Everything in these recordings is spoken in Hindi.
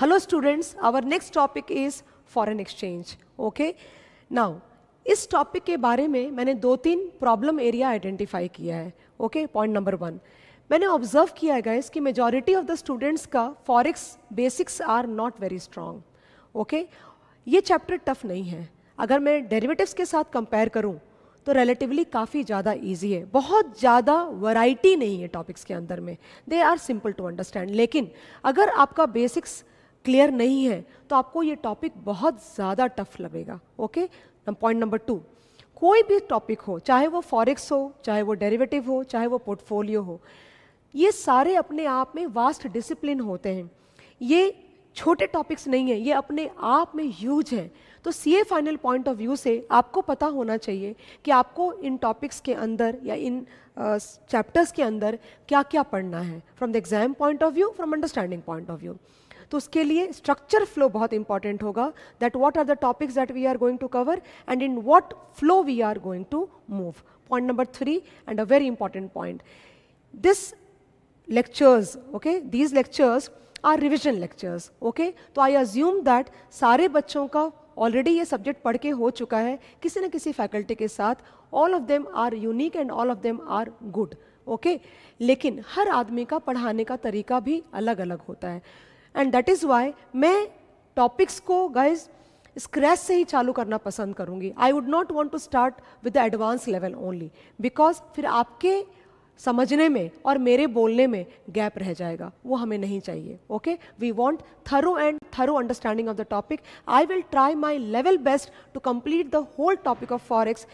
Hello students our next topic is foreign exchange okay now इस टॉपिक के बारे में मैंने दो तीन प्रॉब्लम एरिया आइडेंटिफाई किया है ओके पॉइंट नंबर वन मैंने ऑब्जर्व किया है गाइस कि मेजॉरिटी ऑफ द स्टूडेंट्स का forex basics are not very strong okay ये चैप्टर टफ नहीं है अगर मैं डेरिवेटिव्स के साथ कंपेयर करूँ तो रिलेटिवली काफ़ी ज़्यादा इजी है बहुत ज़्यादा वैरायटी नहीं है टॉपिक्स के अंदर में they are simple to understand लेकिन अगर आपका बेसिक्स क्लियर नहीं है तो आपको ये टॉपिक बहुत ज़्यादा टफ लगेगा ओके पॉइंट नंबर टू कोई भी टॉपिक हो चाहे वो फॉरेक्स हो चाहे वो डेरिवेटिव हो चाहे वो पोर्टफोलियो हो ये सारे अपने आप में वास्ट डिसिप्लिन होते हैं ये छोटे टॉपिक्स नहीं है ये अपने आप में ह्यूज है तो C A final point of view से आपको पता होना चाहिए कि आपको इन टॉपिक्स के अंदर या इन चैप्टर्स uh, के अंदर क्या क्या पढ़ना है from the exam point of view from understanding point of view तो उसके लिए स्ट्रक्चर फ्लो बहुत इंपॉर्टेंट होगा that what are the topics that we are going to cover and in what flow we are going to move point number three and a very important point this lectures okay these lectures are revision lectures okay तो आई अज्यूम दैट सारे बच्चों का ऑलरेडी ये सब्जेक्ट पढ़ के हो चुका है किसी न किसी फैकल्टी के साथ all of them are unique and all of them are good okay लेकिन हर आदमी का पढ़ाने का तरीका भी अलग अलग होता है एंड दैट इज़ वाई मैं टॉपिक्स को गाइज स्क्रैच से ही चालू करना पसंद करूँगी I would not want to start with the advance level only because फिर आपके समझने में और मेरे बोलने में गैप रह जाएगा वो हमें नहीं चाहिए okay we want thorough and thorough understanding of the topic I will try my level best to complete the whole topic of forex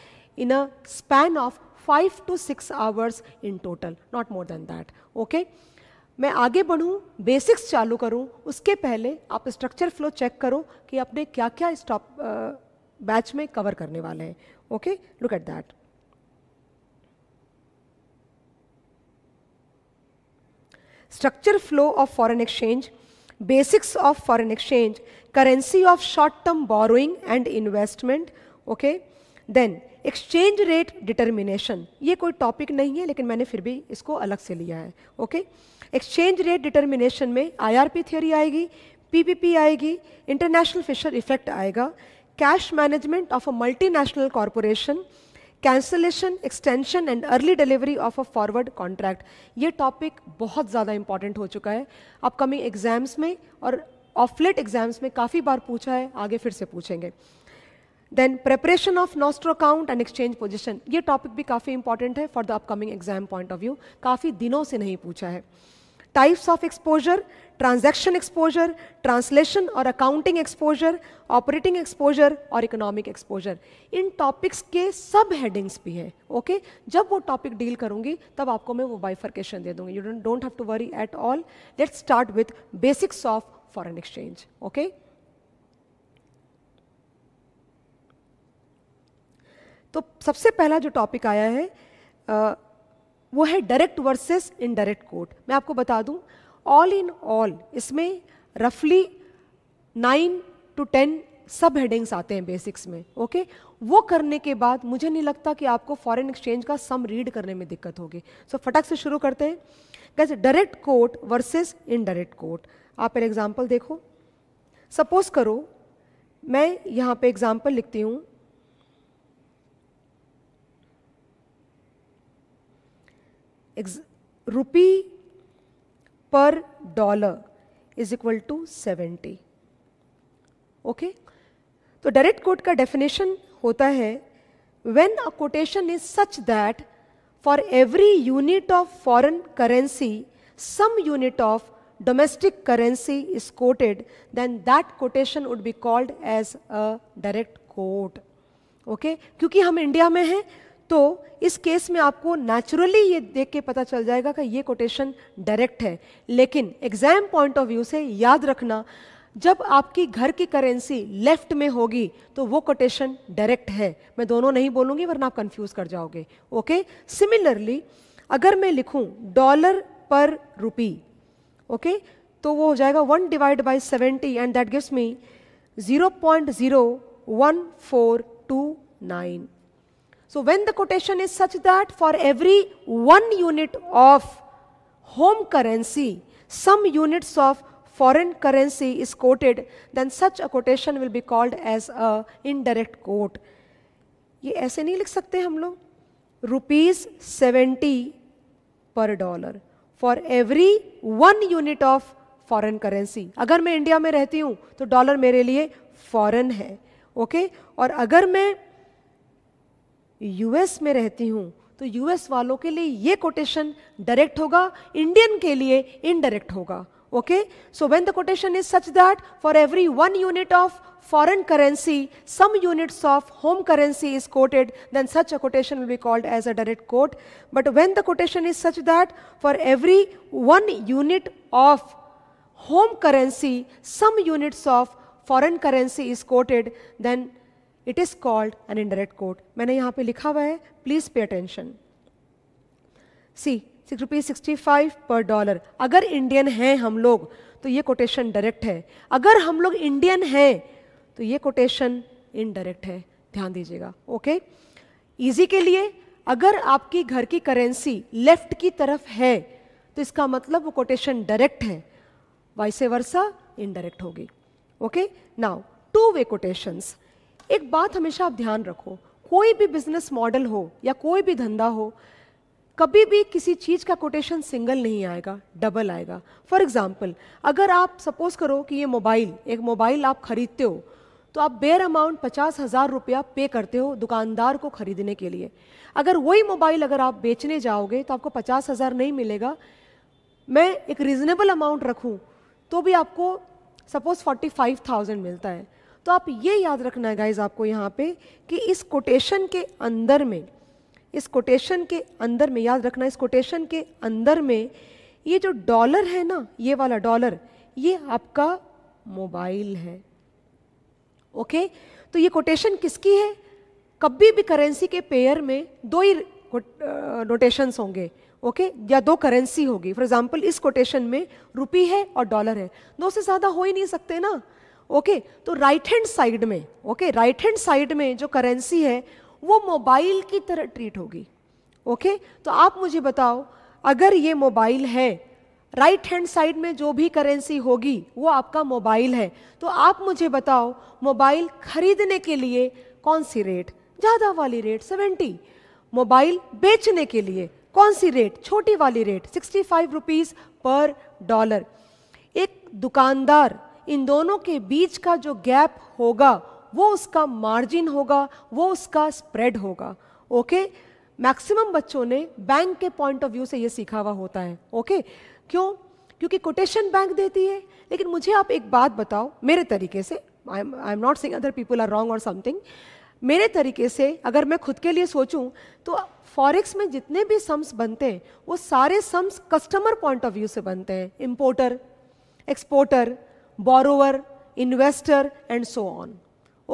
in a span of five to six hours in total not more than that okay मैं आगे बढ़ूं, बेसिक्स चालू करूं, उसके पहले आप स्ट्रक्चर फ्लो चेक करो कि आपने क्या क्या स्टॉप बैच में कवर करने वाले हैं okay look at that structure flow of foreign exchange basics of foreign exchange currency of short term borrowing and investment okay then exchange rate determination ये कोई टॉपिक नहीं है लेकिन मैंने फिर भी इसको अलग से लिया है okay okay? Exchange rate determination में आईआरपी थ्योरी आएगी पीपीपी आएगी इंटरनेशनल फिशर इफेक्ट आएगा cash management of a multinational corporation cancellation extension and early delivery of a forward contract ये टॉपिक बहुत ज़्यादा इंपॉर्टेंट हो चुका है अपकमिंग एग्जाम्स में और ऑफलेट एग्जाम्स में काफ़ी बार पूछा है आगे फिर से पूछेंगे then preparation of nostro account and exchange position ये टॉपिक भी काफ़ी इंपॉर्टेंट है for the upcoming exam point of view काफ़ी दिनों से नहीं पूछा है types of exposure, transaction exposure, translation or accounting exposure, operating exposure और economic exposure. इन topics के सब headings भी हैं ओके okay? जब वो topic deal करूँगी तब आपको मैं वो bifurcation दे दूँगी you don't have to worry at all. Let's start with basics of foreign exchange. Okay? तो सबसे पहला जो टॉपिक आया है वो है डायरेक्ट वर्सेस इनडायरेक्ट कोर्ट मैं आपको बता दूं ऑल इन ऑल इसमें रफली nine to ten subheadings आते हैं बेसिक्स में ओके वो करने के बाद मुझे नहीं लगता कि आपको फॉरेन एक्सचेंज का सम रीड करने में दिक्कत होगी सो so, फटक से शुरू करते हैं कैसे direct quote versus indirect quote आप एग्जाम्पल देखो सपोज करो मैं यहाँ पे एग्जाम्पल लिखती हूँ rupee per dollar is equal to seventy okay तो डायरेक्ट कोट का डेफिनेशन होता है when a quotation is such that for every unit of foreign currency some unit of domestic currency is quoted then that quotation would be called as a direct quote okay क्योंकि हम इंडिया में हैं तो इस केस में आपको नेचुरली ये देख के पता चल जाएगा कि ये कोटेशन डायरेक्ट है लेकिन एग्जाम पॉइंट ऑफ व्यू से याद रखना जब आपकी घर की करेंसी लेफ्ट में होगी तो वो कोटेशन डायरेक्ट है मैं दोनों नहीं बोलूँगी वरना आप कंफ्यूज कर जाओगे ओके सिमिलरली अगर मैं लिखूँ डॉलर पर रुपी ओके तो वो हो जाएगा one divide by seventy and that gives me zero point zero one four two nine So when the quotation is such that for every one unit of home currency, some units of foreign currency is quoted, then such a quotation will be called as a indirect quote. ye aise nahi likh sakte hum log rupees 70 per dollar for every one unit of foreign currency agar main india mein rehti hu to dollar mere liye foreign hai okay? aur agar main US में रहती हूँ तो यूएस वालों के लिए ये कोटेशन डायरेक्ट होगा इंडियन के लिए इनडायरेक्ट होगा okay so when the quotation is such that for every one unit of foreign currency some units of home currency is quoted then such a quotation will be called as a direct quote but when the quotation is such that for every one unit of home currency some units of foreign currency is quoted then it is called an indirect quote मैंने यहाँ पे लिखा हुआ है please pay attention see six rupees sixty five per dollar अगर इंडियन हैं हम लोग तो ये कोटेशन डायरेक्ट है अगर हम लोग इंडियन हैं तो ये कोटेशन इनडायरेक्ट है ध्यान दीजिएगा ओके ईजी के लिए अगर आपकी घर की करेंसी लेफ्ट की तरफ है तो इसका मतलब वो कोटेशन डायरेक्ट है वाइसे वर्षा इनडायरेक्ट होगी okay now two way quotations एक बात हमेशा आप ध्यान रखो कोई भी बिजनेस मॉडल हो या कोई भी धंधा हो कभी भी किसी चीज़ का कोटेशन सिंगल नहीं आएगा डबल आएगा फॉर एग्जाम्पल अगर आप सपोज करो कि ये मोबाइल एक मोबाइल आप खरीदते हो तो आप बेयर अमाउंट पचास हज़ार रुपया पे करते हो दुकानदार को ख़रीदने के लिए अगर वही मोबाइल अगर आप बेचने जाओगे तो आपको पचास हज़ार नहीं मिलेगा मैं एक रीज़नेबल अमाउंट रखूँ तो भी आपको सपोज़ फोर्टी फाइव थाउजेंड मिलता है तो आप ये याद रखना है गाइज आपको यहाँ पे कि इस कोटेशन के अंदर में इस कोटेशन के अंदर में याद रखना इस कोटेशन के अंदर में ये जो डॉलर है ना ये वाला डॉलर ये आपका मोबाइल है ओके तो ये कोटेशन किसकी है कभी भी करेंसी के पेयर में दो ही नोटेशंस होंगे ओके okay? या दो करेंसी होगी फॉर एग्जाम्पल इस कोटेशन में रुपी है और डॉलर है दो से ज़्यादा हो ही नहीं सकते ना ओके तो राइट हैंड साइड में ओके राइट हैंड साइड में जो करेंसी है वो मोबाइल की तरह ट्रीट होगी ओके तो आप मुझे बताओ अगर ये मोबाइल है राइट हैंड साइड में जो भी करेंसी होगी वो आपका मोबाइल है तो आप मुझे बताओ मोबाइल खरीदने के लिए कौन सी रेट ज़्यादा वाली रेट सेवेंटी मोबाइल बेचने के लिए कौन सी रेट छोटी वाली rate sixty five rupees per dollar एक दुकानदार इन दोनों के बीच का जो गैप होगा वो उसका मार्जिन होगा वो उसका स्प्रेड होगा ओके मैक्सिमम बच्चों ने बैंक के पॉइंट ऑफ व्यू से ये सीखा हुआ होता है ओके क्यों क्योंकि कोटेशन बैंक देती है लेकिन मुझे आप एक बात बताओ मेरे तरीके से I am not saying other people are wrong और समथिंग मेरे तरीके से अगर मैं खुद के लिए सोचूं तो फॉरेक्स में जितने भी सम्स बनते हैं वो सारे sums customer point of view से बनते हैं importer exporter borrower investor and so on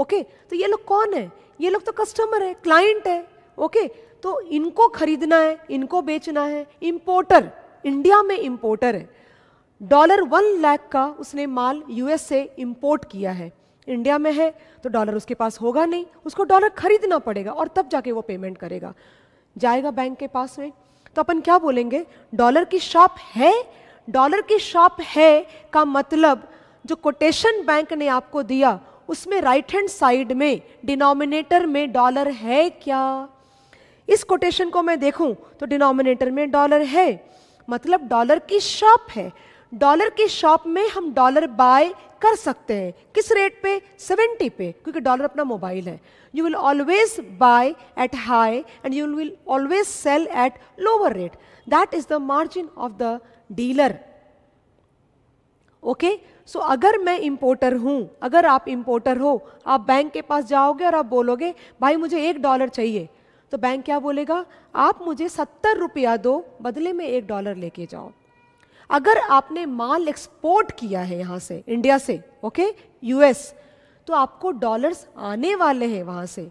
okay तो ये लोग कौन है ये लोग तो कस्टमर है क्लाइंट है ओके okay? तो इनको खरीदना है इनको बेचना है इम्पोर्टर इंडिया में इम्पोर्टर है डॉलर वन लाख का उसने माल यूएस से इम्पोर्ट किया है इंडिया में है तो डॉलर उसके पास होगा नहीं उसको डॉलर खरीदना पड़ेगा और तब जाके वो पेमेंट करेगा जाएगा बैंक के पास में तो अपन क्या बोलेंगे डॉलर की शॉप है डॉलर की शॉप है का मतलब जो कोटेशन बैंक ने आपको दिया उसमें राइट हैंड साइड में डिनोमिनेटर में डॉलर है क्या इस कोटेशन को मैं देखूं तो डिनोमिनेटर में डॉलर है मतलब डॉलर की शॉप है डॉलर की शॉप में हम डॉलर बाय कर सकते हैं किस रेट पे 70 पे क्योंकि डॉलर अपना मोबाइल है you will always buy at high and you will always sell at lower rate that is the margin of the dealer okay so so, अगर मैं इम्पोर्टर हूँ अगर आप इम्पोर्टर हो आप बैंक के पास जाओगे और आप बोलोगे भाई मुझे एक डॉलर चाहिए तो बैंक क्या बोलेगा आप मुझे सत्तर रुपया दो बदले में एक डॉलर लेके जाओ अगर आपने माल एक्सपोर्ट किया है यहाँ से इंडिया से ओके यूएस तो आपको डॉलर्स आने वाले हैं वहाँ से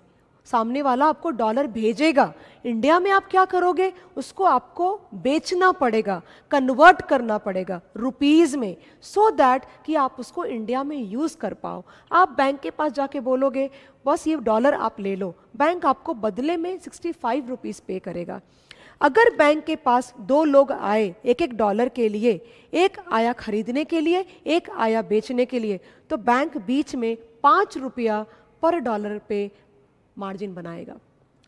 सामने वाला आपको डॉलर भेजेगा इंडिया में आप क्या करोगे उसको आपको बेचना पड़ेगा कन्वर्ट करना पड़ेगा रुपीज़ में सो so दैट कि आप उसको इंडिया में यूज़ कर पाओ आप बैंक के पास जाके बोलोगे बस ये डॉलर आप ले लो बैंक आपको बदले में सिक्सटी फाइव रुपीज़ पे करेगा अगर बैंक के पास दो लोग आए एक एक डॉलर के लिए एक आया खरीदने के लिए एक आया बेचने के लिए तो बैंक बीच में पाँच रुपया पर डॉलर पे मार्जिन बनाएगा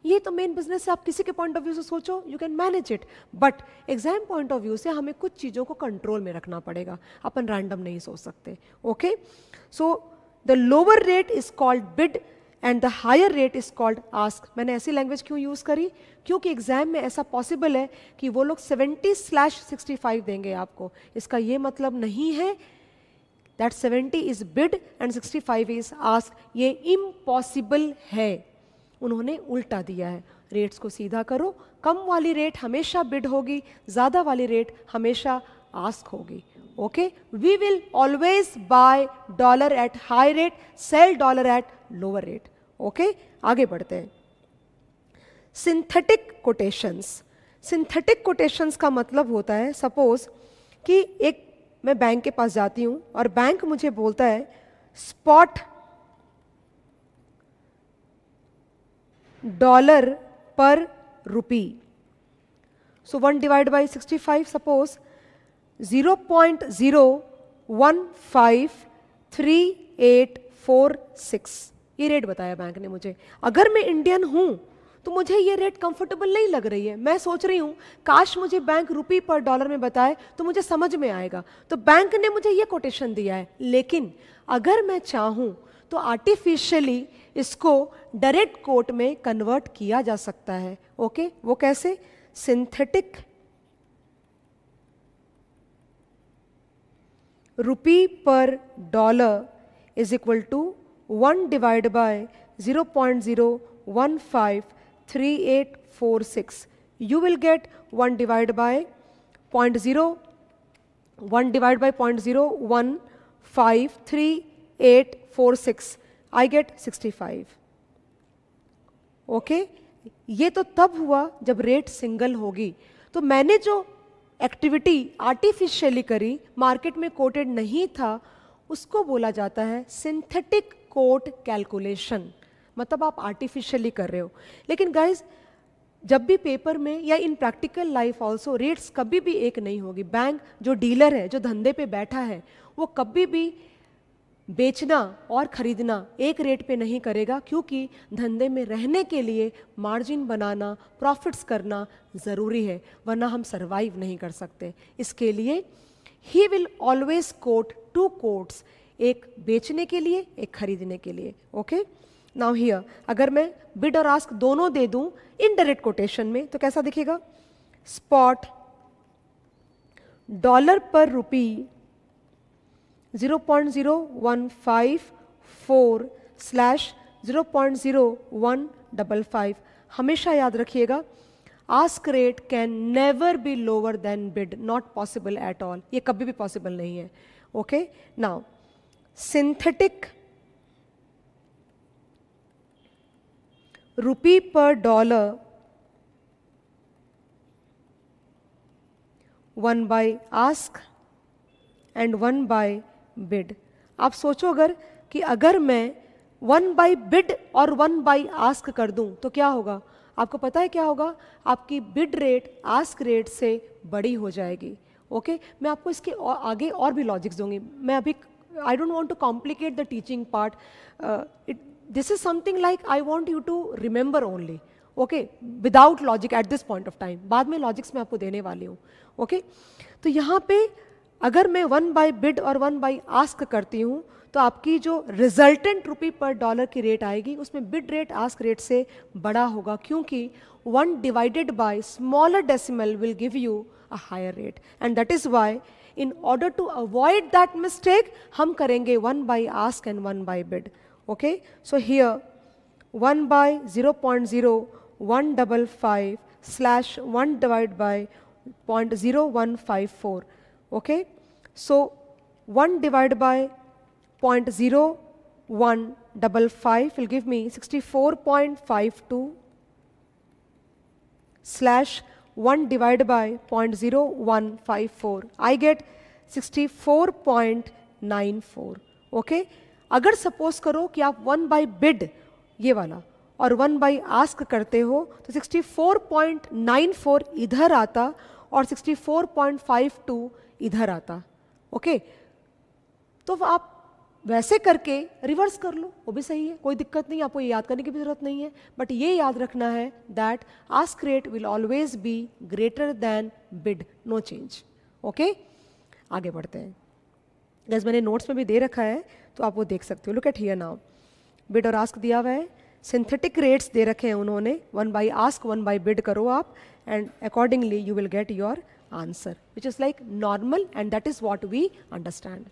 ये तो मेन बिजनेस है आप किसी के पॉइंट ऑफ व्यू से सोचो you can manage it but exam point of view से हमें कुछ चीज़ों को कंट्रोल में रखना पड़ेगा अपन रैंडम नहीं सोच सकते okay so the lower rate is called bid and the higher rate is called ask मैंने ऐसी लैंग्वेज क्यों यूज़ करी क्योंकि एग्जाम में ऐसा पॉसिबल है कि वो लोग सेवेंटी स्लैश सिक्सटी फाइव देंगे आपको इसका ये मतलब नहीं है that seventy is bid and sixty five is ask ये इम्पॉसिबल है उन्होंने उल्टा दिया है रेट्स को सीधा करो कम वाली रेट हमेशा बिड होगी ज़्यादा वाली रेट हमेशा आस्क होगी okay we will always buy dollar at high rate sell dollar at lower rate okay आगे बढ़ते हैं सिंथेटिक कोटेशंस सिंथेटिक कोटेशंस का मतलब होता है सपोज कि एक मैं बैंक के पास जाती हूँ और बैंक मुझे बोलता है spot dollar per rupee so one divide by sixty five suppose zero point zero one five three eight four six ये रेट बताया बैंक ने मुझे अगर मैं इंडियन हूँ तो मुझे ये रेट कंफर्टेबल नहीं लग रही है मैं सोच रही हूँ काश मुझे बैंक रुपी पर डॉलर में बताए तो मुझे समझ में आएगा तो बैंक ने मुझे ये कोटेशन दिया है लेकिन अगर मैं चाहूँ तो आर्टिफिशियली इसको डायरेक्ट कोट में कन्वर्ट किया जा सकता है ओके okay? वो कैसे synthetic rupee per dollar is equal to one divide by zero point zero one five three eight four six you will get one divide by point zero one divide by point zero one five three eight four six I get sixty five okay ये तो तब हुआ जब रेट सिंगल होगी तो मैंने जो एक्टिविटी आर्टिफिशियली करी मार्केट में कोटेड नहीं था उसको बोला जाता है सिंथेटिक कोट कैलकुलेशन मतलब आप आर्टिफिशियली कर रहे हो लेकिन गाइज जब भी पेपर में या in practical life also rates कभी भी एक नहीं होगी बैंक जो डीलर है जो धंधे पे बैठा है वो कभी भी बेचना और ख़रीदना एक रेट पे नहीं करेगा क्योंकि धंधे में रहने के लिए मार्जिन बनाना प्रॉफिट्स करना ज़रूरी है वरना हम सरवाइव नहीं कर सकते इसके लिए he will always quote two quotes एक बेचने के लिए एक खरीदने के लिए ओके नाउ हियर अगर मैं बिड और आस्क दोनों दे दूं इनडायरेक्ट कोटेशन में तो कैसा दिखेगा spot dollar per rupee zero zero point one five four slash zero zero point one double five हमेशा याद रखिएगा ask rate can never be lower than bid not possible at all ये कभी भी पॉसिबल नहीं है okay now synthetic rupee per dollar one by ask and one by bid आप सोचो अगर कि अगर मैं वन बाई बिड और वन बाई आस्क कर दूं तो क्या होगा आपको पता है क्या होगा आपकी बिड रेट आस्क रेट से बड़ी हो जाएगी ओके okay? मैं आपको इसके और आगे और भी लॉजिक्स दूंगी मैं अभी I don't want to complicate the teaching part it this is something like I want you to remember only okay without logic at this point of time बाद में लॉजिक्स मैं आपको देने वाली हूँ ओके okay? तो यहाँ पे अगर मैं वन बाई बिड और वन बाई आस्क करती हूँ तो आपकी जो रिजल्टेंट रुपी पर डॉलर की रेट आएगी उसमें बिड रेट आस्क रेट से बड़ा होगा क्योंकि one divided by smaller decimal will give you a higher rate and that is why in order to avoid that mistake हम करेंगे one by ask and one by bid okay so here one by zero point zero one double five slash one divide by point zero one five four okay. So 1 divided by 0 0.0155 will give me 64.52 slash 1 divided by 0.0154. I get 64.94 okay. अगर सपोज करो कि आप वन बाई बिड ये वाला और वन बाई आस्क करते हो तो 64.94 इधर आता और 64.52 इधर आता ओके तो आप वैसे करके रिवर्स कर लो वो भी सही है कोई दिक्कत नहीं आपको ये याद करने की भी ज़रूरत नहीं है बट ये याद रखना है that ask rate will always be greater than bid no change okay आगे बढ़ते हैं जैसे मैंने नोट्स में भी दे रखा है तो आप वो देख सकते हो look at here now bid और आस्क दिया हुआ है सिंथेटिक रेट्स दे रखे हैं उन्होंने one by ask one by bid करो आप and accordingly you will get your answer, which is like normal and that is what we understand.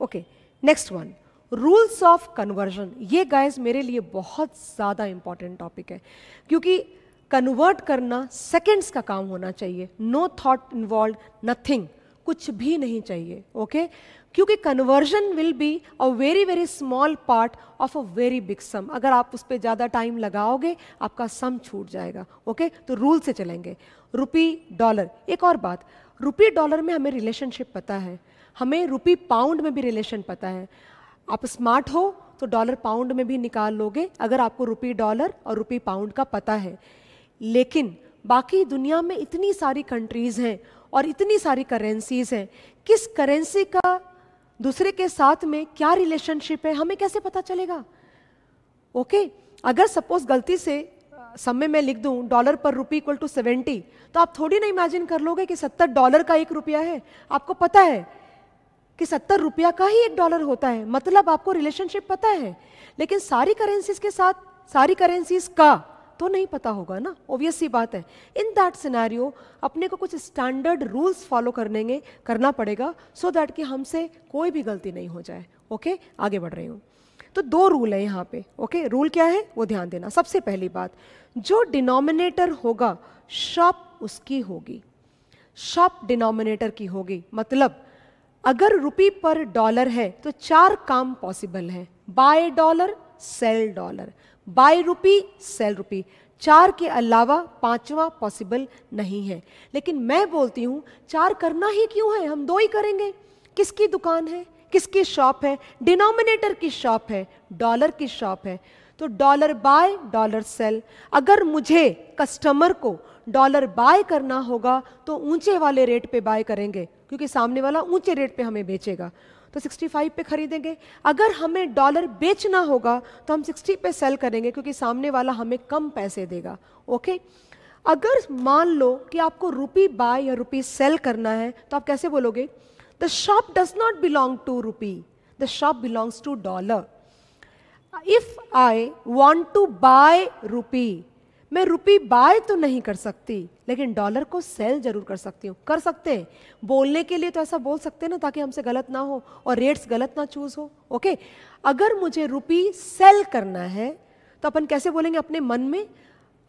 Okay, next one. Rules of conversion ये गाइस मेरे लिए बहुत ज़्यादा इंपॉर्टेंट टॉपिक है क्योंकि कन्वर्ट करना सेकेंड्स का काम होना चाहिए नो थॉट इन्वॉल्व नथिंग कुछ भी नहीं चाहिए ओके okay? क्योंकि conversion will be a very very small part of a very big sum अगर आप उस पर ज़्यादा टाइम लगाओगे आपका सम छूट जाएगा ओके okay? तो रूल से चलेंगे रुपी डॉलर एक और बात रुपी डॉलर में हमें रिलेशनशिप पता है हमें रुपी पाउंड में भी रिलेशन पता है आप स्मार्ट हो तो डॉलर पाउंड में भी निकाल लोगे अगर आपको रुपी डॉलर और रुपी पाउंड का पता है लेकिन बाकी दुनिया में इतनी सारी कंट्रीज़ हैं और इतनी सारी करेंसीज़ हैं किस करेंसी का दूसरे के साथ में क्या रिलेशनशिप है हमें कैसे पता चलेगा ओके अगर सपोज गलती से समय में लिख दूं dollar per rupee equal to seventy तो आप थोड़ी ना इमेजिन कर लोगे कि सत्तर डॉलर का एक रुपया है आपको पता है कि सत्तर रुपया का ही एक डॉलर होता है मतलब आपको रिलेशनशिप पता है लेकिन सारी करेंसीज के साथ सारी करेंसीज का तो नहीं पता होगा ना ओबियस सी बात है इन दैट सिनेरियो अपने को कुछ स्टैंडर्ड रूल्स फॉलो करने में करना पड़ेगा सो so दैट कि हमसे कोई भी गलती नहीं हो जाए ओके okay? आगे बढ़ रही हूँ तो दो रूल है यहाँ पे ओके okay? रूल क्या है वो ध्यान देना सबसे पहली बात जो डिनोमिनेटर होगा शॉप उसकी होगी शॉप डिनोमिनेटर की होगी मतलब अगर रुपी पर डॉलर है तो चार काम पॉसिबल हैं buy dollar sell dollar buy rupee sell rupee चार के अलावा पांचवा पॉसिबल नहीं है लेकिन मैं बोलती हूँ चार करना ही क्यों है हम दो ही करेंगे किसकी दुकान है किसकी शॉप है डिनोमिनेटर की शॉप है डॉलर की शॉप है तो डॉलर बाय डॉलर सेल अगर मुझे कस्टमर को डॉलर बाय करना होगा तो ऊंचे वाले रेट पे बाय करेंगे क्योंकि सामने वाला ऊंचे रेट पे हमें बेचेगा तो 65 पे खरीदेंगे अगर हमें डॉलर बेचना होगा तो हम 60 पे सेल करेंगे क्योंकि सामने वाला हमें कम पैसे देगा ओके अगर मान लो कि आपको रुपी बाय या रुपी सेल करना है तो आप कैसे बोलोगे the shop does not belong to rupee the shop belongs to dollar if I want to buy rupee मैं रुपी बाय तो नहीं कर सकती लेकिन डॉलर को सेल जरूर कर सकती हूँ कर सकते हैं बोलने के लिए तो ऐसा बोल सकते हैं ना ताकि हमसे गलत ना हो और रेट्स गलत ना चूज हो ओके अगर मुझे रुपी सेल करना है तो अपन कैसे बोलेंगे अपने मन में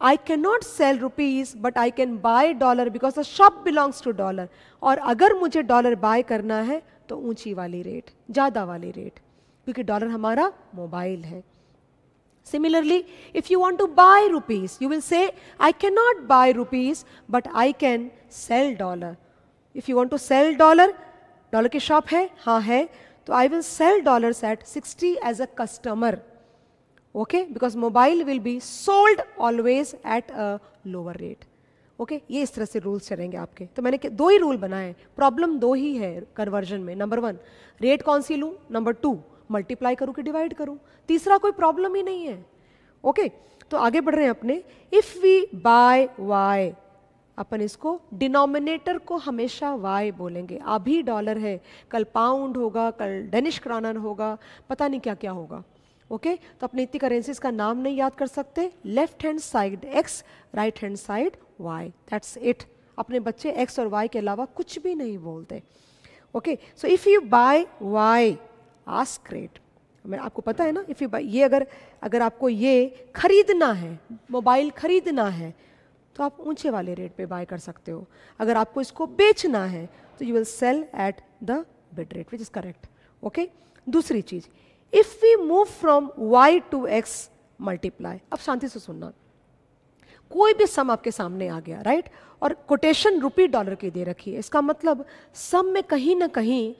I can not sell rupees but I can buy dollar because the shop belongs to dollar और अगर मुझे डॉलर बाय करना है तो ऊंची वाली रेट ज़्यादा वाली रेट क्योंकि डॉलर हमारा मोबाइल है Similarly, if you want to buy rupees, you will say, I cannot buy rupees, but I can sell dollar. If you want to sell dollar, dollar ki shop hai? Ha hai. So I will sell dollars at 60 as a customer. Okay, because mobile will be sold always at a lower rate. Okay okay, ये इस तरह से रूल्स चलेंगे आपके तो मैंने दो ही रूल बनाए प्रॉब्लम दो ही है कन्वर्जन में नंबर वन रेट कौन सी लूँ नंबर टू मल्टीप्लाई करूँ कि डिवाइड करूँ तीसरा कोई प्रॉब्लम ही नहीं है ओके okay? तो आगे बढ़ रहे हैं अपने इफ़ वी बाय वाई अपन इसको डिनोमिनेटर को हमेशा वाई बोलेंगे अभी डॉलर है कल पाउंड होगा कल डेनिश क्रानन होगा पता नहीं क्या क्या होगा ओके okay? तो अपने इतनी करेंसीज का नाम नहीं याद कर सकते left hand side X right hand side Y that's it अपने बच्चे एक्स और वाई के अलावा कुछ भी नहीं बोलते okay so if you buy Y ask rate मेरा आपको पता है ना इफ़ यू ये अगर अगर आपको ये खरीदना है मोबाइल खरीदना है तो आप ऊंचे वाले रेट पे बाय कर सकते हो अगर आपको इसको बेचना है तो you will sell at the bid rate which is correct okay दूसरी चीज़ if we move from Y to X multiply अब शांति से सुनना कोई भी सम आपके सामने आ गया राइट और कोटेशन रुपी डॉलर की दे रखी है इसका मतलब सम में कहीं ना कहीं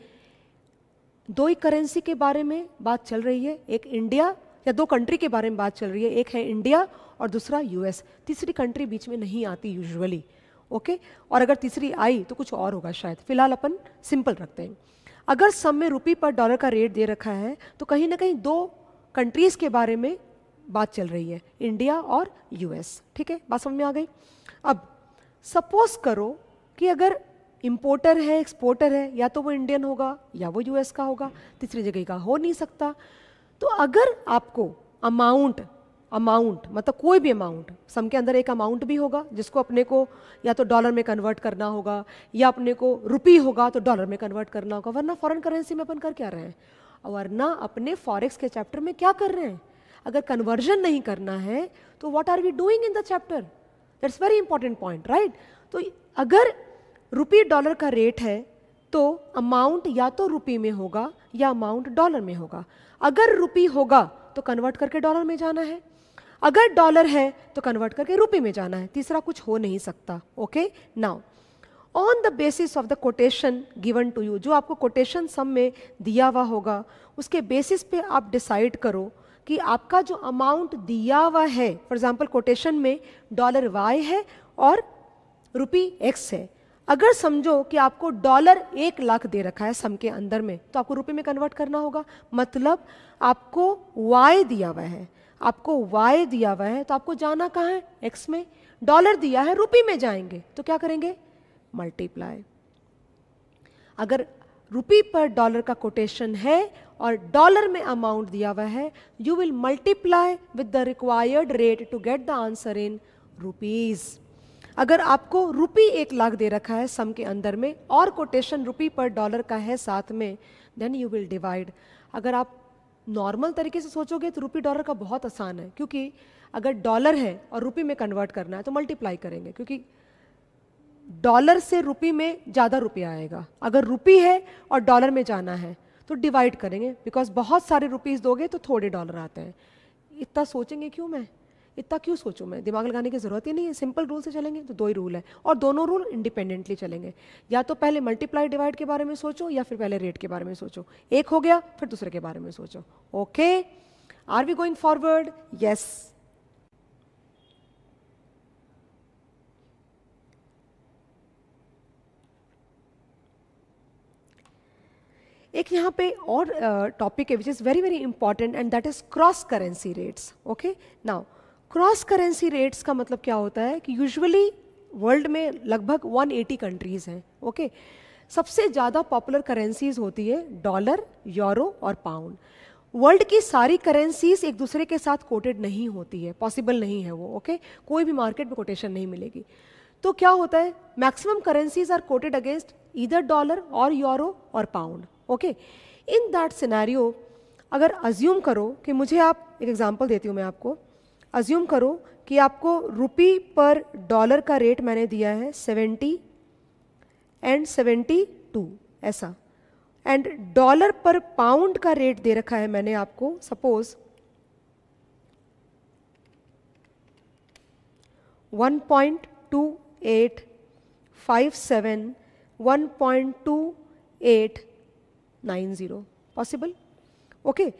दो ही करेंसी के बारे में बात चल रही है एक इंडिया या दो कंट्री के बारे में बात चल रही है एक है इंडिया और दूसरा यूएस तीसरी कंट्री बीच में नहीं आती यूजुअली ओके और अगर तीसरी आई तो कुछ और होगा शायद फिलहाल अपन सिंपल रखते हैं अगर सब में रुपी पर डॉलर का रेट दे रखा है तो कहीं ना कहीं दो कंट्रीज़ के बारे में बात चल रही है इंडिया और यूएस ठीक है बात समझ में आ गई अब सपोज करो कि अगर इम्पोर्टर है एक्सपोर्टर है या तो वो इंडियन होगा या वो यूएस का होगा तीसरी जगह का हो नहीं सकता तो अगर आपको अमाउंट अमाउंट मतलब कोई भी अमाउंट सम के अंदर एक अमाउंट भी होगा जिसको अपने को या तो डॉलर में कन्वर्ट करना होगा या अपने को रुपी होगा तो डॉलर में कन्वर्ट करना होगा वरना फॉरेन करेंसी में अपन कर क्या रहे हैं वरना अपने फॉरेक्स के चैप्टर में क्या कर रहे हैं अगर कन्वर्जन नहीं करना है तो what are we doing in the chapter that's very important point right तो अगर रुपी डॉलर का रेट है तो अमाउंट या तो रुपी में होगा या अमाउंट डॉलर में होगा अगर रुपी होगा तो कन्वर्ट करके डॉलर में जाना है अगर डॉलर है तो कन्वर्ट करके रुपी में जाना है तीसरा कुछ हो नहीं सकता okay now on the basis of the quotation given to you जो आपको कोटेशन सम में दिया हुआ होगा उसके बेसिस पे आप डिसाइड करो कि आपका जो अमाउंट दिया हुआ है फॉर एग्जाम्पल कोटेशन में डॉलर वाई है और रुपी एक्स है अगर समझो कि आपको डॉलर एक लाख दे रखा है सम के अंदर में तो आपको रुपए में कन्वर्ट करना होगा मतलब आपको वाई दिया हुआ है आपको वाई दिया हुआ है तो आपको जाना कहाँ है एक्स में डॉलर दिया है रुपी में जाएंगे तो क्या करेंगे मल्टीप्लाई अगर रुपी पर डॉलर का कोटेशन है और डॉलर में अमाउंट दिया हुआ है you will multiply with the required rate to get the answer in rupees अगर आपको रुपी एक लाख दे रखा है सम के अंदर में और कोटेशन रुपी पर डॉलर का है साथ में देन यू विल डिवाइड अगर आप नॉर्मल तरीके से सोचोगे तो रुपी डॉलर का बहुत आसान है क्योंकि अगर डॉलर है और रुपी में कन्वर्ट करना है तो मल्टीप्लाई करेंगे क्योंकि डॉलर से रुपी में ज़्यादा रुपया आएगा अगर रुपी है और डॉलर में जाना है तो डिवाइड करेंगे बिकॉज बहुत सारे रुपीज़ दोगे तो थोड़े डॉलर आते हैं इतना सोचेंगे क्यों मैं इतना क्यों सोचूं मैं दिमाग लगाने की ज़रूरत ही नहीं है सिंपल रूल से चलेंगे तो दो ही रूल है और दोनों रूल इंडिपेंडेंटली चलेंगे या तो पहले मल्टीप्लाई डिवाइड के बारे में सोचो या फिर पहले रेट के बारे में सोचो एक हो गया फिर दूसरे के बारे में सोचो okay are we going forward yes एक यहाँ पे और टॉपिक है which is very very important and that is cross currency rates okay now cross currency rates का मतलब क्या होता है कि यूजुअली वर्ल्ड में लगभग 180 कंट्रीज़ हैं ओके सबसे ज़्यादा पॉपुलर करेंसीज होती है डॉलर यूरो और पाउंड वर्ल्ड की सारी करेंसीज एक दूसरे के साथ कोटेड नहीं होती है पॉसिबल नहीं है वो ओके कोई भी मार्केट में कोटेशन नहीं मिलेगी तो क्या होता है maximum currencies are quoted against इधर डॉलर और यूरो और pound okay in that scenario अगर अज्यूम करो कि मुझे आप एक एग्जांपल देती हूँ मैं आपको अज्यूम करो कि आपको रुपी पर डॉलर का रेट मैंने दिया है सेवेंटी एंड सेवेंटी टू ऐसा एंड डॉलर पर पाउंड का रेट दे रखा है मैंने आपको suppose one point two eight five seven one point two eight nine zero possible okay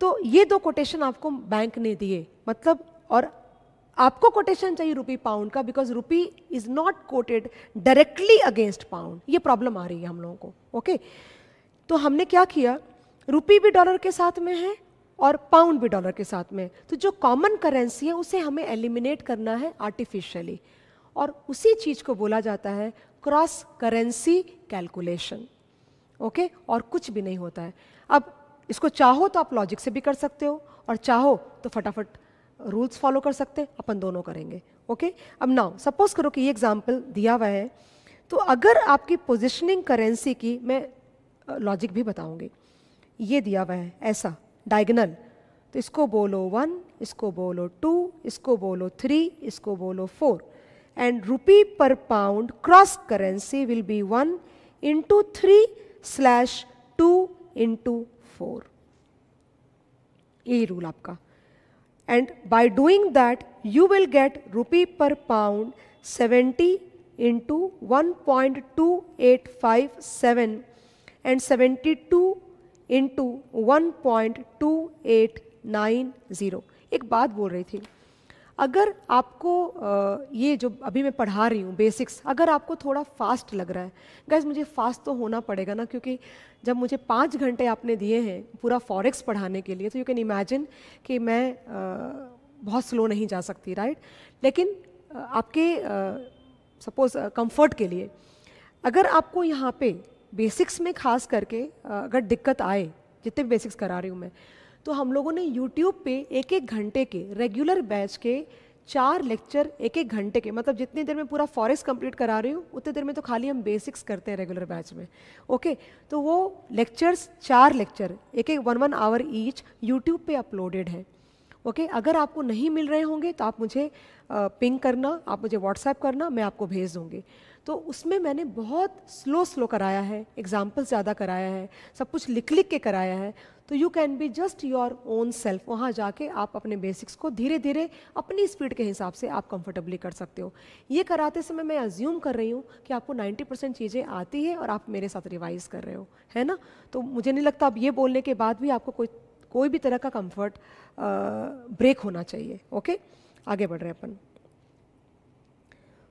तो ये दो कोटेशन आपको बैंक ने दिए मतलब और आपको कोटेशन चाहिए रुपी पाउंड का because rupee is not quoted directly against pound ये प्रॉब्लम आ रही है हम लोगों को ओके तो हमने क्या किया रुपी भी डॉलर के साथ में है और पाउंड भी डॉलर के साथ में तो जो कॉमन करेंसी है उसे हमें एलिमिनेट करना है आर्टिफिशियली और उसी चीज़ को बोला जाता है क्रॉस करेंसी कैलकुलेशन ओके और कुछ भी नहीं होता है अब इसको चाहो तो आप लॉजिक से भी कर सकते हो और चाहो तो फटाफट रूल्स फॉलो कर सकते अपन दोनों करेंगे ओके अब नाउ सपोज करो कि ये एग्जाम्पल दिया हुआ है तो अगर आपकी पोजिशनिंग करेंसी की मैं लॉजिक भी बताऊंगी ये दिया हुआ है ऐसा डायगनल तो इसको बोलो वन इसको बोलो टू इसको बोलो थ्री इसको बोलो four and rupee per pound cross currency will be one into three slash two into four यही रूल आपका and by doing that you will get rupee per pound 70 into 1.2857 and 72 into 1.2890 एक बात बोल रही थी अगर आपको ये जो अभी मैं पढ़ा रही हूँ बेसिक्स अगर आपको थोड़ा फास्ट लग रहा है गैस मुझे फास्ट तो होना पड़ेगा ना क्योंकि जब मुझे पाँच घंटे आपने दिए हैं पूरा फॉरेक्स पढ़ाने के लिए तो यू कैन इमेजिन कि मैं बहुत स्लो नहीं जा सकती राइट लेकिन आपके सपोज कंफर्ट के लिए अगर आपको यहाँ पे बेसिक्स में खास करके अगर दिक्कत आए जितने बेसिक्स करा रही हूँ मैं तो हम लोगों ने यूट्यूब पे एक एक घंटे के रेगुलर बैच के चार लेक्चर एक एक घंटे के मतलब जितनी देर में पूरा फॉरेस्ट कंप्लीट करा रही हूँ उतनी देर में तो खाली हम बेसिक्स करते हैं रेगुलर बैच में ओके तो वो लेक्चर्स चार लेक्चर एक एक one one hour each YouTube पे अपलोडेड है ओके अगर आपको नहीं मिल रहे होंगे तो आप मुझे पिंग करना आप मुझे व्हाट्सएप करना मैं आपको भेज दूँगी तो उसमें मैंने बहुत स्लो स्लो कराया है एग्जाम्पल ज़्यादा कराया है सब कुछ लिख लिख के कराया है तो you can be just your own self वहाँ जाके आप अपने बेसिक्स को धीरे धीरे अपनी स्पीड के हिसाब से आप कंफर्टेबली कर सकते हो ये कराते समय मैं अज्यूम कर रही हूँ कि आपको 90 परसेंट चीज़ें आती है और आप मेरे साथ रिवाइज़ कर रहे हो है ना तो मुझे नहीं लगता आप ये बोलने के बाद भी आपको कोई कोई भी तरह का कम्फर्ट ब्रेक होना चाहिए ओके आगे बढ़ रहे अपन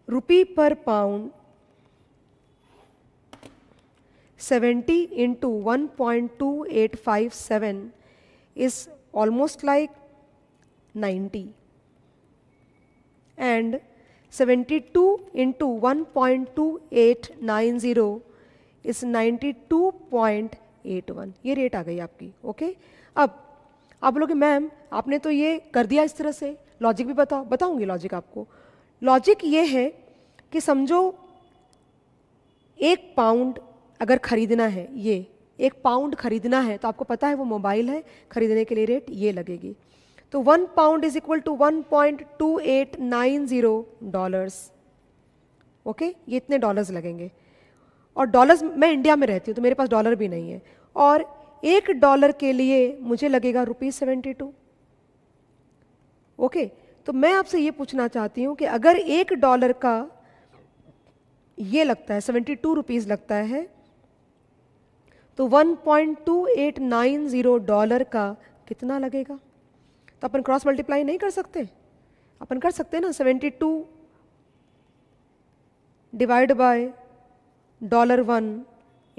rupee per pound 70 into 1.2857 is almost like 90 and 72 into 1.2890 at 92.81 ये रेट आ गई आपकी ओके okay? अब आप लोग मैम आपने तो ये कर दिया इस तरह से लॉजिक भी बताओ बताऊंगी लॉजिक आपको लॉजिक ये है कि समझो एक पाउंड अगर ख़रीदना है ये एक पाउंड खरीदना है तो आपको पता है वो मोबाइल है खरीदने के लिए रेट ये लगेगी तो one pound is equal to one point two eight nine zero dollars okay ये इतने डॉलर्स लगेंगे और डॉलर्स मैं इंडिया में रहती हूँ तो मेरे पास डॉलर भी नहीं है और एक डॉलर के लिए मुझे लगेगा रुपीज़ सेवेंटी टू ओके तो मैं आपसे ये पूछना चाहती हूँ कि अगर एक डॉलर का ये लगता है सेवेंटी टू रुपीज़ लगता है तो 1.2890 डॉलर का कितना लगेगा तो अपन क्रॉस मल्टीप्लाई नहीं कर सकते अपन कर सकते हैं ना 72 divide by dollar one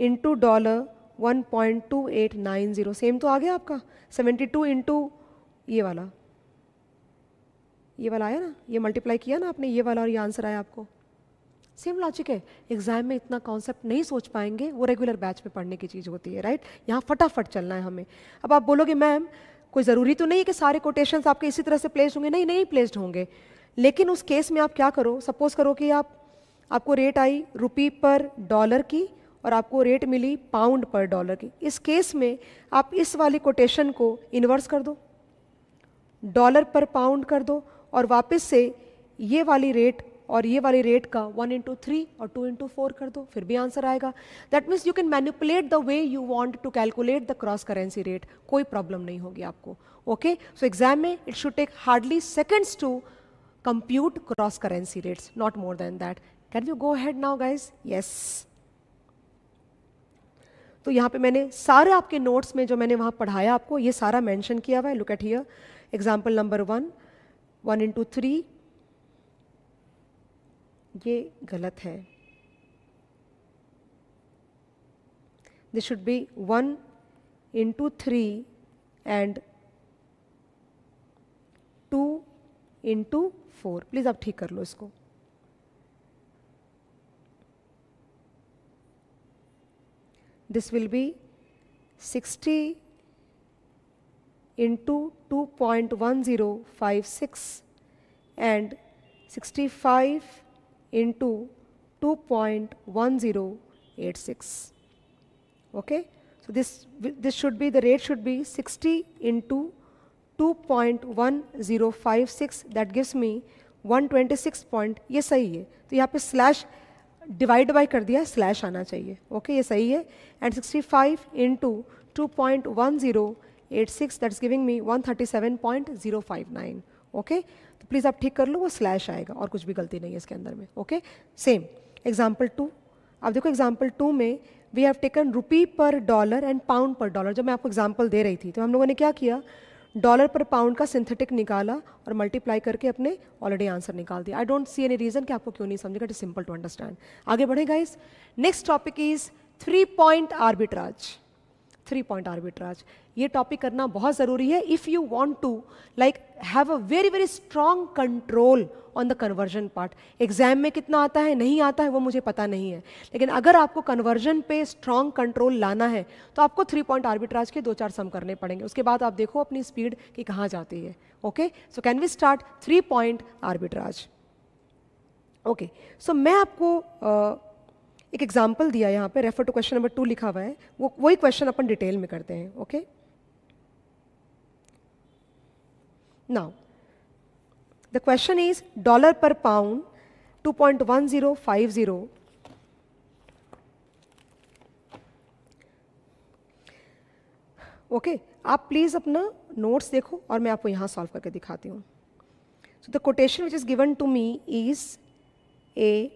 into dollar 1.2890 same तो आ गया आपका 72 इंटू ये वाला ये वाला आया ना ये मल्टीप्लाई किया ना आपने ये वाला और ये आंसर आया आपको सेम लॉजिक है एग्जाम में इतना कॉन्सेप्ट नहीं सोच पाएंगे वो रेगुलर बैच में पढ़ने की चीज़ होती है राइट यहाँ फटाफट चलना है हमें अब आप बोलोगे मैम कोई ज़रूरी तो नहीं है कि सारे कोटेशन आपके इसी तरह से प्लेस होंगे नहीं नहीं प्लेस्ड होंगे लेकिन उस केस में आप क्या करो सपोज करो कि आप आपको rate I rupee per dollar की और आपको रेट मिली पाउंड पर डॉलर की इस केस में आप इस वाली कोटेशन को इन्वर्स कर दो डॉलर पर पाउंड कर दो और वापस से ये वाली रेट और ये वाली रेट का वन इंटू थ्री और टू इंटू फोर कर दो फिर भी आंसर आएगा that means you can manipulate the way you want to calculate the cross currency rate कोई प्रॉब्लम नहीं होगी आपको ओके सो एग्जाम में it should take hardly seconds to compute cross currency rates not more than that can you go ahead now guys yes तो यहाँ पे मैंने सारे आपके नोट्स में जो मैंने वहाँ पढ़ाया आपको ये सारा मेंशन किया हुआ है look at here example number one one into three ये गलत है this should be one into three and two into four please आप ठीक कर लो इसको this will be sixty into two point one zero five six and sixty five into 2.1086 okay so this this should be the rate should be 60 into 2.1056 that gives me 126 point ये सही है तो यहाँ पे स्लैश डिवाइड बाई कर दिया स्लैश आना चाहिए ओके okay, ये सही है and 65 five into two point one zero eight six that's giving me one thirty seven point zero five nine okay तो प्लीज़ आप ठीक कर लो वो स्लैश आएगा और कुछ भी गलती नहीं है इसके अंदर में ओके सेम एग्जाम्पल टू आप देखो एग्जाम्पल टू में we have taken rupee per dollar and pound per dollar जब मैं आपको एग्जाम्पल दे रही थी तो हम लोगों ने क्या किया डॉलर पर पाउंड का सिंथेटिक निकाला और मल्टीप्लाई करके अपने ऑलरेडी आंसर निकाल दिया I don't see any reason कि आपको क्यों नहीं समझेगा it is simple to understand आगे बढ़ेगा इस next topic is three point arbitrage three point arbitrage ये टॉपिक करना बहुत ज़रूरी है if you want to like have a very very strong control on the conversion part exam में कितना आता है नहीं आता है वो मुझे पता नहीं है लेकिन अगर आपको कन्वर्जन पे स्ट्रॉन्ग कंट्रोल लाना है तो आपको थ्री पॉइंट आर्बिट्राज के दो चार सम करने पड़ेंगे उसके बाद आप देखो अपनी स्पीड कि कहाँ जाती है okay so can we start three point arbitrage okay so मैं आपको uh, एक एग्जाम्पल दिया यहाँ पे refer to question number two लिखा हुआ है वो वही क्वेश्चन अपन डिटेल में करते हैं okay now the question is dollar पर पाउंड 2.1050 ओके okay, आप प्लीज़ अपना नोट्स देखो और मैं आपको यहाँ सॉल्व करके दिखाती हूँ so the quotation which is given to me is A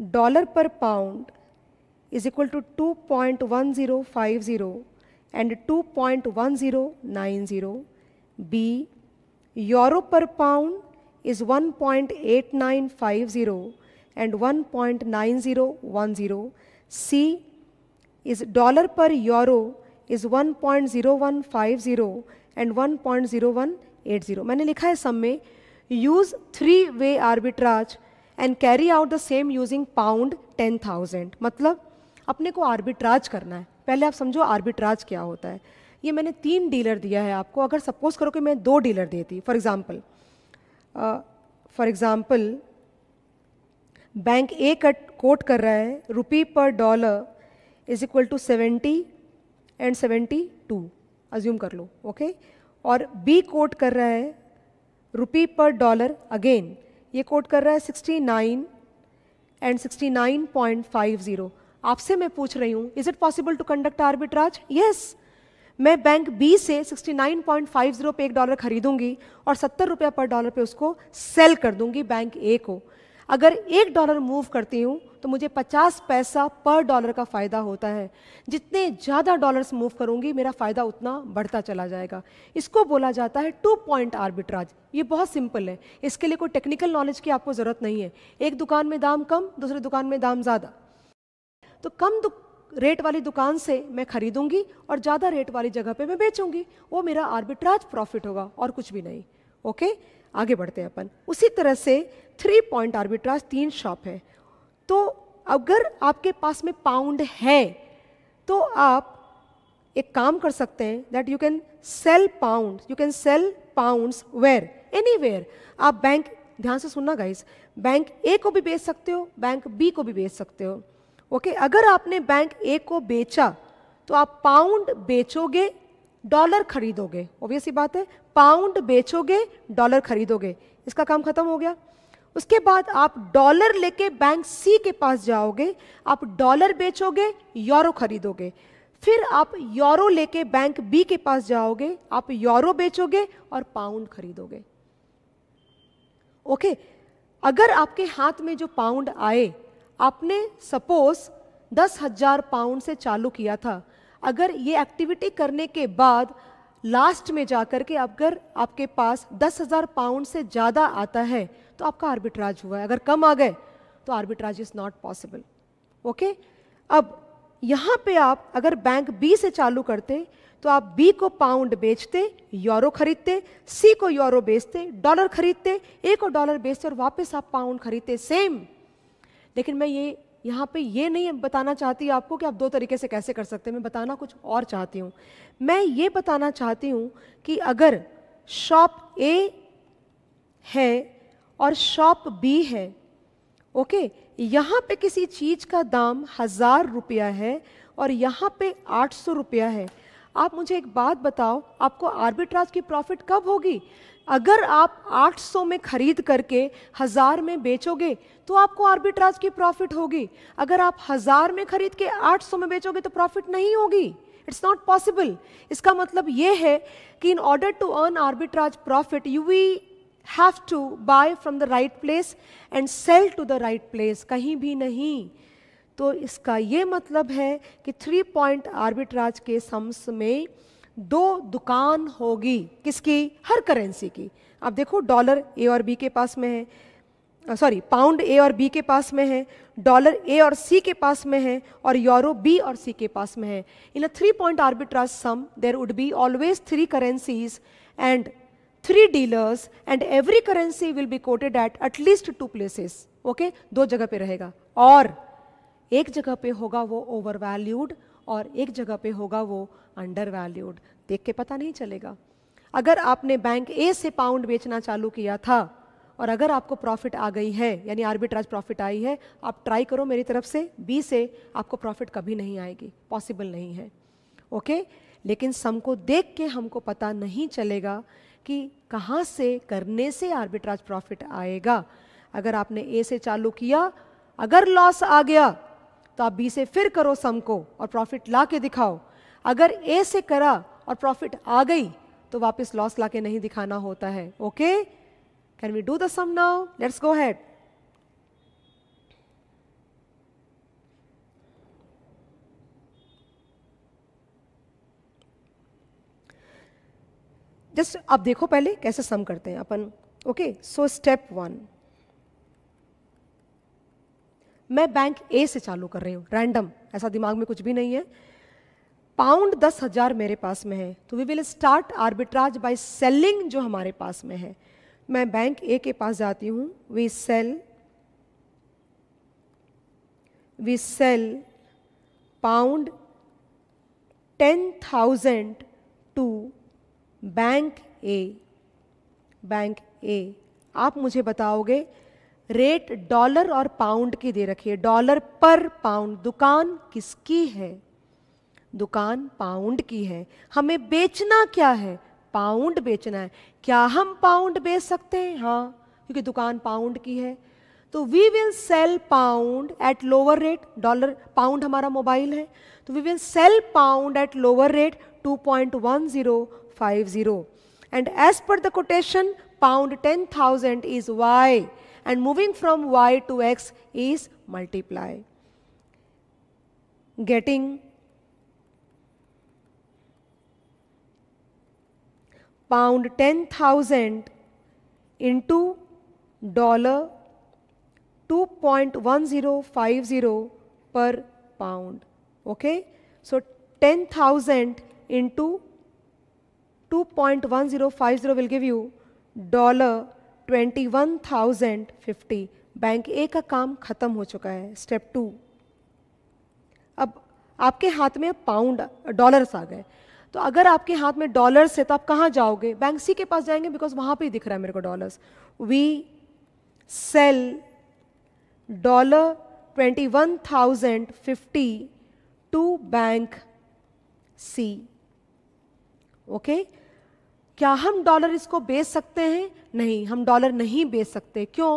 dollar पर pound is equal to two point one zero five zero and two point one zero nine zero B euro per pound is one point eight nine five zero and one one point nine zero zero C is dollar per euro is one one point zero five zero and one one point zero eight zero मैंने लिखा है सब में use three way arbitrage and carry out the same using pound ten thousand मतलब अपने को आर्बिट्राज करना है पहले आप समझो आर्बिट्राज क्या होता है ये मैंने तीन डीलर दिया है आपको अगर सपोज करो कि मैं दो डीलर देती for example for example bank A cut quote कर रहा है rupee per dollar is equal to seventy and seventy two assume कर लो ओके okay? और बी कोट कर रहा है रुपी पर डॉलर अगेन ये कोट कर रहा है 69 एंड 69.50 आपसे मैं पूछ रही हूँ is it possible to conduct arbitrage yes मैं बैंक बी से 69.50 पे एक डॉलर खरीदूंगी और सत्तर रुपया पर डॉलर पे उसको सेल कर दूंगी बैंक ए को अगर एक डॉलर मूव करती हूँ तो मुझे 50 पैसा पर डॉलर का फ़ायदा होता है जितने ज़्यादा डॉलर्स मूव करूँगी मेरा फ़ायदा उतना बढ़ता चला जाएगा इसको बोला जाता है टू पॉइंट आर्बिट्राज ये बहुत सिंपल है इसके लिए कोई टेक्निकल नॉलेज की आपको ज़रूरत नहीं है एक दुकान में दाम कम दूसरी दुकान में दाम ज़्यादा तो कम रेट वाली दुकान से मैं खरीदूंगी और ज़्यादा रेट वाली जगह पे मैं बेचूंगी वो मेरा आर्बिट्राज प्रॉफिट होगा और कुछ भी नहीं ओके आगे बढ़ते हैं अपन उसी तरह से थ्री पॉइंट आर्बिट्राज तीन शॉप है तो अगर आपके पास में पाउंड है तो आप एक काम कर सकते हैं that you can sell pound you can sell pounds where anywhere आप बैंक ध्यान से सुनना गाइस बैंक ए को भी बेच सकते हो बैंक बी को भी बेच सकते हो ओके okay? अगर आपने बैंक ए को बेचा तो आप पाउंड बेचोगे डॉलर खरीदोगे ओबियस ही बात है पाउंड बेचोगे डॉलर खरीदोगे इसका काम खत्म हो गया उसके बाद आप डॉलर लेके बैंक सी के पास जाओगे आप डॉलर बेचोगे यूरो खरीदोगे फिर आप यूरो लेके बैंक बी के पास जाओगे आप यूरो बेचोगे और पाउंड खरीदोगे ओके अगर आपके हाथ में जो पाउंड आए आपने सपोज दस हजार पाउंड से चालू किया था अगर ये एक्टिविटी करने के बाद लास्ट में जाकर के अगर आपके पास दस हजार पाउंड से ज़्यादा आता है तो आपका आर्बिट्राज हुआ है अगर कम आ गए तो arbitrage is not possible okay अब यहाँ पे आप अगर बैंक बी से चालू करते तो आप बी को पाउंड बेचते यूरो खरीदते सी को यूरो बेचते डॉलर खरीदते ए को डॉलर बेचते और वापस आप पाउंड खरीदते सेम लेकिन मैं ये यहाँ पे ये नहीं बताना चाहती आपको कि आप दो तरीके से कैसे कर सकते हैं मैं बताना कुछ और चाहती हूँ मैं ये बताना चाहती हूँ कि अगर शॉप ए है और शॉप बी है ओके यहाँ पे किसी चीज़ का दाम हज़ार रुपया है और यहाँ पे आठ सौ रुपया है आप मुझे एक बात बताओ आपको आर्बिट्राज की प्रॉफिट कब होगी अगर आप 800 में खरीद करके हज़ार में बेचोगे तो आपको आर्बिट्राज की प्रॉफिट होगी अगर आप हज़ार में खरीद के 800 में बेचोगे तो प्रॉफिट नहीं होगी इट्स नॉट पॉसिबल इसका मतलब ये है कि in order to earn arbitrage profit you we have to buy from the right place and sell to the right place कहीं भी नहीं तो इसका ये मतलब है कि थ्री पॉइंट आर्बिट्राज के सम्स में दो दुकान होगी किसकी हर करेंसी की अब देखो डॉलर ए और बी के पास में है सॉरी पाउंड ए और बी के पास में है डॉलर ए और सी के पास में है और यूरो बी और सी के पास में है in a three point arbitrage sum there would be always three currencies and three dealers and every currency will be quoted at at least two places okay दो जगह पे रहेगा और एक जगह पे होगा वो ओवर वैल्यूड और एक जगह पे होगा वो अंडर वैल्यूड देख के पता नहीं चलेगा अगर आपने बैंक ए से पाउंड बेचना चालू किया था और अगर आपको प्रॉफिट आ गई है यानी आर्बिट्राज प्रॉफिट आई है आप ट्राई करो मेरी तरफ से बी से आपको प्रॉफिट कभी नहीं आएगी पॉसिबल नहीं है ओके लेकिन सम को देख के हमको पता नहीं चलेगा कि कहाँ से करने से आर्बिट्राज प्रॉफिट आएगा अगर आपने ए से चालू किया अगर लॉस आ गया तो आप बी से फिर करो सम को और प्रॉफिट ला के दिखाओ अगर ए से करा और प्रॉफिट आ गई तो वापस लॉस ला के नहीं दिखाना होता है okay can we do the sum now let's go head just आप देखो पहले कैसे सम करते हैं अपन ओके सो स्टेप वन मैं बैंक ए से चालू कर रही हूँ रैंडम ऐसा दिमाग में कुछ भी नहीं है पाउंड दस हजार मेरे पास में है तो we will start arbitrage by selling जो हमारे पास में है मैं बैंक ए के पास जाती हूँ we sell we sell pound ten thousand to bank A bank A आप मुझे बताओगे रेट डॉलर और पाउंड की दे रखी है डॉलर पर पाउंड दुकान किसकी है दुकान पाउंड की है हमें बेचना क्या है पाउंड बेचना है क्या हम पाउंड बेच सकते हैं हाँ क्योंकि दुकान पाउंड की है तो we will sell pound at lower rate dollar pound हमारा मोबाइल है तो we will sell pound at lower rate 2.10 50. And as per the quotation, pound 10,000 is Y and moving from Y to X is multiply. Getting pound 10,000 into dollar 2.1050 per pound. Okay. So 10,000 into 2.1050 will give you dollar 21,050 bank A का काम ख़त्म हो चुका है स्टेप टू अब आपके हाथ में पाउंड डॉलर्स आ गए तो अगर आपके हाथ में डॉलर्स है तो आप कहाँ जाओगे बैंक सी के पास जाएंगे बिकॉज वहाँ पे ही दिख रहा है मेरे को dollars we sell dollar twenty one thousand fifty to bank C okay okay? क्या हम डॉलर इसको बेच सकते हैं नहीं हम डॉलर नहीं बेच सकते क्यों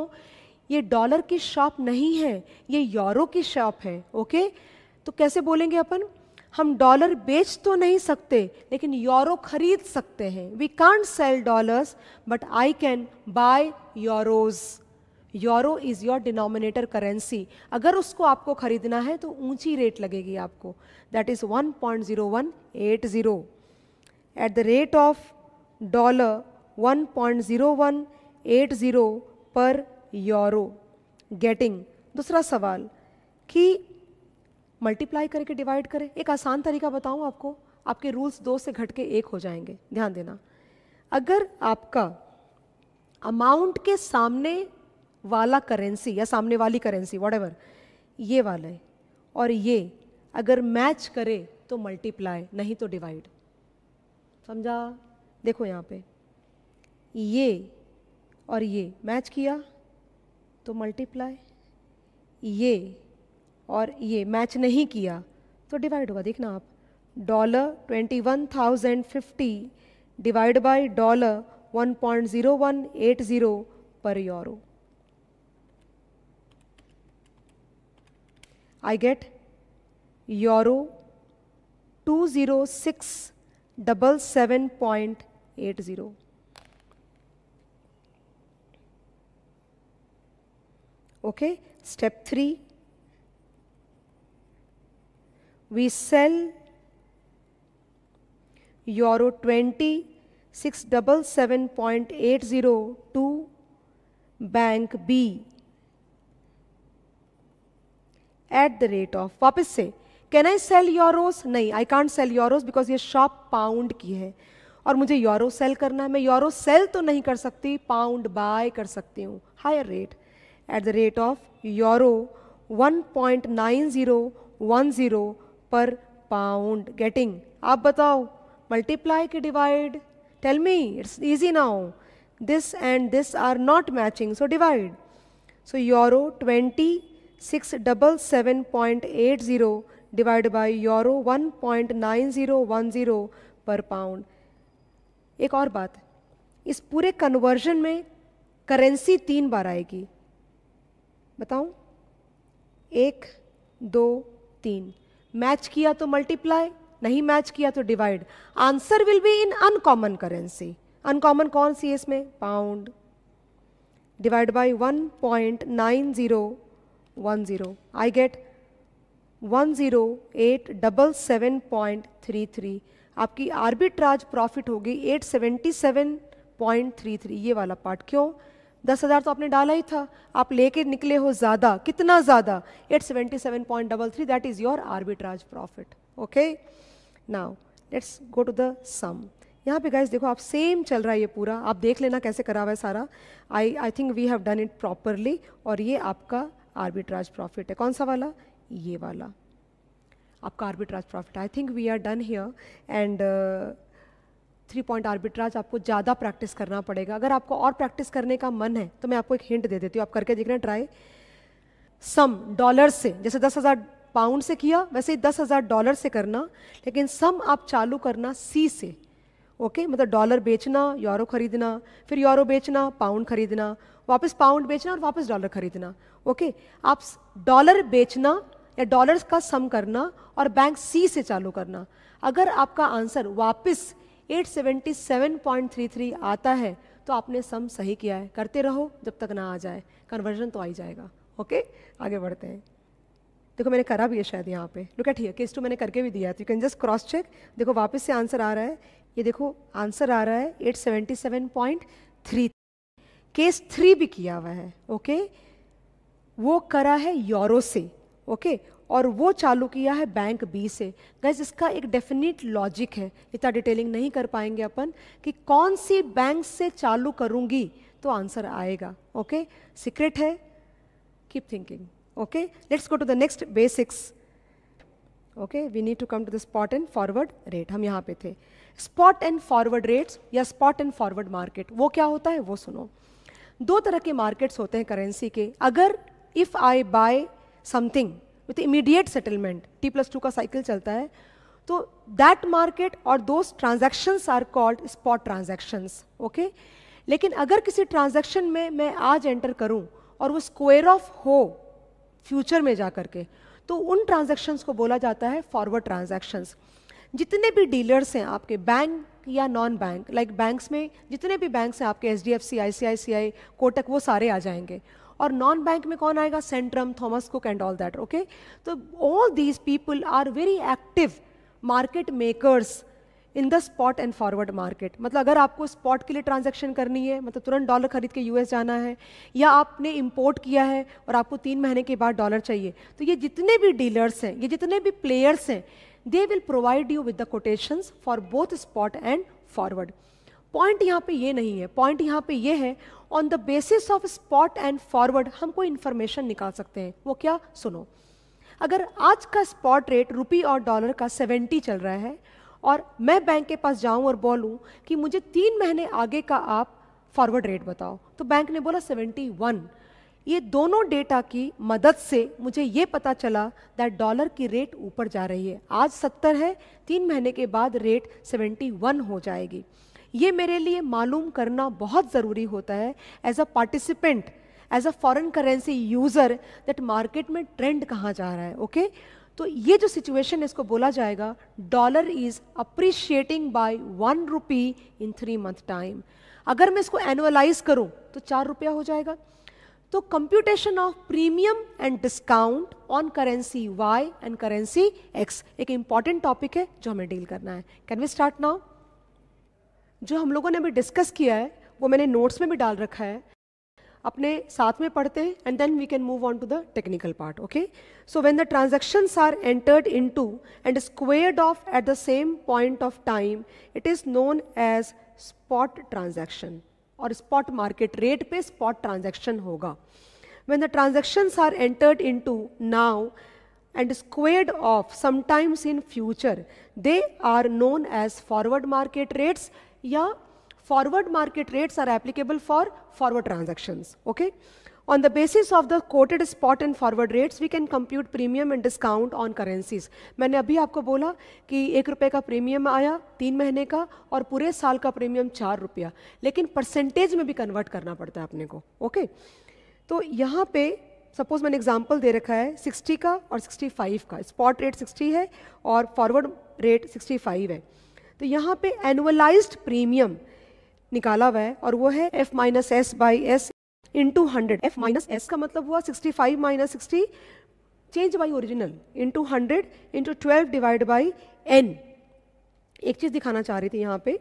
ये डॉलर की शॉप नहीं है ये यूरो की शॉप है ओके तो कैसे बोलेंगे अपन हम डॉलर बेच तो नहीं सकते लेकिन यूरो खरीद सकते हैं we can't sell dollars but I can buy euros euro is your denominator currency अगर उसको आपको खरीदना है तो ऊंची रेट लगेगी आपको that is 1.0180 at the rate of dollar 1.0180 per euro getting दूसरा सवाल कि मल्टीप्लाई करके डिवाइड करें एक आसान तरीका बताऊं आपको आपके रूल्स दो से घट के एक हो जाएंगे ध्यान देना अगर आपका अमाउंट के सामने वाला करेंसी या सामने वाली करेंसी वॉट ये वाला है और ये अगर मैच करे तो मल्टीप्लाई नहीं तो डिवाइड समझा देखो यहाँ पे ये और ये मैच किया तो मल्टीप्लाई ये और ये मैच नहीं किया तो डिवाइड होगा देखना आप dollar twenty one thousand fifty divide by dollar one point zero one eight zero per euro six double seven point eight zero okay step three we sell euro twenty six double seven point eight zero to bank B at the rate of वापस से कैन आई सेल योरोस नहीं I can't sell euros because ये शॉप पाउंड की है और मुझे यूरो सेल करना है मैं यूरो सेल तो नहीं कर सकती पाउंड बाय कर सकती हूँ higher rate at the rate of euro 1.9010 per pound getting आप बताओ मल्टीप्लाई के divide tell me it's easy now this and this are not matching so divide so euro twenty six double seven point eight zero divide by euro one point nine zero one zero per pound एक और बात इस पूरे कन्वर्जन में करेंसी तीन बार आएगी बताऊं एक दो तीन मैच किया तो मल्टीप्लाई नहीं मैच किया तो divide answer will be in uncommon currency uncommon कौन सी है इसमें pound divide by 1.9010 I get three आपकी आर्बिट्राज प्रॉफिट होगी 877.33 ये वाला पार्ट क्यों दस हज़ार तो आपने डाला ही था आप लेके निकले हो ज़्यादा कितना ज़्यादा 877.33 that is your arbitrage profit okay now let's go to the sum यहाँ पे गाइज देखो आप सेम चल रहा है ये पूरा आप देख लेना कैसे करा हुआ है सारा I I think we have done it properly और ये आपका आर्बिट्राज प्रॉफिट है कौन सा वाला ये वाला आपका arbitrage profit I think we are done here and three point arbitrage आपको ज़्यादा प्रैक्टिस करना पड़ेगा अगर आपको और प्रैक्टिस करने का मन है तो मैं आपको एक हिंट दे देती हूँ आप करके देखना ट्राई सम डॉलर से जैसे दस हज़ार पाउंड से किया वैसे ही दस हज़ार डॉलर से करना लेकिन सम आप चालू करना सी से ओके मतलब डॉलर बेचना यूरो खरीदना फिर यूरो बेचना पाउंड खरीदना वापस पाउंड बेचना और वापस डॉलर खरीदना ओके आप डॉलर बेचना या डॉलर्स का सम करना और बैंक सी से चालू करना अगर आपका आंसर वापस 877.33 आता है तो आपने सम सही किया है करते रहो जब तक ना आ जाए कन्वर्जन तो आ ही जाएगा ओके आगे बढ़ते हैं देखो मैंने करा भी है शायद यहाँ पे look at here case two मैंने करके भी दिया है you can just cross check देखो वापस से आंसर आ रहा है ये देखो आंसर आ रहा है at seventy seven point three case three भी किया हुआ है ओके वो करा है यूरो से ओके और वो चालू किया है बैंक बी से गैस इसका एक डेफिनेट लॉजिक है इतना डिटेलिंग नहीं कर पाएंगे अपन कि कौन सी बैंक से चालू करूंगी तो आंसर आएगा ओके सीक्रेट है keep thinking okay let's go to the next basics okay we need to come to the spot and forward rate हम यहाँ पे थे स्पॉट एंड फॉरवर्ड रेट्स या स्पॉट एंड फॉरवर्ड मार्केट वो क्या होता है वो सुनो दो तरह के मार्केट्स होते हैं करेंसी के अगर if I buy something with immediate settlement T plus two का साइकिल चलता है तो दैट मार्केट और those transactions are called spot transactions okay लेकिन अगर किसी ट्रांजेक्शन में मैं आज एंटर करूं और वो स्क्वेयर ऑफ हो फ्यूचर में जा करके तो उन ट्रांजेक्शन्स को बोला जाता है फॉरवर्ड ट्रांजेक्शन्स जितने भी डीलर्स हैं आपके बैंक या नॉन बैंक लाइक बैंक्स में जितने भी बैंक्स हैं आपके H D F C I C I C I Kotak वो सारे आ जाएंगे और नॉन बैंक में कौन आएगा Centrum Thomas Cook and all that okay तो all these people are very active market makers in the spot and forward market मतलब अगर आपको स्पॉट के लिए ट्रांजेक्शन करनी है मतलब तुरंत डॉलर खरीद के यूएस जाना है या आपने इम्पोर्ट किया है और आपको तीन महीने के बाद डॉलर चाहिए तो ये जितने भी डीलर्स हैं ये जितने भी प्लेयर्स हैं they will provide you with the quotations for both spot and forward point यहाँ पे ये नहीं है पॉइंट यहाँ पे ये है on the basis of spot and forward हम कोई इन्फॉर्मेशन निकाल सकते हैं वो क्या सुनो अगर आज का स्पॉट रेट रुपी और डॉलर का 70 चल रहा है और मैं बैंक के पास जाऊं और बोलूं कि मुझे तीन महीने आगे का आप फॉरवर्ड रेट बताओ तो बैंक ने बोला 71 ये दोनों डेटा की मदद से मुझे ये पता चला दैट डॉलर की रेट ऊपर जा रही है आज 70 है तीन महीने के बाद रेट 71 हो जाएगी ये मेरे लिए मालूम करना बहुत ज़रूरी होता है as a participant as a foreign currency user that market में ट्रेंड कहाँ जा रहा है ओके okay? तो ये जो सिचुएशन है इसको बोला जाएगा dollar is appreciating by one rupee in three month time अगर मैं इसको एनुअलाइज करूँ तो चार रुपया हो जाएगा तो computation of premium and discount on currency Y and currency X एक इंपॉर्टेंट टॉपिक है जो हमें डील करना है कैन वी स्टार्ट नाउ जो हम लोगों ने अभी डिस्कस किया है वो मैंने नोट्स में भी डाल रखा है अपने साथ में पढ़ते हैं and then we can move on to the technical part okay so when the transactions are entered into and squared off at the same point of time it is known as spot transaction और स्पॉट मार्केट रेट पे स्पॉट ट्रांजैक्शन होगा when the transactions are entered in now and squared off sometimes in future they are known as forward market rates या forward market rates are applicable for forward transactions okay on the basis of the quoted spot and forward rates we can compute premium and discount on currencies मैंने अभी आपको बोला कि एक रुपये का प्रीमियम आया तीन महीने का और पूरे साल का प्रीमियम चार रुपया लेकिन परसेंटेज में भी कन्वर्ट करना पड़ता है अपने को ओके तो यहाँ पे सपोज मैंने एग्जाम्पल दे रखा है सिक्सटी का और सिक्सटी फाइव का स्पॉट रेट सिक्सटी है और फॉरवर्ड रेट सिक्सटी फाइव है तो यहाँ पे एनुअलाइज प्रीमियम निकाला हुआ है और वो है F minus S by S into hundred F minus S का मतलब हुआ sixty five minus sixty change by original into hundred into twelve divide by N एक चीज़ दिखाना चाह रही थी यहाँ पे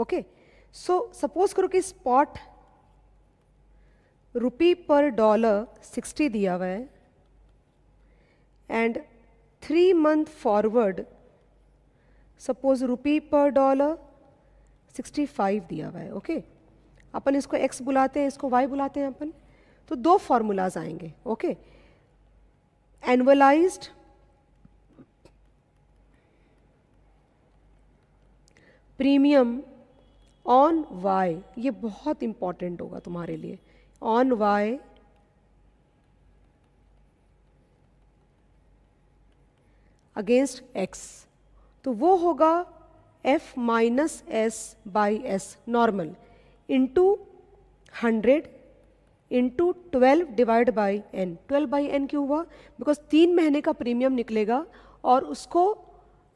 ओके सो सपोज करो कि स्पॉट रुपी पर डॉलर सिक्सटी दिया हुआ है and three month forward suppose rupee per dollar sixty five दिया हुआ है ओके अपन इसको एक्स बुलाते हैं इसको वाई बुलाते हैं अपन तो दो फॉर्मूलाज आएंगे okay annualise premium on Y ये बहुत इंपॉर्टेंट होगा तुम्हारे लिए ऑन वाई अगेंस्ट एक्स तो वो होगा F minus S by S normal into hundred into twelve divide by N twelve by N क्यों हुआ बिकॉज तीन महीने का प्रीमियम निकलेगा और उसको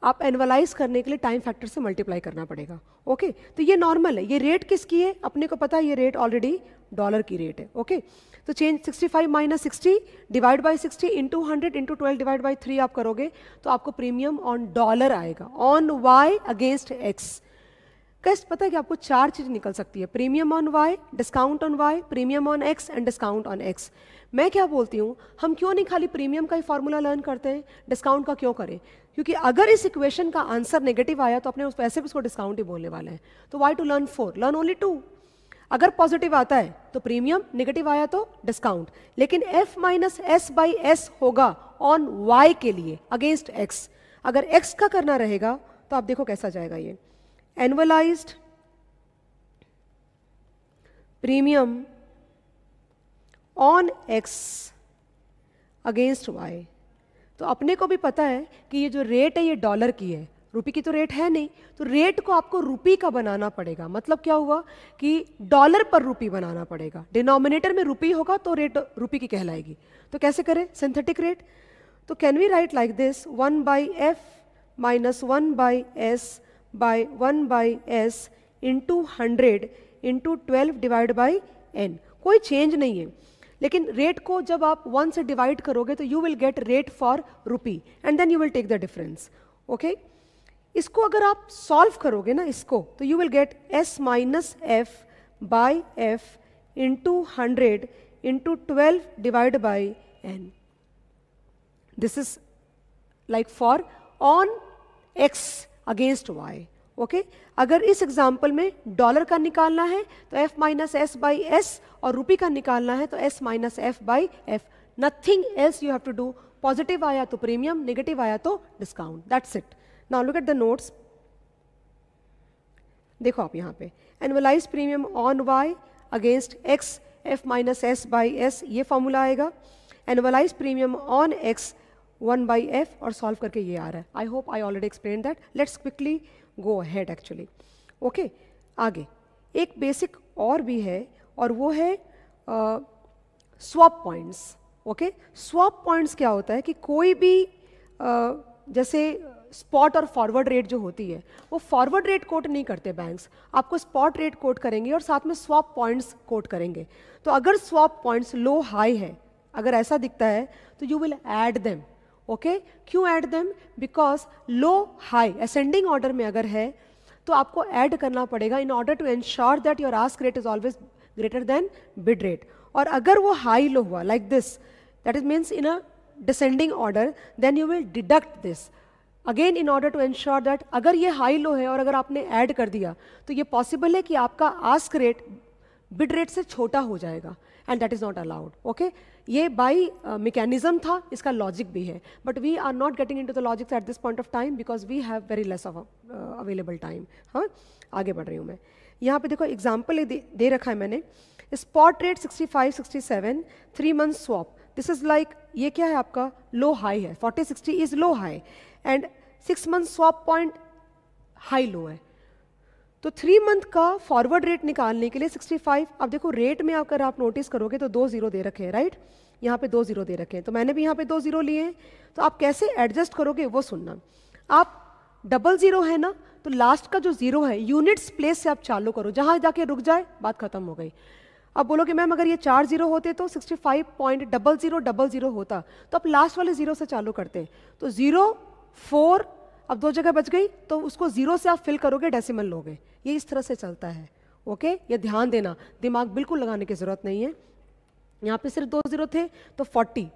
आप एनवलाइज करने के लिए टाइम फैक्टर से मल्टीप्लाई करना पड़ेगा ओके तो ये नॉर्मल है ये रेट किसकी है अपने को पता है ये रेट ऑलरेडी डॉलर की रेट है ओके तो change 65 five minus sixty divide by sixty into hundred into twelve divide by three आप करोगे तो आपको प्रीमियम ऑन डॉलर आएगा ऑन वाई अगेंस्ट एक्स कैसे पता है कि आपको चार चीज़ निकल सकती है premium on Y discount on Y premium on X and discount on X मैं क्या बोलती हूँ हम क्यों नहीं खाली प्रीमियम का ही फॉर्मूला लर्न करते हैं डिस्काउंट का क्यों करें क्योंकि अगर इस इक्वेशन का आंसर नेगेटिव आया तो अपने उस पैसे भी उसको डिस्काउंट ही बोलने वाले हैं तो why to learn for learn only to अगर पॉजिटिव आता है तो प्रीमियम नेगेटिव आया तो डिस्काउंट लेकिन F minus S by S होगा ऑन वाई के लिए अगेंस्ट एक्स अगर एक्स का करना रहेगा तो आप देखो कैसा जाएगा ये annualize premium on X against Y तो अपने को भी पता है कि ये जो रेट है ये डॉलर की है रुपये की तो रेट है नहीं तो रेट को आपको रुपी का बनाना पड़ेगा मतलब क्या हुआ कि डॉलर पर रुपी बनाना पड़ेगा डिनोमिनेटर में रुपी होगा तो रेट रुपी की कहलाएगी तो कैसे करें सिंथेटिक रेट तो can we write like this one by F minus one by S by one by S into hundred into twelve divide by N कोई चेंज नहीं है लेकिन रेट को जब आप वन से डिवाइड करोगे तो you will get rate for rupee and then you will take the difference okay इसको अगर आप सॉल्व करोगे ना इसको तो you will get S minus F by F into hundred into twelve divide by N this is like for on X against Y okay okay? अगर इस एग्जाम्पल में डॉलर का निकालना है तो F minus S by S और रुपी का निकालना है तो S minus F by F nothing else you have to do positive आया तो प्रीमियम नेगेटिव आया तो discount that's it now look at the notes देखो आप यहाँ पे annualize premium on Y against X F minus S by S ये फॉर्मूला आएगा annualize premium on X one by F और सॉल्व करके ये आ रहा है I hope I already explain that let's quickly go ahead actually okay आगे एक बेसिक और भी है और वो है swap points okay swap points क्या होता है कि कोई भी uh, जैसे स्पॉट और फॉरवर्ड रेट जो होती है वो फॉरवर्ड रेट कोट नहीं करते बैंक्स आपको स्पॉट रेट कोट करेंगे और साथ में स्वॉप पॉइंट्स कोट करेंगे तो अगर स्वॉप पॉइंट्स लो हाई है अगर ऐसा दिखता है तो you will add them okay क्यों add them because low high ascending order में अगर है तो आपको ऐड करना पड़ेगा in order to ensure that your ask rate is always greater than bid rate और अगर वो हाई लो हुआ like this that is means in a descending order then you will deduct this again in order to ensure that अगर ये हाई लो है और अगर आपने ऐड कर दिया तो ये पॉसिबल है कि आपका आस्क रेट बिड रेट से छोटा हो जाएगा and that is not allowed okay ये बाई मेकेनिज्म uh, था इसका लॉजिक भी है but we are not getting into the logics at this point of time because we have very less of available time हाँ आगे बढ़ रही हूँ मैं यहाँ पे देखो एग्जाम्पल दे, दे रखा है मैंने spot rate 65, 67, three month swap this is like ये क्या है आपका लो हाई है 40, 60 is low high and six month swap point high low है तो थ्री मंथ का फॉरवर्ड रेट निकालने के लिए 65 आप देखो रेट में अगर आप नोटिस करोगे तो दो जीरो दे रखे हैं राइट यहाँ पे दो जीरो दे रखे हैं तो मैंने भी यहाँ पे दो जीरो लिए हैं तो आप कैसे एडजस्ट करोगे वो सुनना आप डबल जीरो है ना तो लास्ट का जो जीरो है यूनिट्स प्लेस से आप चालू करो जहाँ जाके रुक जाए बात खत्म हो गई अब बोलोगे मैम अगर ये चार जीरो होते तो five point double zero double zero होता तो आप लास्ट वाले जीरो से चालू करते हैं तो जीरो फोर अब दो जगह बच गई तो उसको ज़ीरो से आप फिल करोगे डेसिमल लोगे ये इस तरह से चलता है ओके ये ध्यान देना दिमाग बिल्कुल लगाने की ज़रूरत नहीं है यहाँ पे सिर्फ दो ज़ीरो थे तो फोर्टी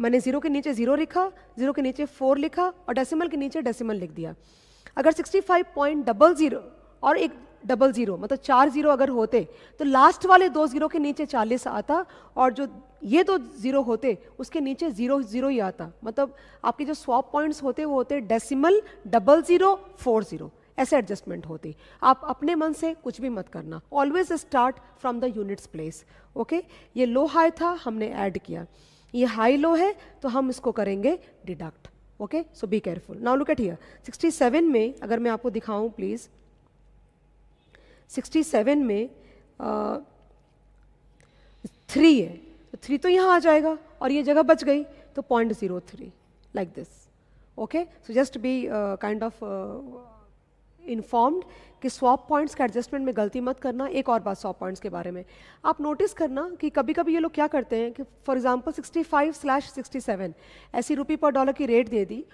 मैंने ज़ीरो के नीचे ज़ीरो लिखा ज़ीरो के नीचे फोर लिखा और डेसिमल के नीचे डेसिमल लिख दिया अगर sixty five point double zero और एक डबल ज़ीरो मतलब चार ज़ीरो अगर होते तो लास्ट वाले दो ज़ीरो के नीचे चालीस आता और जो ये तो ज़ीरो होते उसके नीचे ज़ीरो ज़ीरो ही आता मतलब आपके जो स्वॉप पॉइंट्स होते वो होते decimal double zero four zero ऐसे एडजस्टमेंट होती आप अपने मन से कुछ भी मत करना always start from the units place okay ये लो हाई था हमने ऐड किया ये हाई लो है तो हम इसको करेंगे deduct okay so be careful now look at here 67 में अगर मैं आपको दिखाऊं प्लीज़ 67 में थ्री uh, है तो थ्री तो यहाँ आ जाएगा और ये जगह बच गई तो point zero three like this okay so just be kind of informed कि स्वॉप पॉइंट्स के एडजस्टमेंट में गलती मत करना एक और बात स्वॉप पॉइंट्स के बारे में आप नोटिस करना कि कभी कभी ये लोग क्या करते हैं कि फॉर एग्जांपल 65 स्लैश सेवन ऐसी रुपी पर डॉलर की रेट दे दी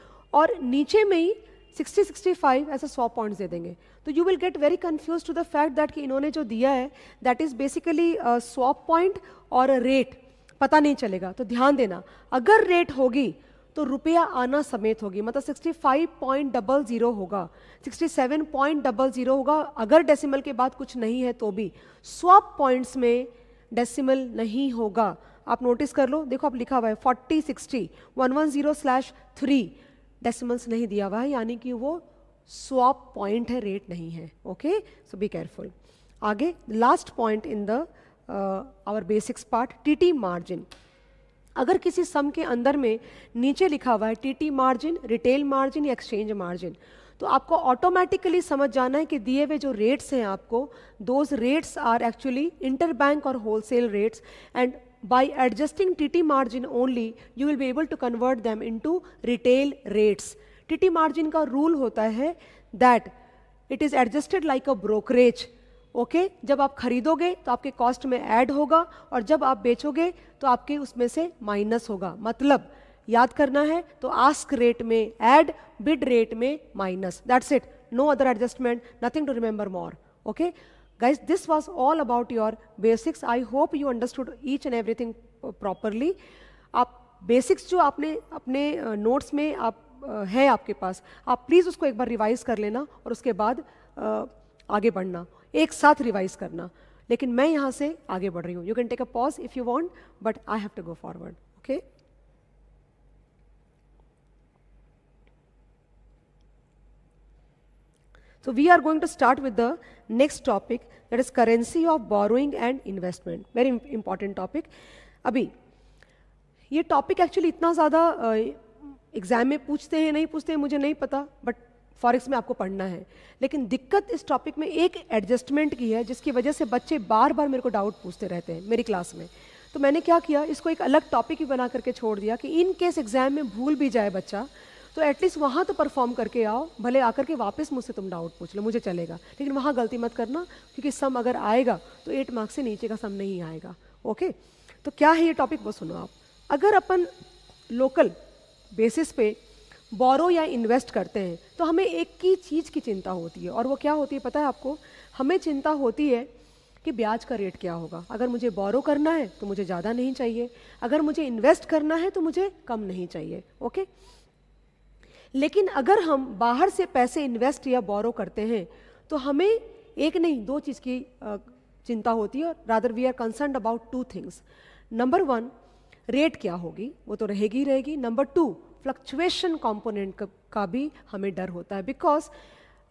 और नीचे में ही 60 65 ऐसे स्वॉप पॉइंट्स दे देंगे तो you will get very confuse to the fact that कि इन्होंने जो दिया है that is basically swap point और रेट पता नहीं चलेगा तो ध्यान देना अगर रेट होगी तो रुपया आना समेत होगी मतलब sixty five point double zero होगा sixty seven point double zero होगा अगर डेसिमल के बाद कुछ नहीं है तो भी स्वाप पॉइंट्स में डेसिमल नहीं होगा आप नोटिस कर लो देखो आप लिखा हुआ है forty sixty one one zero slash three decimals नहीं दिया हुआ है यानी कि वो स्वाप पॉइंट है रेट नहीं है ओके सो बी केयरफुल आगे last point in the our basics part T margin अगर किसी सम के अंदर में नीचे लिखा हुआ है टी मार्जिन रिटेल मार्जिन या एक्सचेंज मार्जिन तो आपको ऑटोमेटिकली समझ जाना है कि दिए हुए जो रेट्स हैं आपको those rates are actually inter bank और wholesale rates and T margin only you will be able to convert them into retail rates T T margin का रूल होता है that it is adjusted like a brokerage okay okay? जब आप खरीदोगे तो आपके कॉस्ट में ऐड होगा और जब आप बेचोगे तो आपके उसमें से माइनस होगा मतलब याद करना है तो आस्क रेट में ऐड बिड रेट में minus that's it no other adjustment nothing to remember more okay guys this was all about your basics I hope you understood each and everything properly आप बेसिक्स जो आपने अपने नोट्स uh, में आप uh, है आपके पास आप प्लीज़ उसको एक बार रिवाइज कर लेना और उसके बाद uh, आगे बढ़ना एक साथ रिवाइज करना लेकिन मैं यहां से आगे बढ़ रही हूं you can take a pause if you want but I have to go forward okay so we are going to start with the next topic that is currency of borrowing and investment very important topic अभी ये टॉपिक एक्चुअली इतना ज़्यादा एग्जाम में पूछते हैं नहीं पूछते हैं मुझे नहीं पता बट फॉरिक्स में आपको पढ़ना है लेकिन दिक्कत इस टॉपिक में एक एडजस्टमेंट की है जिसकी वजह से बच्चे बार बार मेरे को डाउट पूछते रहते हैं मेरी क्लास में तो मैंने क्या किया इसको एक अलग टॉपिक ही बना करके छोड़ दिया कि इन केस एग्ज़ाम में भूल भी जाए बच्चा तो एटलीस्ट वहाँ तो परफॉर्म करके आओ भले आकर के वापस मुझसे तुम डाउट पूछ लो मुझे चलेगा लेकिन वहाँ गलती मत करना क्योंकि सम अगर आएगा तो एट मार्क्स से नीचे का सम नहीं आएगा ओके तो क्या है ये टॉपिक वो सुनो आप अगर अपन लोकल बेसिस पे बोरो या इन्वेस्ट करते हैं तो हमें एक ही चीज़ की चिंता होती है और वो क्या होती है पता है आपको हमें चिंता होती है कि ब्याज का रेट क्या होगा अगर मुझे बोरो करना है तो मुझे ज़्यादा नहीं चाहिए अगर मुझे इन्वेस्ट करना है तो मुझे कम नहीं चाहिए ओके लेकिन अगर हम बाहर से पैसे इन्वेस्ट या बोरो करते हैं तो हमें एक नहीं दो चीज़ की चिंता होती है और rather we are concern about two things number one rate क्या होगी वो तो रहेगी ही रहेगी नंबर टू फ्लक्चुएशन कंपोनेंट का भी हमें डर होता है बिकॉज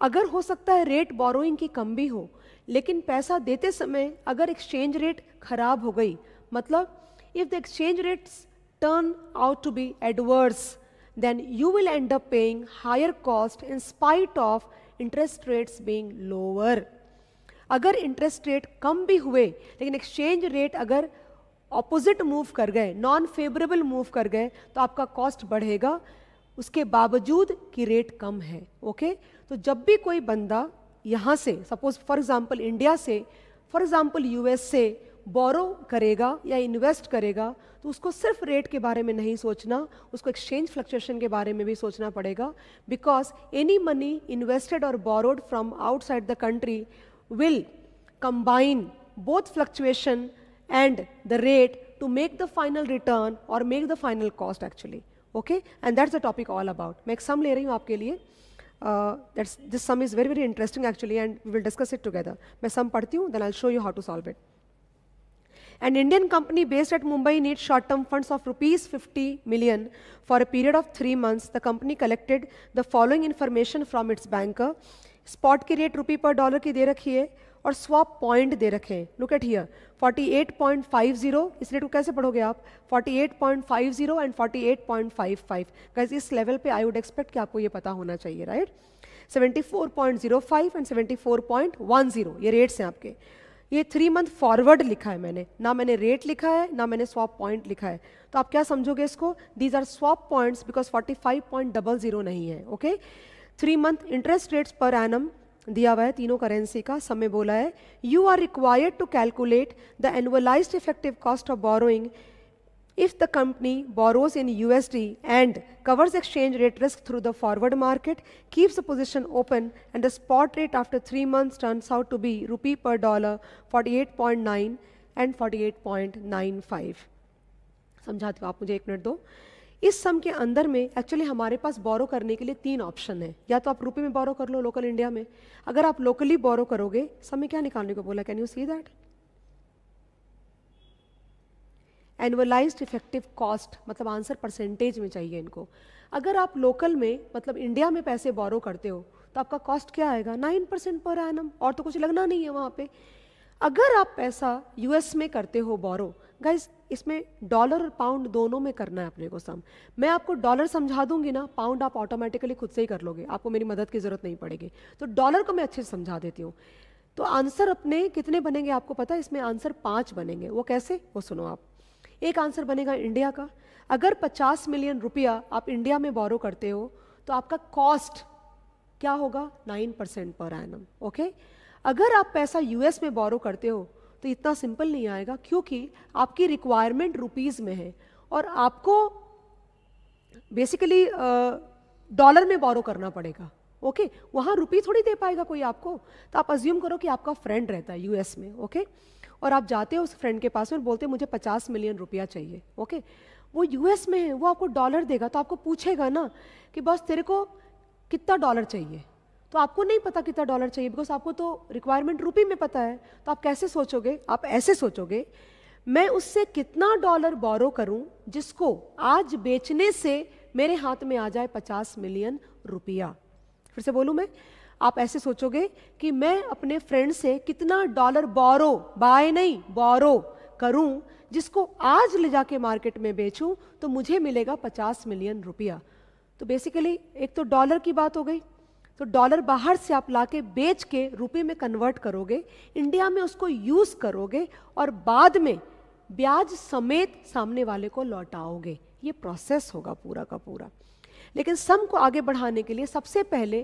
अगर हो सकता है रेट बोरोइंग की कम भी हो लेकिन पैसा देते समय अगर एक्सचेंज रेट खराब हो गई मतलब if the exchange rates turn out to be adverse then you will end up paying higher cost in spite of interest rates being lower अगर इंटरेस्ट रेट कम भी हुए लेकिन एक्सचेंज रेट अगर ऑपोजिट मूव कर गए नॉन फेवरेबल मूव कर गए तो आपका कॉस्ट बढ़ेगा उसके बावजूद कि रेट कम है ओके तो जब भी कोई बंदा यहाँ से सपोज फॉर एग्ज़ाम्पल इंडिया से फॉर एग्ज़ाम्पल यूएस से बोरो करेगा या इन्वेस्ट करेगा तो उसको सिर्फ रेट के बारे में नहीं सोचना उसको एक्सचेंज फ्लक्चुएशन के बारे में भी सोचना पड़ेगा बिकॉज एनी मनी इन्वेस्टेड और borrowed from outside the country will combine both fluctuation and the rate to make the final return or make the final cost actually. Okay, and that's the topic all about. Make some layering ले रही Uh, that's this sum is very very interesting actually, and we will discuss it together. Make some party, then I'll show you how to solve it. An Indian company based at Mumbai needs short-term funds of rupees 50 million for a period of three months. The company collected the following information from its banker. spot rate rupee per dollar dollar की दे और स्वाप पॉइंट दे रखे हैं लुक एट हियर 48.50 रेट को कैसे पढ़ोगे आप 48.50 एंड 48.55 गाइस इस लेवल पे आई वुड एक्सपेक्ट कि आपको ये पता होना चाहिए राइट right? 74.05 एंड 74.10 ये रेट्स हैं आपके ये थ्री मंथ फॉरवर्ड लिखा है मैंने ना मैंने रेट लिखा है ना मैंने स्वाप पॉइंट लिखा है तो आप क्या समझोगे इसको these are swap points because 45.00 नहीं है okay three month interest rates per annum दिया हुआ है तीनों करेंसी का समय बोला है you are required to calculate the annualize effective cost of borrowing if the company borrows in U S D and covers exchange rate risk through the forward market keeps position open and the spot rate after three months turns out to B rupee per dollar forty eight point nine and forty eight point nine five समझाती हूँ आप मुझे एक मिनट दो इस सम के अंदर में एक्चुअली हमारे पास बोरो करने के लिए तीन ऑप्शन है या तो आप रुपये में बोरो कर लो लोकल इंडिया में अगर आप लोकली बोरो करोगे समय में क्या निकालने को बोला can you see that annualize effective cost मतलब आंसर परसेंटेज में चाहिए इनको अगर आप लोकल में मतलब इंडिया में पैसे बोरो करते हो तो आपका कॉस्ट क्या आएगा नाइन परसेंट पर एनम और तो कुछ लगना नहीं है वहाँ पे अगर आप पैसा यूएस में करते हो बोरो गाइज इसमें डॉलर और पाउंड दोनों में करना है अपने को सम मैं आपको डॉलर समझा दूंगी ना पाउंड आप ऑटोमेटिकली खुद से ही कर लोगे आपको मेरी मदद की ज़रूरत नहीं पड़ेगी तो डॉलर को मैं अच्छे से समझा देती हूँ तो आंसर अपने कितने बनेंगे आपको पता है इसमें आंसर पाँच बनेंगे वो कैसे वो सुनो आप एक आंसर बनेगा इंडिया का अगर पचास मिलियन रुपया आप इंडिया में बोरो करते हो तो आपका कॉस्ट क्या होगा nine percent per annum okay अगर आप पैसा यूएस में बोरो करते हो तो इतना सिंपल नहीं आएगा क्योंकि आपकी रिक्वायरमेंट रुपीज़ में है और आपको बेसिकली डॉलर में बोरो करना पड़ेगा ओके वहाँ रुपी थोड़ी दे पाएगा कोई आपको तो आप अज्यूम करो कि आपका फ्रेंड रहता है यूएस में ओके और आप जाते हो उस फ्रेंड के पास में बोलते मुझे पचास मिलियन रुपया चाहिए ओके वो यूएस में है वो आपको डॉलर देगा तो आपको पूछेगा ना कि बस तेरे को कितना डॉलर चाहिए तो आपको नहीं पता कितना डॉलर चाहिए बिकॉज आपको तो रिक्वायरमेंट रूपी में पता है तो आप कैसे सोचोगे आप ऐसे सोचोगे मैं उससे कितना डॉलर बोरो करूं जिसको आज बेचने से मेरे हाथ में आ जाए पचास मिलियन रुपया फिर से बोलूँ मैं आप ऐसे सोचोगे कि मैं अपने फ्रेंड से कितना डॉलर बोरो बाय नहीं बोरो करूं जिसको आज ले जाके मार्केट में बेचूं तो मुझे मिलेगा पचास मिलियन रुपया तो बेसिकली एक तो डॉलर की बात हो गई तो डॉलर बाहर से आप लाके बेच के रुपए में कन्वर्ट करोगे इंडिया में उसको यूज़ करोगे और बाद में ब्याज समेत सामने वाले को लौटाओगे ये प्रोसेस होगा पूरा का पूरा लेकिन सम को आगे बढ़ाने के लिए सबसे पहले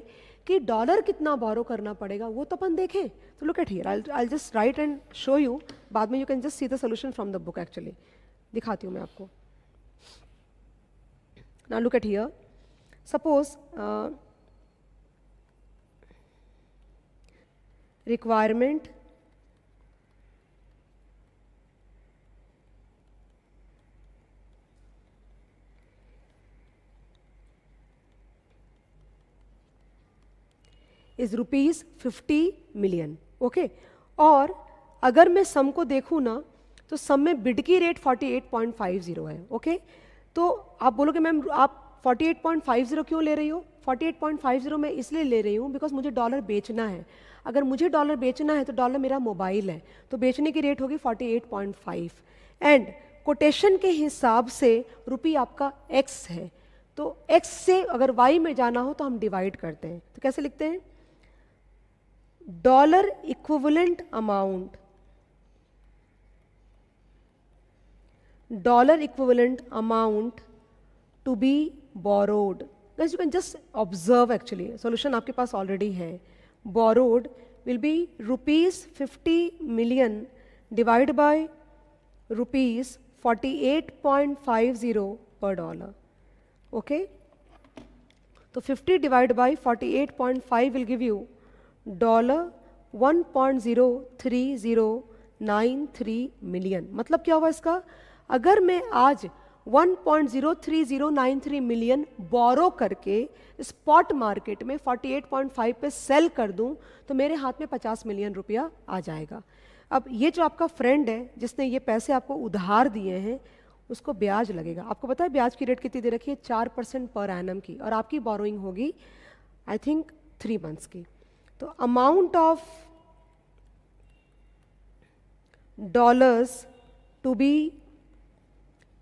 कि डॉलर कितना बोरो करना पड़ेगा वो तो अपन देखें तो look at here I just write and show you बाद में you can just see the solution from the book actually दिखाती हूँ मैं आपको ना look at here suppose requirement is rupees fifty million okay और अगर मैं सम को देखू ना तो सम में बिड की रेट 48.50 है ओके okay? तो आप बोलोगे मैम आप 48.50 क्यों ले रही हो 48.50 मैं इसलिए ले रही हूँ बिकॉज मुझे डॉलर बेचना है अगर मुझे डॉलर बेचना है तो डॉलर मेरा मोबाइल है तो बेचने की रेट होगी 48.5 एंड कोटेशन के हिसाब से रुपी आपका एक्स है तो एक्स से अगर वाई में जाना हो तो हम डिवाइड करते हैं तो कैसे लिखते हैं dollar equivalent amount dollar equivalent amount to be borrowed guys you can just observe actually solution आपके पास ऑलरेडी है borrowed will be rupees fifty million divide by rupees forty eight point five zero per dollar okay तो fifty divide by forty eight point five will give you dollar one point zero three zero nine three million मतलब क्या हुआ इसका अगर मैं आज 1.03093 मिलियन बोरो करके स्पॉट मार्केट में 48.5 पे सेल कर दूं तो मेरे हाथ में 50 मिलियन रुपया आ जाएगा अब ये जो आपका फ्रेंड है जिसने ये पैसे आपको उधार दिए हैं उसको ब्याज लगेगा आपको पता है ब्याज की रेट कितनी दे रखी है चार परसेंट पर एनम की और आपकी बोरोइंग होगी आई थिंक थ्री मंथ्स की तो amount of dollars to be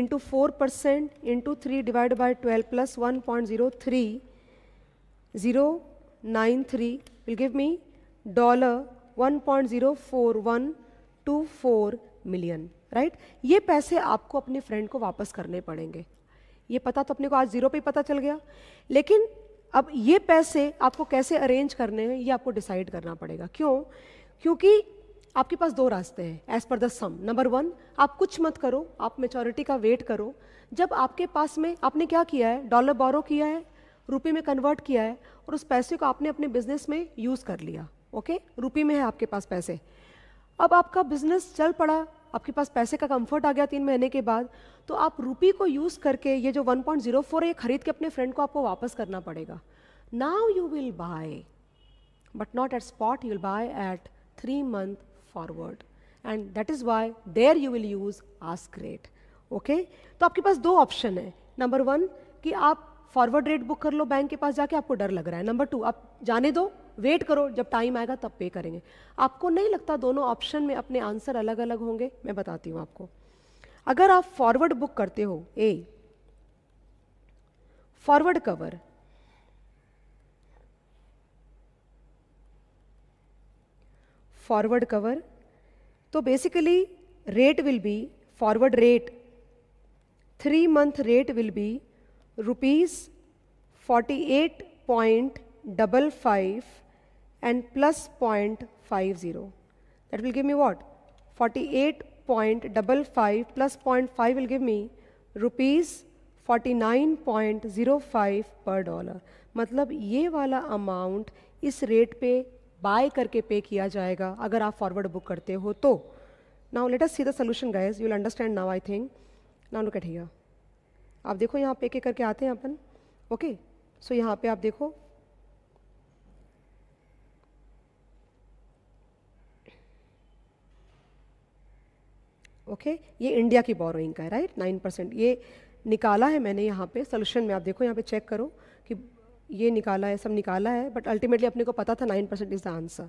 into four percent into three divide by twelve plus one point zero three zero nine three will give me dollar one point zero four one two four million right ये पैसे आपको अपने फ्रेंड को वापस करने पड़ेंगे ये पता तो अपने को आज ज़ीरो पे ही पता चल गया लेकिन अब ये पैसे आपको कैसे अरेंज करने हैं ये आपको डिसाइड करना पड़ेगा क्यों क्योंकि आपके पास दो रास्ते हैं as per the some number one आप कुछ मत करो आप मेचोरिटी का वेट करो जब आपके पास में आपने क्या किया है डॉलर बोरो किया है रुपये में कन्वर्ट किया है और उस पैसे को आपने अपने बिजनेस में यूज़ कर लिया ओके रुपये में है आपके पास पैसे अब आपका बिजनेस चल पड़ा आपके पास पैसे का कंफर्ट आ गया तीन महीने के बाद तो आप रुपी को यूज़ करके ये जो 1.04 है ये खरीद के अपने फ्रेंड को आपको वापस करना पड़ेगा now you will buy but not at spot you will buy at three month forward and that is why there you will use ask rate okay तो आपके पास दो ऑप्शन है नंबर वन कि आप फॉरवर्ड रेट बुक कर लो बैंक के पास जाके आपको डर लग रहा है नंबर टू आप जाने दो वेट करो जब टाइम आएगा तब पे करेंगे आपको नहीं लगता दोनों ऑप्शन में अपने आंसर अलग अलग होंगे मैं बताती हूँ आपको अगर आप फॉरवर्ड बुक करते हो a forward cover forward cover. So basically rate will be forward rate. Three month rate will be rupees 48.55 and plus 0.50. That will give me what? 48.55 plus 0.5 will give me rupees 49.05 per dollar मतलब ये वाला अमाउंट इस रेट पे बाय करके पे किया जाएगा अगर आप फॉरवर्ड बुक करते हो तो now let us see the solution guys you will understand now I think now look at here आप देखो यहाँ पे के करके आते हैं अपन ओके सो यहाँ पे आप देखो ओके okay? ये इंडिया की बोरोइंग का है राइट नाइन परसेंट ये निकाला है मैंने यहाँ पे सोल्यूशन में आप देखो यहाँ पे चेक करो ये निकाला है सब निकाला है बट अल्टीमेटली अपने को पता था nine percent is the answer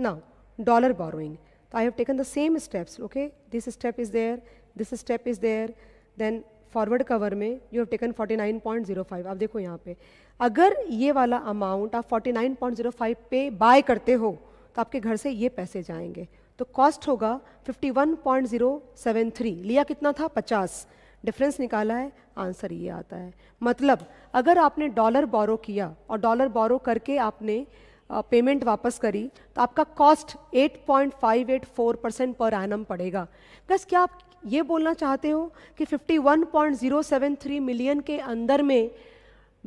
ना डॉलर बोरोइंग तो I have taken the same steps okay this step is there this step is there then forward cover में you have taken nine point zero five आप देखो यहाँ पे अगर ये वाला अमाउंट आप forty nine point zero five पे बाय करते हो तो आपके घर से ये पैसे जाएंगे तो कॉस्ट होगा fifty one point zero seven three लिया कितना था पचास डिफरेंस निकाला है आंसर ये आता है मतलब अगर आपने डॉलर बोरो किया और डॉलर बोरो करके आपने पेमेंट वापस करी तो आपका कॉस्ट 8.584 परसेंट पर एनम पड़ेगा बस क्या आप ये बोलना चाहते हो कि 51.073 मिलियन के अंदर में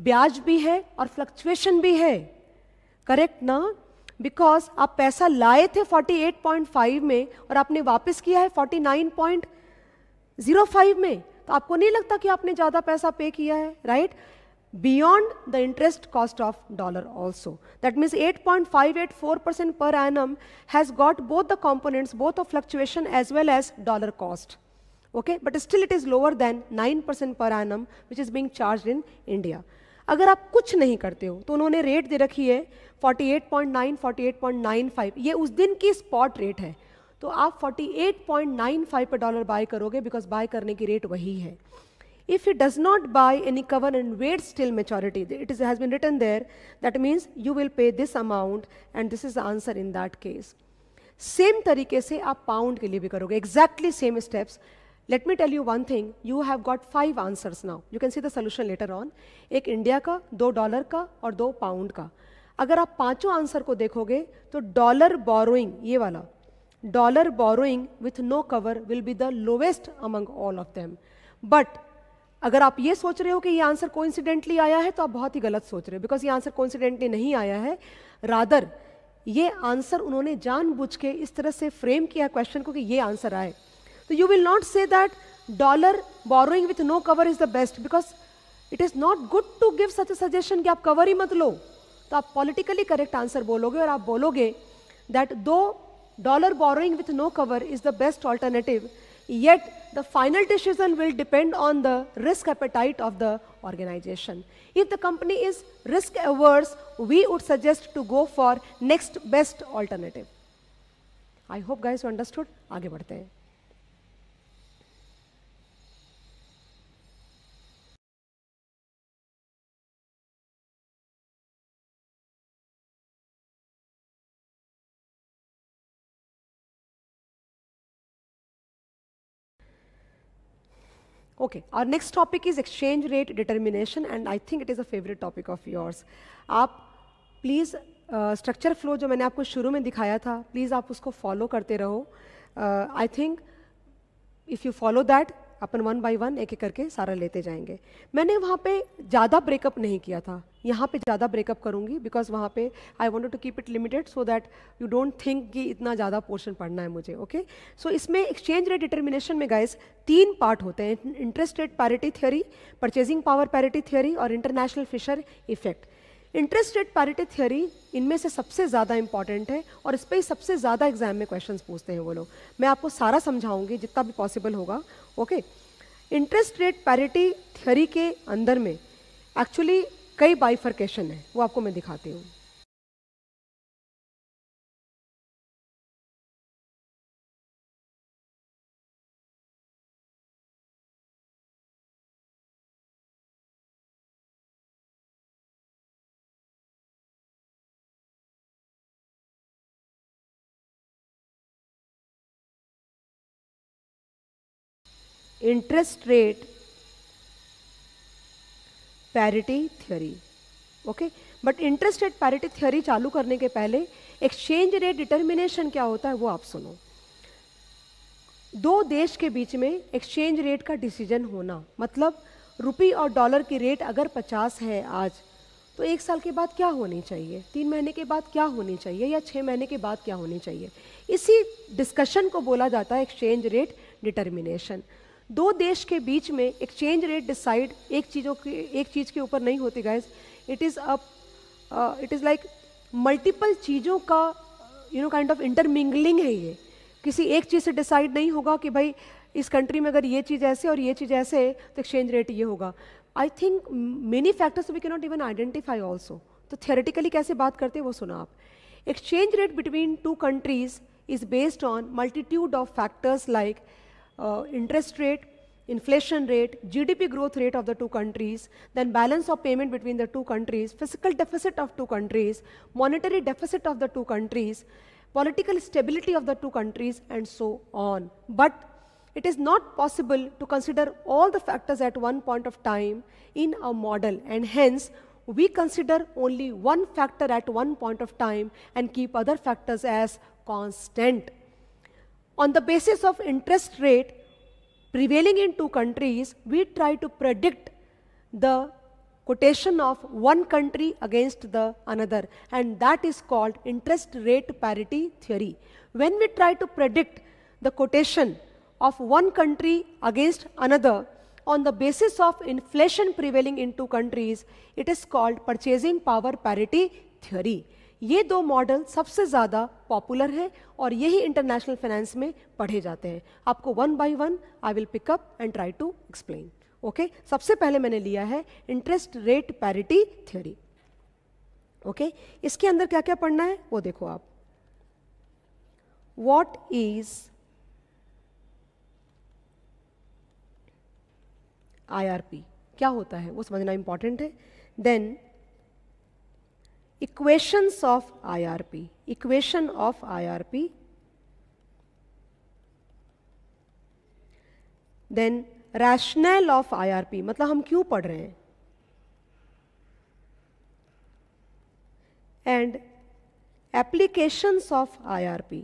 ब्याज भी है और फ्लक्चुएशन भी है करेक्ट ना बिकॉज आप पैसा लाए थे 48.5 में और आपने वापस किया है 49.05 में तो आपको नहीं लगता कि आपने ज्यादा पैसा पे किया है right beyond the interest cost of dollar also that means eight point five eight four percent per annum has got both the components both of fluctuation as well as dollar cost okay but still it is lower than nine percent per annum which is being charge in India अगर आप कुछ नहीं करते हो तो उन्होंने रेट दे रखी है forty eight point nine forty eight point nine five ये उस दिन की स्पॉट रेट है तो आप 48.95 पर डॉलर बाय करोगे बिकॉज बाय करने की रेट वही है if you does not buy any cover and wait still maturity it is has been return there that means you will pay this amount and this is answer in that case same तरीके से आप पाउंड के लिए भी करोगे exactly same steps let me tell you one thing you have got five answers now you can see the solution later on एक इंडिया का दो डॉलर का और दो पाउंड का अगर आप पांचों आंसर को देखोगे तो डॉलर बोरोइंग ये वाला dollar borrowing with no cover will be the lowest among all of them but अगर आप ये सोच रहे हो कि ये आंसर कोइंसिडेंटली आया है तो आप बहुत ही गलत सोच रहे हो बिकॉज ये आंसर कोइंसिडेंटली नहीं आया है रादर ये आंसर उन्होंने जानबूझ के इस तरह से फ्रेम किया क्वेश्चन को कि ये आंसर आए तो you will not say that dollar borrowing with no cover is the best because it is not good to give such a suggestion कि आप कवर ही मत लो तो आप पॉलिटिकली करेक्ट आंसर बोलोगे और आप बोलोगे दैट दो dollar borrowing with no cover is the best alternative. Yet, the final decision will depend on the risk appetite of the organization. If the company is risk averse, we would suggest to go for next best alternative. I hope guys understood. आगे बढ़ते हैं Okay, our next topic is exchange rate determination and I think it is a favorite topic of yours. Aap, please, uh, structure flow jo maine aapko shuru mein dikhaya tha, please aap follow karte uh, I think if you follow that, अपन वन बाय वन एक एक करके सारा लेते जाएंगे मैंने वहाँ पे ज़्यादा ब्रेकअप नहीं किया था यहाँ पे ज़्यादा ब्रेकअप करूँगी बिकॉज वहाँ पे I want to keep it limited so that you don't think कि इतना ज़्यादा पोर्शन पढ़ना है मुझे ओके okay? सो so, इसमें एक्सचेंज रेट डिटर्मिनेशन में गाइस तीन पार्ट होते हैं interest rate parity theory purchasing power parity theory और international Fisher effect interest rate parity theory इनमें से सबसे ज़्यादा इंपॉर्टेंट है और इस पर ही सबसे ज़्यादा एग्जाम में क्वेश्चंस पूछते हैं वो लोग मैं आपको सारा समझाऊंगी जितना भी पॉसिबल होगा okay interest rate parity theory के अंदर में एक्चुअली कई बाइफर्केशन है वो आपको मैं दिखाती हूँ interest rate parity theory okay but interest rate parity theory चालू करने के पहले एक्सचेंज रेट डिटर्मिनेशन क्या होता है वो आप सुनो दो देश के बीच में एक्सचेंज रेट का डिसीजन होना मतलब रुपी और डॉलर की रेट अगर 50 है आज तो एक साल के बाद क्या होनी चाहिए तीन महीने के बाद क्या होनी चाहिए या छः महीने के बाद क्या होनी चाहिए इसी डिस्कशन को बोला जाता है एक्सचेंज रेट डिटर्मिनेशन दो देश के बीच में एक्सचेंज रेट डिसाइड एक चीज़ों के एक चीज़ के ऊपर नहीं होती guys it is up it is like multiple चीज़ों का you know kind of intermingling है ये किसी एक चीज़ से डिसाइड नहीं होगा कि भाई इस कंट्री में अगर ये चीज़ ऐसे और ये चीज़ ऐसे है तो एक्सचेंज रेट ये होगा I think many factors we can not even identify also तो थियोरेटिकली कैसे बात करते हैं वो सुना आप exchange rate between two countries is based on multitude of factors like uh, interest rate, inflation rate, GDP growth rate of the two countries, then balance of payment between the two countries, fiscal deficit of two countries, monetary deficit of the two countries, political stability of the two countries and so on. But it is not possible to consider all the factors at one point of time in a model and hence we consider only one factor at one point of time and keep other factors as constant on the basis of interest rate prevailing in two countries, we try to predict the quotation of one country against the another and that is called interest rate parity theory. When we try to predict the quotation of one country against another on the basis of inflation prevailing in two countries, it is called purchasing power parity theory. ये दो मॉडल सबसे ज़्यादा पॉपुलर हैं और यही इंटरनेशनल फाइनेंस में पढ़े जाते हैं आपको one by one I will pick up and try to explain okay सबसे पहले मैंने लिया है interest rate parity theory okay इसके अंदर क्या क्या पढ़ना है वो देखो आप what is I R P क्या होता है वो समझना इंपॉर्टेंट है then equations of IRP, equation of IRP, then rationale of IRP, मतलब हम क्यों पढ़ रहे हैं and applications of IRP.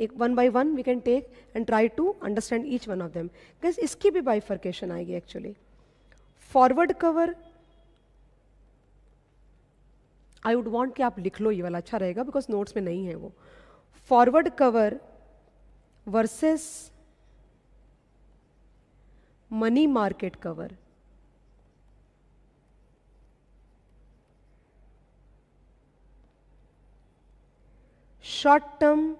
एक one by one we can take and try to understand each one of them because इसकी भी बाइफर्केशन आएगी actually forward cover I would want कि आप लिख लो ये वाला अच्छा रहेगा बिकॉज नोट्स में नहीं है वो forward cover versus money market cover short term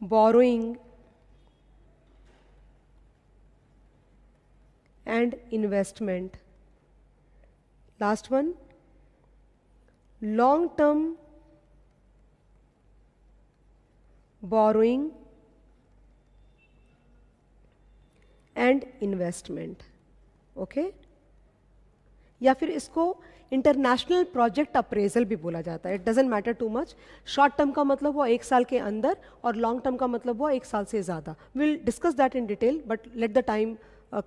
borrowing and investment. Last one, long term borrowing and investment. Okay. या फिर इसको इंटरनेशनल प्रोजेक्ट अप्रेजल भी बोला जाता है it doesn't matter too much short term का मतलब हुआ एक साल के अंदर और लॉन्ग टर्म का मतलब हुआ एक साल से ज़्यादा will discuss that in detail but let the time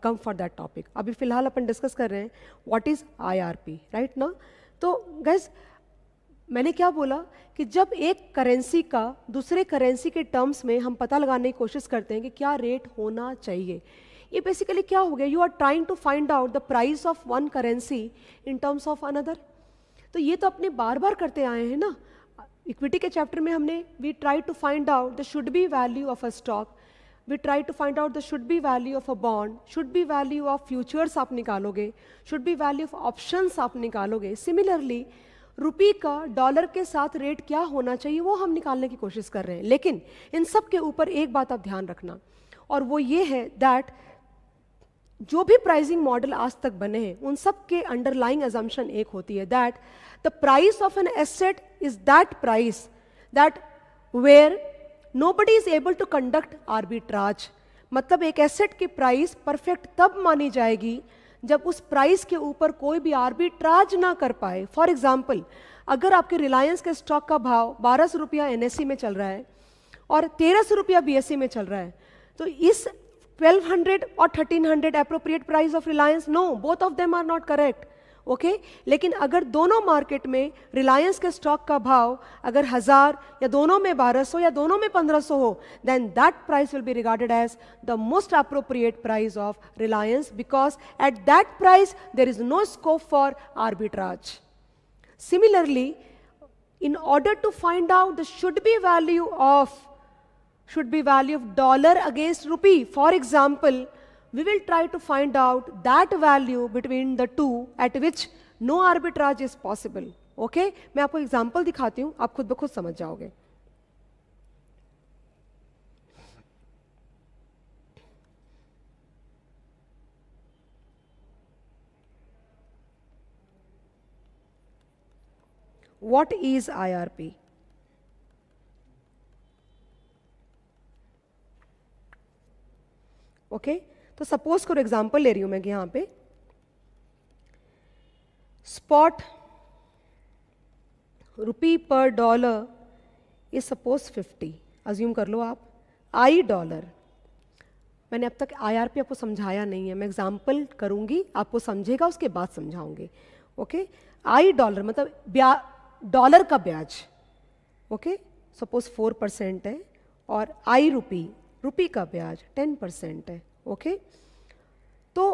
come for that topic अभी फिलहाल अपन डिस्कस कर रहे हैं व्हाट इज़ आईआरपी राइट ना तो गैस मैंने क्या बोला कि जब एक करेंसी का दूसरे करेंसी के टर्म्स में हम पता लगाने की कोशिश करते हैं कि क्या रेट होना चाहिए ये बेसिकली क्या हो गया you are trying to find out the price of one currency in terms of another तो ये तो अपने बार बार करते आए हैं ना इक्विटी के चैप्टर में हमने we try to find out the should be value of a stock we try to find out the should be value of a bond should be value of futures आप निकालोगे should be value of options आप निकालोगे सिमिलरली रुपी का डॉलर के साथ रेट क्या होना चाहिए वो हम निकालने की कोशिश कर रहे हैं लेकिन इन सब के ऊपर एक बात आप ध्यान रखना और वो ये है दैट जो भी प्राइसिंग मॉडल आज तक बने हैं उन सब के अंडरलाइंग एजम्पन एक होती है that the price of an asset is that price that where nobody is able to conduct arbitrage मतलब एक एसेट की प्राइस परफेक्ट तब मानी जाएगी जब उस प्राइस के ऊपर कोई भी आर्बिट्राज ना कर पाए फॉर एग्जाम्पल अगर आपके रिलायंस के स्टॉक का भाव बारह सौ रुपया एन e में चल रहा है और तेरह सौ रुपया बी e में चल रहा है तो इस 1200 or 1300 appropriate price of reliance no both of them are not correct okay okay? लेकिन अगर दोनों मार्केट में रिलायंस के स्टॉक का भाव अगर हज़ार या दोनों में बारह सौ या दोनों में पंद्रह सौ हो then that price will be regarded as the most appropriate price of Reliance because at that price there is no scope for arbitrage similarly in order to find out the should be value of should be value of dollar against rupee. For example, we will try to find out that value between the two at which no arbitrage is possible. okay? मैं आपको example दिखाती हूँ आप खुद ब खुद समझ जाओगे what is IRP? ओके तो सपोज करो एग्जाम्पल ले रही हूं मैं कि यहां पे spot rupee per dollar is suppose 50 assume कर लो आप आई डॉलर मैंने अब तक आईआरपी आपको समझाया नहीं है मैं एग्जाम्पल करूंगी आपको समझेगा उसके बाद समझाऊंगी ओके आई डॉलर मतलब ब्या डॉलर का ब्याज ओके सपोज फोर परसेंट है और आई रुपी रुपी का ब्याज टेन परसेंट है ओके तो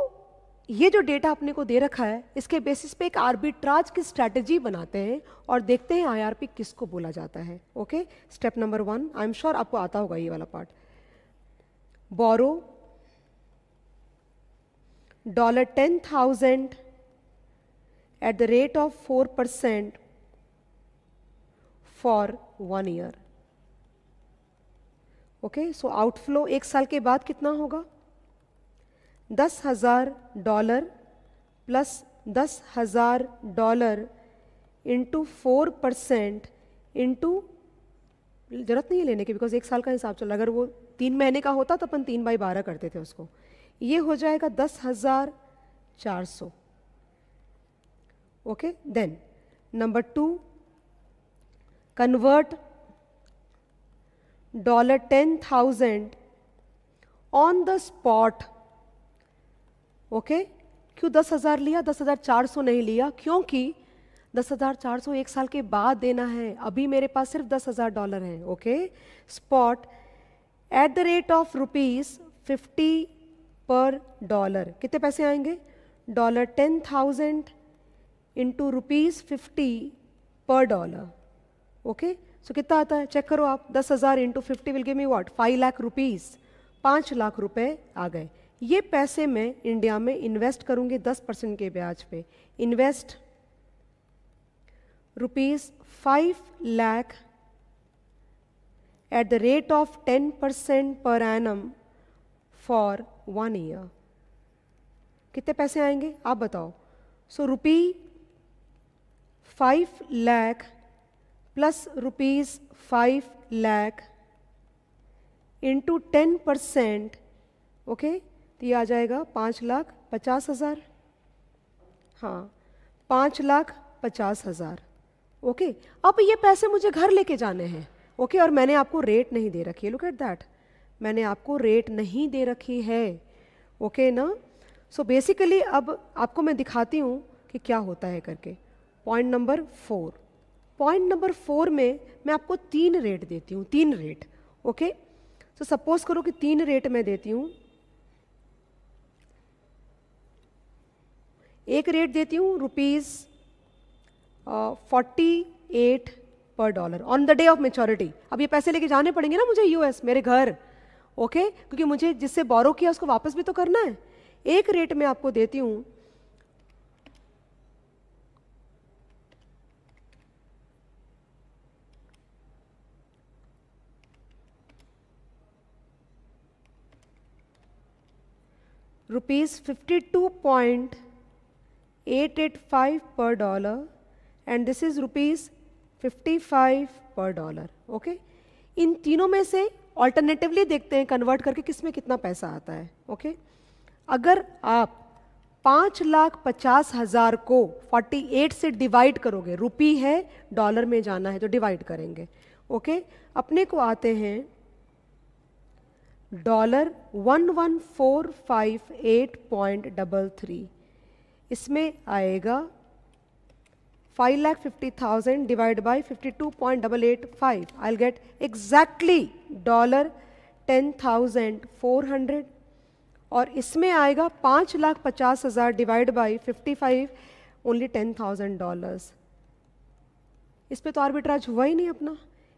ये जो डेटा अपने को दे रखा है इसके बेसिस पे एक आर्बिट्राज की स्ट्रैटेजी बनाते हैं और देखते हैं आईआरपी किसको बोला जाता है okay step number one I am sure आपको आता होगा ये वाला part borrow dollar ten thousand at the rate of four percent for one year okay so outflow एक साल के बाद कितना होगा दस हज़ार डॉलर प्लस दस हज़ार dollar into four percent into ज़रूरत नहीं है लेने की बिकॉज एक साल का हिसाब चल रहा अगर वो तीन महीने का होता तो अपन तीन बाई बारह करते थे उसको ये हो जाएगा दस हज़ार चार सौ okay then number two convert dollar ten thousand on the spot okay क्यों दस हज़ार लिया दस हज़ार चार सौ नहीं लिया क्योंकि दस हज़ार चार सौ एक साल के बाद देना है अभी मेरे पास सिर्फ दस हज़ार डॉलर हैं okay spot at the rate of rupees fifty per dollar कितने पैसे आएंगे dollar ten thousand into rupees fifty per dollar okay so so, कितना आता है चेक करो आप दस हज़ार into fifty will give me what five lakh rupees पाँच लाख रुपए आ गए ये पैसे मैं इंडिया में इन्वेस्ट करूँगी दस परसेंट के ब्याज पे invest rupees five lakh at the rate of ten percent per annum for one year कितने पैसे आएंगे आप बताओ so rupee five lakh plus rupees five lakh into ten percent okay तो ये आ जाएगा पाँच लाख पचास हज़ार हाँ पाँच लाख पचास हज़ार ओके अब ये पैसे मुझे घर लेके जाने हैं ओके और मैंने आपको रेट नहीं दे रखी है लुक एट दैट मैंने आपको रेट नहीं दे रखी है ओके ना सो बेसिकली अब आपको मैं दिखाती हूँ कि क्या होता है करके point number four point number four में मैं आपको तीन रेट देती हूँ तीन रेट ओके तो सपोज करो कि तीन रेट मैं देती हूँ एक रेट देती हूँ rupees forty eight per dollar on the day of maturity अब ये पैसे लेके जाने पड़ेंगे ना मुझे यूएस मेरे घर ओके okay? क्योंकि मुझे जिससे बोरो किया उसको वापस भी तो करना है एक रेट में आपको देती हूँ rupees fifty two point eight eight five per dollar and this is rupees fifty five per dollar okay इन तीनों में से ऑल्टरनेटिवली देखते हैं कन्वर्ट करके किस में कितना पैसा आता है ओके okay? अगर आप पाँच लाख पचास हज़ार को फोर्टी एट से डिवाइड करोगे रुपी है डॉलर में जाना है तो डिवाइड करेंगे ओके okay? अपने को आते हैं dollar one one four five eight point double three इसमें आएगा five lakh fifty thousand divide by fifty two point double eight five I get exactly dollar ten thousand four hundred और इसमें आएगा पाँच लाख पचास हज़ार divide by fifty five only ten thousand dollars इस पर तो आर्बिट्राज हुआ ही नहीं अपना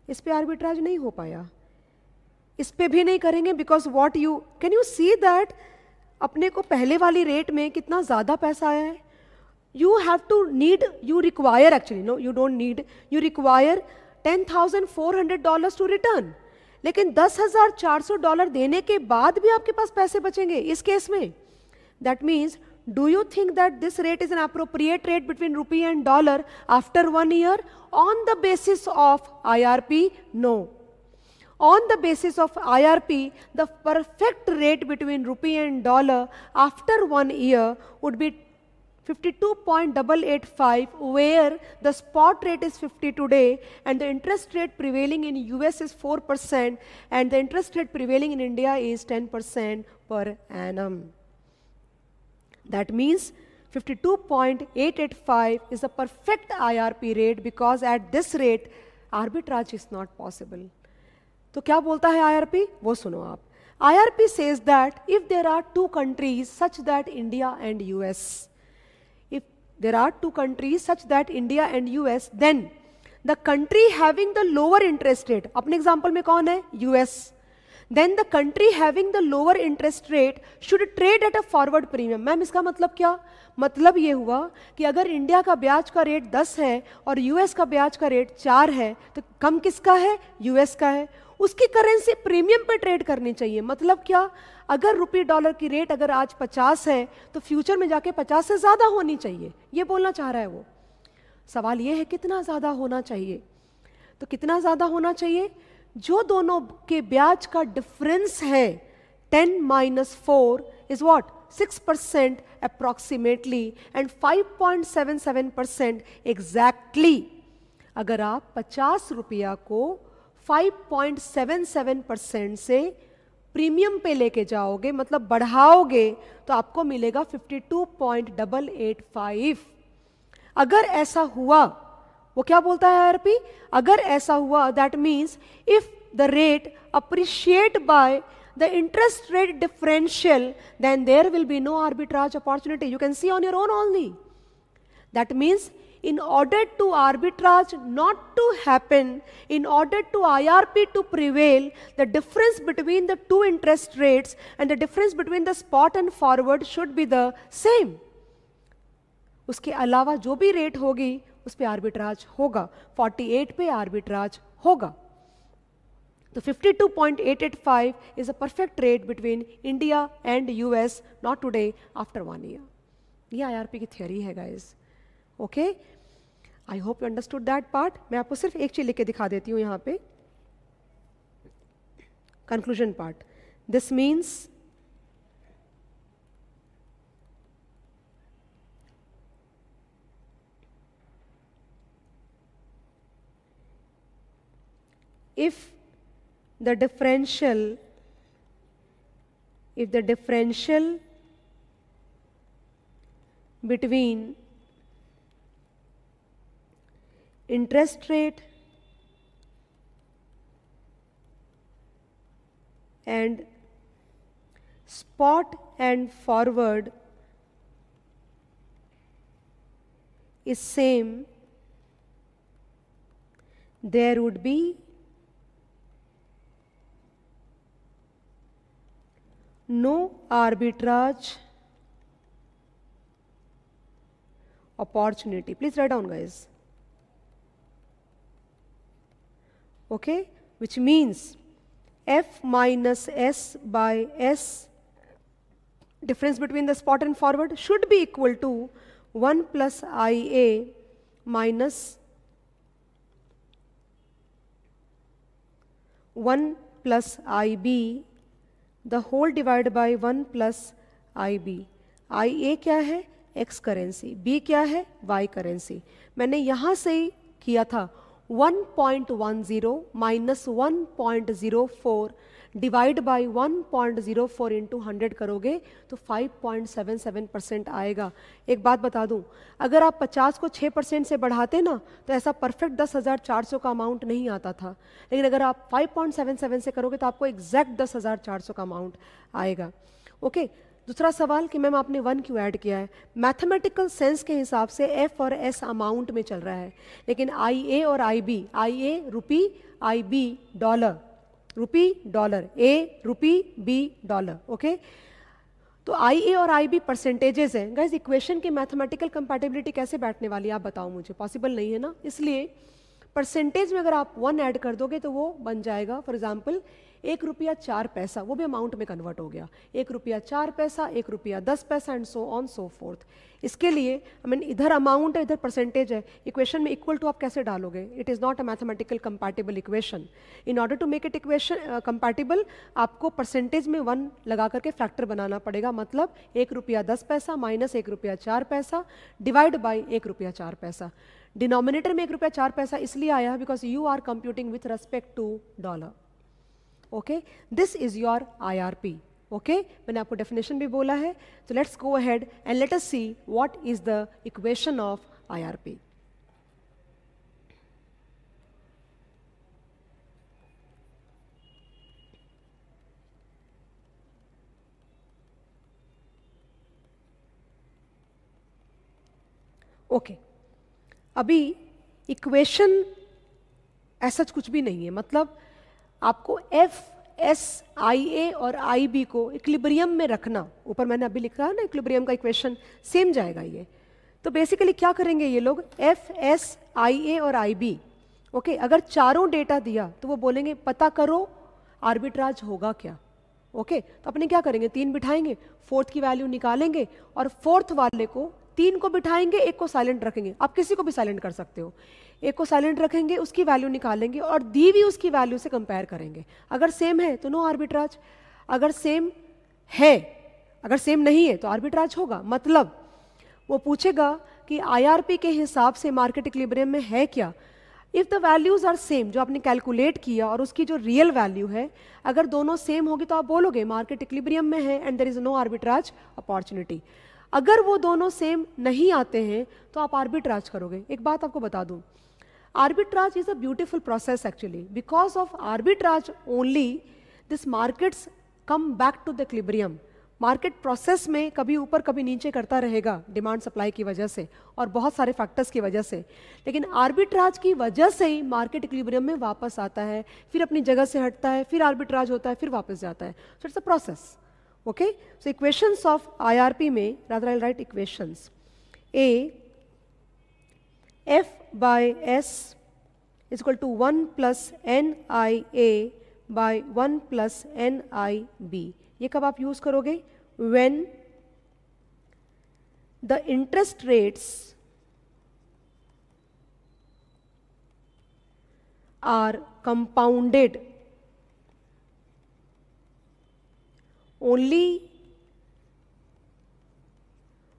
इस पर आर्बिट्राज नहीं हो पाया इस पर भी नहीं करेंगे because what you can you see that अपने को पहले वाली रेट में कितना ज़्यादा पैसा आया है you have to need you require actually no you don't need you require ten thousand four hundred dollar to return लेकिन दस हज़ार चार सौ डॉलर देने के बाद भी आपके पास पैसे बचेंगे इस केस में that means do you think that this rate is an appropriate rate between rupee and dollar after one year on the basis of I R P no on the basis of IRP, the perfect rate between rupee and dollar after one year would be 52.885 where the spot rate is 50 today and the interest rate prevailing in US is 4% and the interest rate prevailing in India is 10% per annum. That means 52.885 is the perfect IRP rate because at this rate arbitrage is not possible. तो क्या बोलता है आईआरपी वो सुनो आप IRP says that if there are two countries such that India and US if there are two countries such that India and US then the country having the lower interest rate अपने एग्जाम्पल में कौन है US then the country having the lower interest rate should trade at a forward premium ma'am इसका मतलब क्या मतलब ये हुआ कि अगर इंडिया का ब्याज का रेट 10 है और यूएस का ब्याज का रेट 4 है तो कम किसका है यूएस का है उसकी करेंसी प्रीमियम पे ट्रेड करनी चाहिए मतलब क्या अगर रुपये डॉलर की रेट अगर आज 50 है तो फ्यूचर में जाके 50 से ज़्यादा होनी चाहिए ये बोलना चाह रहा है वो सवाल ये है कितना ज़्यादा होना चाहिए तो कितना ज़्यादा होना चाहिए जो दोनों के ब्याज का डिफरेंस है ten minus four is what 6% seven seven 5.77% exactly अगर आप पचास रुपया को 5.77 परसेंट से प्रीमियम पे लेके जाओगे मतलब बढ़ाओगे तो आपको मिलेगा 52.885 अगर ऐसा हुआ वो क्या बोलता है आरपी अगर ऐसा हुआ that means if the rate appreciate by the interest rate differential then there will be no arbitrage opportunity you can see on your own only that means in order to arbitrage not to happen, in order to IRP to prevail, the difference between the two interest rates and the difference between the spot and forward should be the same. उसके अलावा जो भी रेट होगी उस पर आर्बिट्राज होगा 48 पे आर्बिट्राज होगा तो 52.885 is a perfect rate between India and US, not today, after one year. ये आईआरपी की थ्योरी है guys okay okay? I hope you understood that part मैं आपको सिर्फ एक चीज़ लिख के दिखा देती हूँ यहाँ पे conclusion part this means if the differential if the differential between interest rate and spot and forward is same there would be no arbitrage opportunity please write down guys okay, which means f minus s by s difference between the spot and forward should be equal to 1 plus ia minus 1 plus ib the whole divided by 1 plus ib ia क्या है x करेंसी b क्या है y करेंसी मैंने यहाँ से ही किया था 1.10 minus 1.04 divide by 1.04 into hundred करोगे तो 5.77 परसेंट आएगा एक बात बता दूं अगर आप 50 को 6 परसेंट से बढ़ाते ना तो ऐसा परफेक्ट दस हज़ार चार सौ का अमाउंट नहीं आता था लेकिन अगर आप 5.77 से करोगे तो आपको एग्जैक्ट दस हज़ार चार सौ का अमाउंट आएगा ओके okay? दूसरा सवाल कि मैम आपने वन क्यों ऐड किया है मैथमेटिकल सेंस के हिसाब से एफ और एस अमाउंट में चल रहा है लेकिन आई ए और I B I A rupee I B dollar rupee dollar A rupee B dollar okay तो आई ए और आई बी परसेंटेजेस हैं गाइज इक्वेशन की मैथमेटिकल कंपेटेबिलिटी कैसे बैठने वाली है आप बताओ मुझे पॉसिबल नहीं है ना इसलिए परसेंटेज में अगर आप वन ऐड कर दोगे तो वो बन जाएगा फॉर एग्जाम्पल एक रुपया चार पैसा वो भी अमाउंट में कन्वर्ट हो गया एक रुपया चार पैसा एक रुपया दस पैसा and so on so forth इसके लिए आई मीन इधर अमाउंट है इधर परसेंटेज है इक्वेशन में इक्वल टू तो आप कैसे डालोगे it is not a mathematical compatible equation in order to make it equation compatible आपको परसेंटेज में वन लगा करके फैक्टर बनाना पड़ेगा मतलब एक रुपया दस पैसा माइनस एक रुपया चार पैसा डिवाइड बाई एक रुपया चार पैसा डिनोमिनेटर में एक रुपया चार पैसा इसलिए आया है because you are computing with respect to dollar okay this is your I R P okay मैंने आपको डेफिनेशन भी बोला है तो let's go ahead and let us see what is the equation of I R P okay अभी इक्वेशन ऐसा कुछ भी नहीं है मतलब आपको एफ एस आई ए और आई बी को इक्लिब्रियम में रखना ऊपर मैंने अभी लिखा है ना इक्लिब्रियम का इक्वेशन सेम जाएगा ये तो बेसिकली क्या करेंगे ये लोग एफ एस आई ए और आई बी ओके अगर चारों डेटा दिया तो वो बोलेंगे पता करो आर्बिट्राज होगा क्या ओके okay, तो अपने क्या करेंगे तीन बिठाएंगे फोर्थ की वैल्यू निकालेंगे और फोर्थ वाले को तीन को बिठाएंगे एक को साइलेंट रखेंगे आप किसी को भी साइलेंट कर सकते हो एक को साइलेंट रखेंगे उसकी वैल्यू निकालेंगे और दी भी उसकी वैल्यू से कंपेयर करेंगे अगर सेम है तो नो आर्बिट्राज अगर सेम है अगर सेम नहीं है तो आर्बिट्राज होगा मतलब वो पूछेगा कि आईआरपी के हिसाब से मार्केट इक्लिब्रियम में है क्या if the values are same जो आपने कैलकुलेट किया और उसकी जो रियल वैल्यू है अगर दोनों सेम होगी तो आप बोलोगे मार्केट इक्लिब्रियम में है and there is no arbitrage opportunity अगर वो दोनों सेम नहीं आते हैं तो आप आर्बिट्राज करोगे एक बात आपको बता दूं arbitrage is a beautiful process actually because of arbitrage only this markets come back to the equilibrium market process में कभी ऊपर कभी नीचे करता रहेगा डिमांड सप्लाई की वजह से और बहुत सारे फैक्टर्स की वजह से लेकिन आर्बिट्राज की वजह से ही मार्केट इक्लिब्रियम में वापस आता है फिर अपनी जगह से हटता है फिर आर्बिट्राज होता है फिर वापस जाता है so it's a process okay so equations of irp may rather i'll write equations a f by s is equal to 1 plus n i a by 1 plus n i b ये कब आप यूज करोगे when the interest rates are compounded only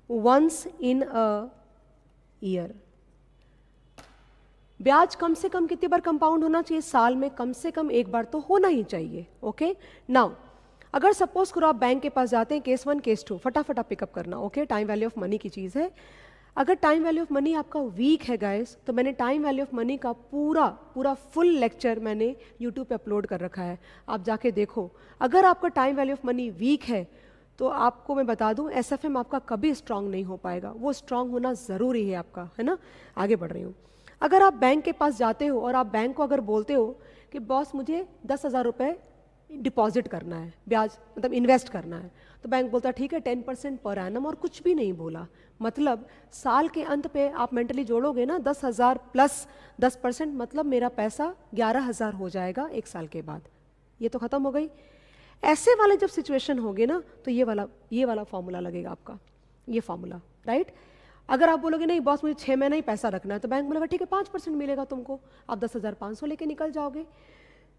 once in a year. ब्याज कम से कम कितनी बार कंपाउंड होना चाहिए साल में कम से कम एक बार तो होना ही चाहिए ओके नाउ अगर सपोज करो आप बैंक के पास जाते हैं केस वन केस टू फटाफट आप पिकअप करना okay time value of money की चीज़ है अगर टाइम वैल्यू ऑफ मनी आपका वीक है गाइस तो मैंने टाइम वैल्यू ऑफ मनी का पूरा पूरा फुल लेक्चर मैंने यूट्यूब पे अपलोड कर रखा है आप जाके देखो अगर आपका time value of money weak है तो आपको मैं बता दूं एस आपका कभी स्ट्रांग नहीं हो पाएगा वो स्ट्रांग होना ज़रूरी है आपका है ना आगे बढ़ रही हूँ अगर आप बैंक के पास जाते हो और आप बैंक को अगर बोलते हो कि बॉस मुझे दस हज़ार रुपये डिपॉजिट करना है ब्याज मतलब इन्वेस्ट करना है तो बैंक बोलता ठीक है टेन परसेंट पर एनम और कुछ भी नहीं बोला मतलब साल के अंत पे आप मेंटली जोड़ोगे ना दस हज़ार प्लस दस परसेंट मतलब मेरा पैसा ग्यारह हज़ार हो जाएगा एक साल के बाद ये तो ख़त्म हो गई ऐसे वाले जब सिचुएशन होगी ना तो ये वाला ये वाला फार्मूला लगेगा आपका ये फार्मूला राइट अगर आप बोलोगे नहीं बॉस मुझे छः महीना ही पैसा रखना है तो बैंक बोलेगा ठीक है पाँच परसेंट मिलेगा तुमको आप दस हज़ार पाँच सौ लेके निकल जाओगे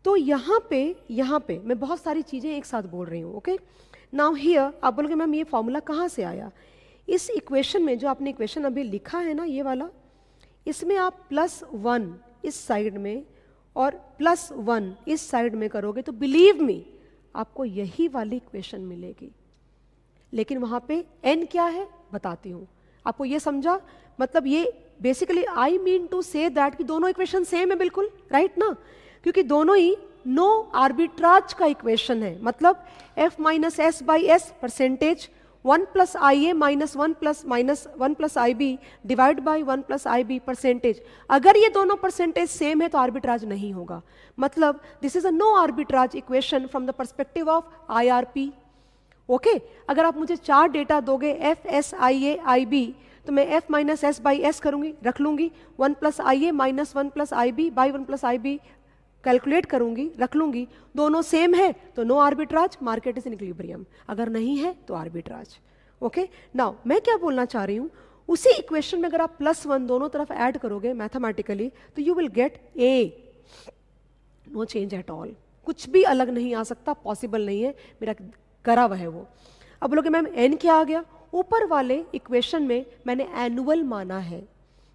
तो यहाँ पे यहाँ पे मैं बहुत सारी चीज़ें एक साथ बोल रही हूँ ओके नाउ हियर आप बोलोगे मैम ये फॉर्मूला कहाँ से आया इस इक्वेशन में जो आपने इक्वेशन अभी लिखा है ना ये वाला इसमें आप प्लस वन इस साइड में और प्लस वन इस साइड में करोगे तो बिलीव मी आपको यही वाली इक्वेशन मिलेगी लेकिन वहाँ पे एन क्या है बताती हूँ आपको ये समझा मतलब ये basically I mean to say that कि दोनों इक्वेशन सेम है बिल्कुल राइट right ना क्योंकि दोनों ही नो आर्बिट्राज का इक्वेशन है मतलब F minus S by S percentage one plus I A minus one plus minus one plus I B divide by one plus I B percentage अगर ये दोनों परसेंटेज सेम है तो आर्बिट्राज नहीं होगा मतलब this is a no arbitrage equation from the perspective of I R P okay अगर आप मुझे चार डेटा दोगे F S I A I B तो मैं F minus S by S करूंगी रख लूंगी one plus I A minus one plus I B by one plus I B calculate करूंगी रख लूंगी दोनों सेम है तो no arbitrage market is in equilibrium अगर नहीं है तो आर्बिट्राज ओके नाउ मैं क्या बोलना चाह रही हूँ उसी इक्वेशन में अगर आप प्लस वन दोनों तरफ ऐड करोगे मैथमेटिकली तो you will get a no change at all कुछ भी अलग नहीं आ सकता पॉसिबल नहीं है मेरा करा है वो अब बोलोगे मैम एन क्या आ गया ऊपर वाले इक्वेशन में मैंने एनुअल माना है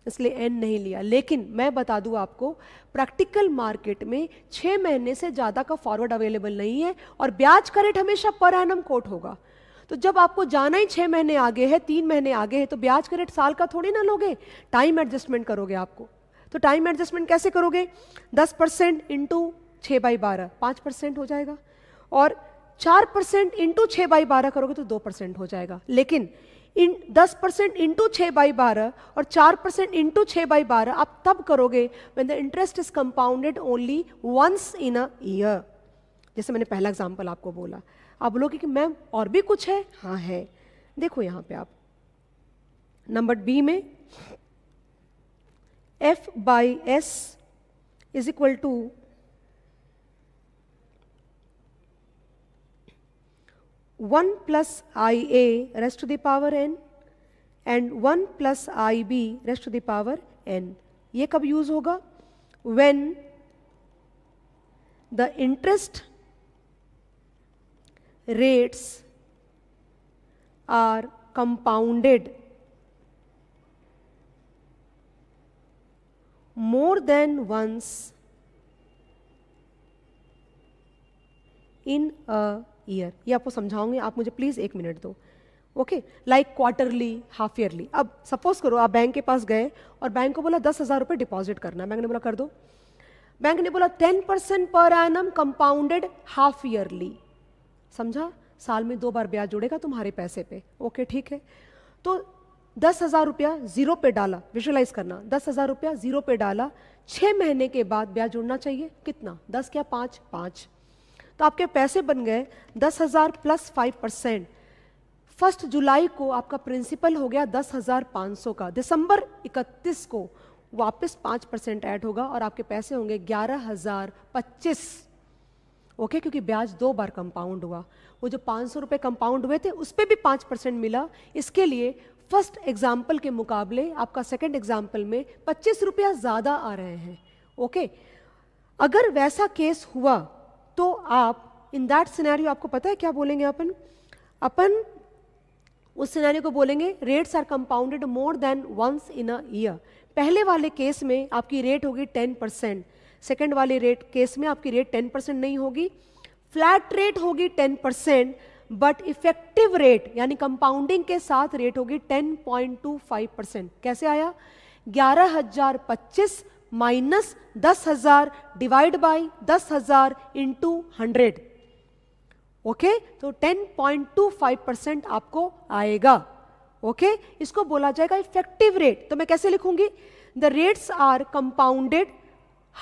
इसलिए एन नहीं लिया लेकिन मैं बता दूं आपको प्रैक्टिकल मार्केट में छः महीने से ज़्यादा का फॉरवर्ड अवेलेबल नहीं है और ब्याज का रेट हमेशा पर एनम कोट होगा तो जब आपको जाना ही छः महीने आगे है तीन महीने आगे है तो ब्याज का रेट साल का थोड़ी ना लोगे टाइम एडजस्टमेंट करोगे आपको तो टाइम एडजस्टमेंट कैसे करोगे दस परसेंट इंटू छः बाई बारह पाँच परसेंट हो जाएगा और चार परसेंट इंटू छः बाई बारह करोगे तो दो परसेंट हो जाएगा लेकिन इन दस परसेंट इंटू छः बाई बारह और चार परसेंट इंटू छः बाई बारह आप तब करोगे when the interest is compounded only once in a year जैसे मैंने पहला एग्जाम्पल आपको बोला आप बोलोगे कि मैम और भी कुछ है हाँ है देखो यहाँ पे आप नंबर बी में F by S is equal to 1 plus ia raised to the power n and 1 plus ib raised to the power n. ये कब यूज होगा when the interest rates are compounded more than once in a year ये आपको समझाऊंगी आप मुझे प्लीज़ एक मिनट दो okay like quarterly half yearly अब सपोज करो आप बैंक के पास गए और बैंक को बोला दस हज़ार रुपये डिपॉजिट करना बैंक ने बोला कर दो बैंक ने बोला ten percent per annum compounded half yearly समझा साल में दो बार ब्याज जुड़ेगा तुम्हारे पैसे पे ओके ठीक है तो दस हज़ार रुपया ज़ीरो पे डाला विजुअलाइज करना दस हज़ार रुपया ज़ीरो पे डाला छः महीने के बाद ब्याज जुड़ना चाहिए कितना दस क्या पाँच पाँच तो आपके पैसे बन गए दस हज़ार प्लस फाइव परसेंट फर्स्ट जुलाई को आपका प्रिंसिपल हो गया दस हज़ार पाँच सौ का दिसंबर इकतीस को वापस पाँच परसेंट ऐड होगा और आपके पैसे होंगे ग्यारह हज़ार पच्चीस ओके क्योंकि ब्याज दो बार कंपाउंड हुआ वो जो पाँच सौ रुपये कंपाउंड हुए थे उस पर भी पाँच परसेंट मिला इसके लिए फर्स्ट एग्जाम्पल के मुकाबले आपका सेकेंड एग्जाम्पल में पच्चीस रुपया ज़्यादा आ रहे हैं ओके अगर वैसा केस हुआ तो आप इन दैट सिनेरियो आपको पता है क्या बोलेंगे अपन अपन उस सिनेरियो को बोलेंगे rates are compounded more than once in a year पहले वाले केस में आपकी रेट होगी टेन परसेंट सेकेंड वाले रेट केस में आपकी रेट टेन परसेंट नहीं होगी फ्लैट रेट होगी ten percent but effective rate यानी कंपाउंडिंग के साथ रेट होगी ten point two five percent कैसे आया ग्यारह हजार पच्चीस माइनस दस हजार डिवाइड बाई दस हजार इंटू हंड्रेड ओके तो ten point two five percent आपको आएगा ओके okay? इसको बोला जाएगा इफेक्टिव रेट तो मैं कैसे लिखूंगी the rates are compounded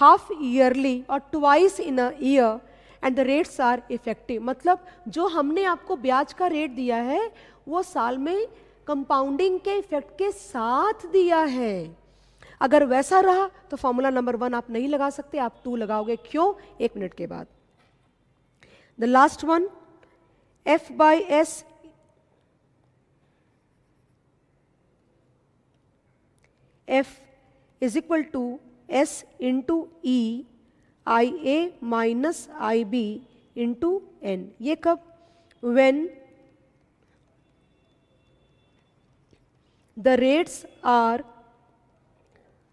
half yearly और twice in a year and the rates are effective मतलब जो हमने आपको ब्याज का रेट दिया है वो साल में कंपाउंडिंग के इफेक्ट के साथ दिया है अगर वैसा रहा तो फॉर्मूला नंबर वन आप नहीं लगा सकते आप टू लगाओगे क्यों एक मिनट के बाद the last one F by S F is equal to S into E I A minus I B into N ये कब when the rates are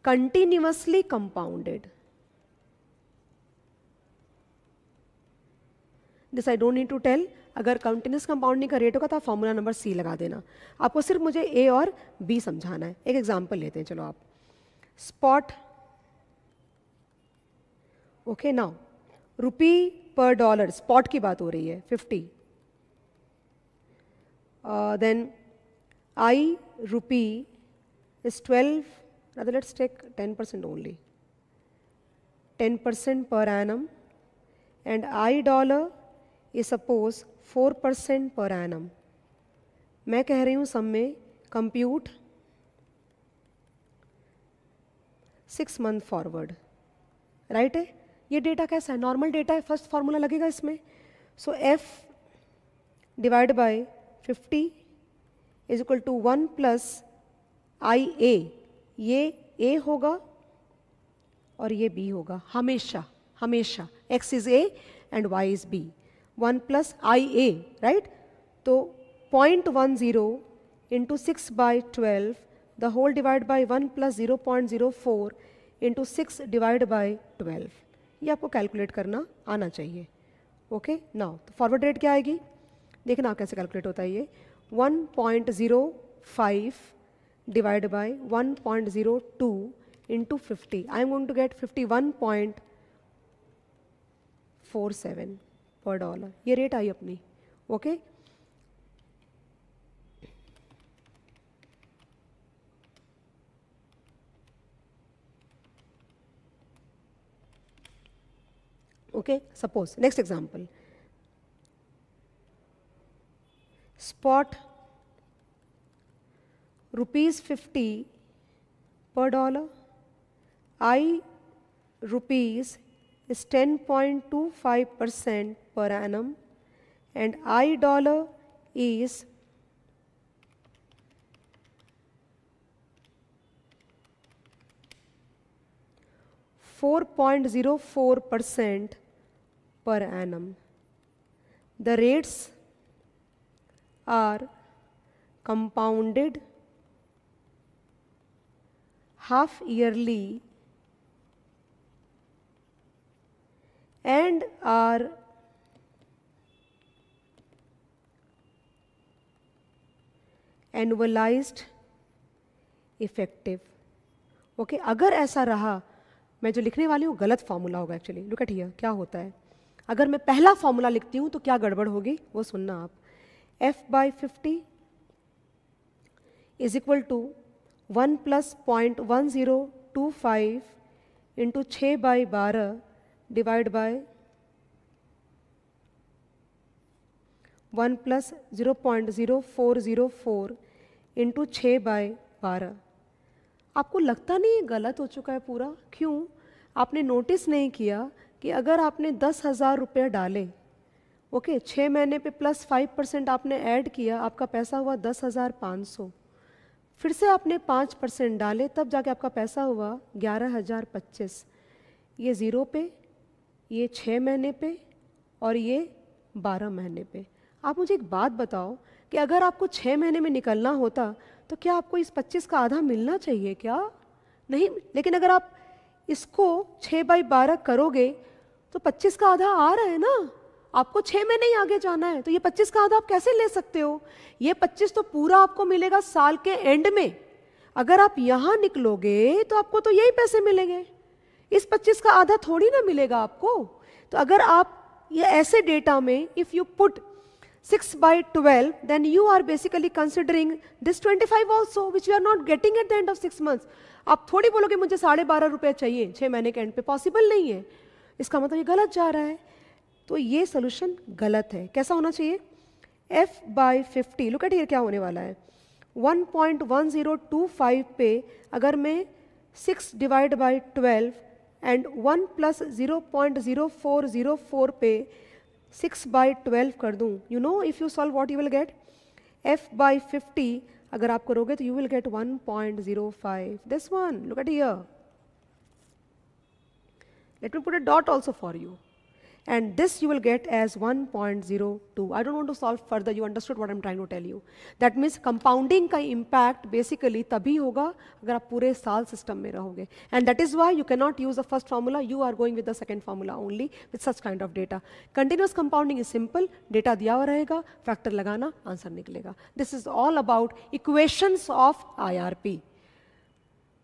continuously compounded. This I don't need to tell अगर कंटिन्यूस कंपाउंडिंग का रेट होगा तो फॉर्मूला नंबर सी लगा देना आपको सिर्फ मुझे ए और बी समझाना है एक एग्जाम्पल लेते हैं चलो आप स्पॉट ओके नाउ रुपी पर डॉलर स्पॉट की बात हो रही है fifty then I rupee is twelve Rather, let's take 10% only. 10% per annum and I dollar is suppose 4% per annum. मैं कह रही हूँ सम में compute six month forward right है ये डेटा कैसा है नॉर्मल डेटा है फर्स्ट फार्मूला लगेगा इसमें so F divide by 50 is equal to one plus I A ये ए होगा और ये बी होगा हमेशा हमेशा X is A and Y is B one plus I A right तो point one zero into six by twelve the whole divide by one plus zero point zero four into six divide by twelve ये आपको कैलकुलेट करना आना चाहिए ओके okay? नाउ तो फॉरवर्ड रेट क्या आएगी देखना आप कैसे कैलकुलेट होता है ये one point zero five divided by 1.02 into 50. I am going to get 51.47 per dollar. ये rate आई अपनी, okay? Okay, suppose next example. Spot rupees 50 per dollar. I rupees is 10.25 percent per annum and I dollar is Four point zero four percent per annum. The rates are compounded half yearly and are annualized effective okay अगर ऐसा रहा मैं जो लिखने वाली हूँ गलत फार्मूला होगा एक्चुअली लुक एट हियर क्या होता है अगर मैं पहला फार्मूला लिखती हूँ तो क्या गड़बड़ होगी वो सुनना आप F by fifty is equal to one plus point one zero two five into छः बाई बारह divide by one plus zero point zero four zero four into छः बाय बारह आपको लगता नहीं गलत हो चुका है पूरा क्यों आपने नोटिस नहीं किया कि अगर आपने दस हज़ार रुपये डाले ओके छः महीने पे प्लस फाइव परसेंट आपने ऐड किया आपका पैसा हुआ दस हज़ार पाँच सौ फिर से आपने पाँच परसेंट डाले तब जाके आपका पैसा हुआ ग्यारह हज़ार पच्चीस ये ज़ीरो पे ये छः महीने पे और ये बारह महीने पे आप मुझे एक बात बताओ कि अगर आपको छः महीने में निकलना होता तो क्या आपको इस पच्चीस का आधा मिलना चाहिए क्या नहीं लेकिन अगर आप इसको छः बाई बारह करोगे तो पच्चीस का आधा आ रहा है ना आपको छः महीने ही आगे जाना है तो ये पच्चीस का आधा आप कैसे ले सकते हो ये पच्चीस तो पूरा आपको मिलेगा साल के एंड में अगर आप यहां निकलोगे तो आपको तो यही पैसे मिलेंगे इस पच्चीस का आधा थोड़ी ना मिलेगा आपको तो अगर आप ये ऐसे डेटा में if you put six twelve then you are basically considering this twenty five also which you are not getting at the end of six month आप थोड़ी बोलोगे मुझे साढ़े बारह रुपये चाहिए छः महीने के एंड पे पॉसिबल नहीं है इसका मतलब ये गलत जा रहा है तो ये सोल्यूशन गलत है कैसा होना चाहिए एफ बाई फिफ्टी लुकेट ये क्या होने वाला है 1.1025 पे अगर मैं 6 डिवाइड बाई 12 एंड 1 प्लस 0.0404 पे 6 बाई ट्वेल्व कर दूँ you know if you solve what you will get F by fifty अगर आप करोगे तो you will get 1.05 this one look at here let me put a dot also for you and this you will get as 1.02. I don't want to solve further, you understood what I'm trying to tell you. That means compounding का impact basically तभी होगा अगर आप पूरे साल सिस्टम में रहोगे And that is why you cannot use the first formula, you are going with the second formula only with such kind of data. Continuous compounding is simple, data दिया हुआ factor lagana, answer niklega. This is all about equations of IRP.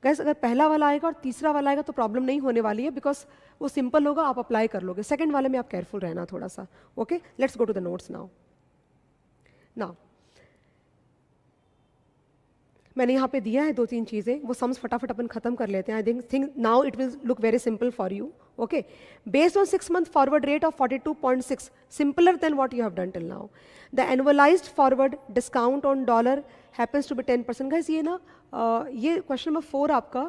Guys अगर पहला वाला आएगा और तीसरा वाला आएगा तो प्रॉब्लम नहीं होने वाली है बिकॉज वो सिंपल होगा आप अप्लाई कर लोगे सेकेंड वाले में आप केयरफुल रहना थोड़ा सा okay let's go to the notes now now मैंने यहाँ पे दिया है दो तीन चीज़ें वो सम्स फटाफट अपन खत्म कर लेते हैं I think think now it will look very simple for you okay based on six month forward rate of 42.6 simpler than what you have done till now the annualized forward discount on dollar happens to be ten percent guys ये ना ये क्वेश्चन नंबर फोर आपका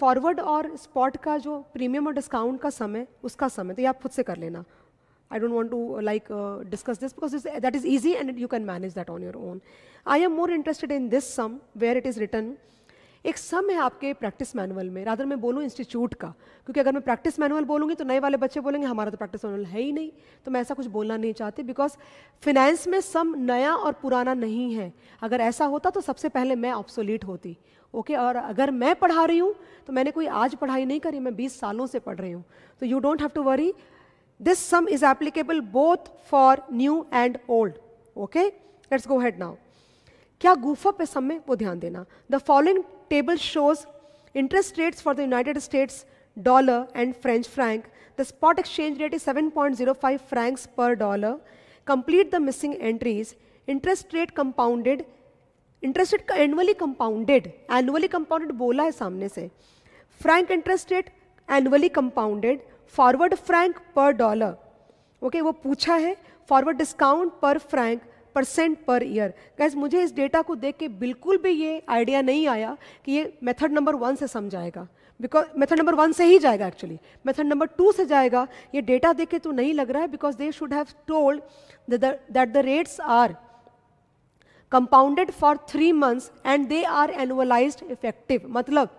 फॉरवर्ड और स्पॉट का जो प्रीमियम और डिस्काउंट का समय उसका समय तो ये आप खुद से कर लेना I don't want to like discuss this because that is easy and you can manage that on your own I am more interested in this sum where it is return एक सम है आपके प्रैक्टिस मैनुअल में राधर मैं बोलूँ इंस्टीट्यूट का क्योंकि अगर मैं प्रैक्टिस मैनुअल बोलूँगी तो नए वाले बच्चे बोलेंगे हमारा तो प्रैक्टिस मैनुअल है ही नहीं तो मैं ऐसा कुछ बोलना नहीं चाहती बिकॉज फिनेंस में सम नया और पुराना नहीं है अगर ऐसा होता तो सबसे पहले मैं ऑप्सोलीट होती ओके okay, और अगर मैं पढ़ा रही हूँ तो मैंने कोई आज पढ़ाई नहीं करी मैं 20 सालों से पढ़ रही हूँ तो you don't have to worry this sum is applicable both for new and old okay let's go head now क्या गुफा पे सम में वो ध्यान देना the following table shows interest rates for the United States dollar and French franc. The spot exchange rate is 7.05 francs per dollar. Complete the missing entries. Interest rate compounded interest rate annually compounded, annually compounded bola hai सामने se. Frank interest rate annually compounded, forward franc per dollar. Okay, wo पूछा hai, forward discount per franc percent per year guys मुझे इस डेटा को देख के बिल्कुल भी ये आइडिया नहीं आया कि ये मेथड नंबर वन से समझाएगा बिकॉज मेथड नंबर वन से ही जाएगा एक्चुअली मेथड नंबर टू से जाएगा ये डेटा देख के तो नहीं लग रहा है because they should have told that the rates are compounded for three months and they are annualize effective मतलब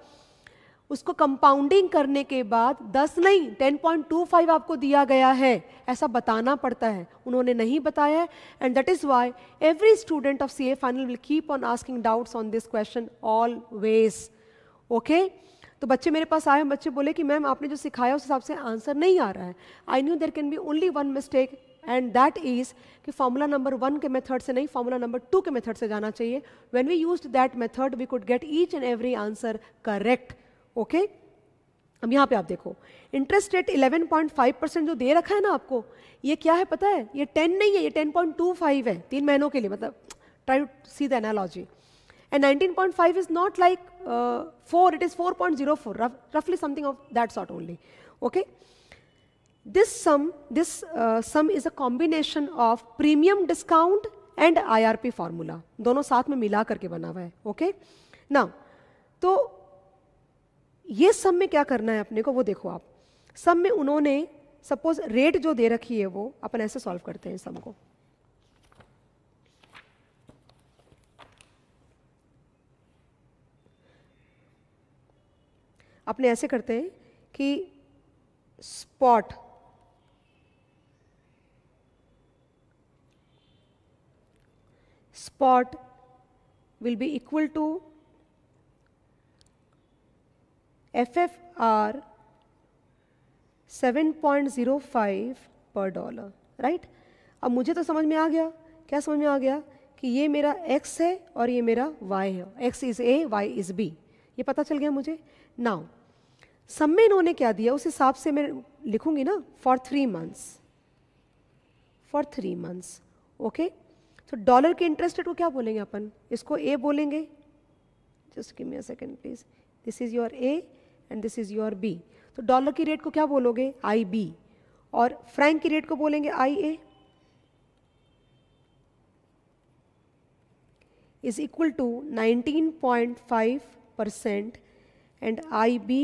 उसको कंपाउंडिंग करने के बाद 10 नहीं 10.25 आपको दिया गया है ऐसा बताना पड़ता है उन्होंने नहीं बताया and that is why every student of C A final will keep on asking doubts on this question always okay तो बच्चे मेरे पास आए बच्चे बोले कि मैम आपने जो सिखाया उस हिसाब से आंसर नहीं आ रहा है I knew there can be only one mistake and that is कि फार्मूला नंबर वन के मेथड से नहीं फार्मूला नंबर टू के मेथड से जाना चाहिए when we use that method we could get each and every answer correct okay अब यहाँ पे आप देखो इंटरेस्ट रेट 11.5 परसेंट जो दे रखा है ना आपको ये क्या है पता है ये 10 नहीं है ये 10.25 है तीन महीनों के लिए मतलब try to see the analogy and 19.5 is not like four it is 4.04 रफली something of that sort only okay this sum this uh, sum is a combination of premium discount and irp दोनों साथ में मिला करके बना हुआ है ओके okay? ना तो ये सब में क्या करना है अपने को वो देखो आप सब में उन्होंने सपोज रेट जो दे रखी है वो अपन ऐसे सॉल्व करते हैं सम को अपने ऐसे करते हैं कि spot spot will be equal to F F R seven point zero five per dollar right अब मुझे तो समझ में आ गया क्या समझ में आ गया कि ये मेरा x है और ये मेरा y है x is a, y is b ये पता चल गया मुझे नाउ सब में इन्होंने क्या दिया उस हिसाब से मैं लिखूंगी ना for three months for three months okay तो डॉलर के इंटरेस्ट रेट को क्या बोलेंगे अपन इसको ए बोलेंगे just give me a second please this is your A and this is your B तो डॉलर की रेट को क्या बोलोगे आई बी और फ्रैंक की रेट को बोलेंगे I A is equal to 19.5 percent and I B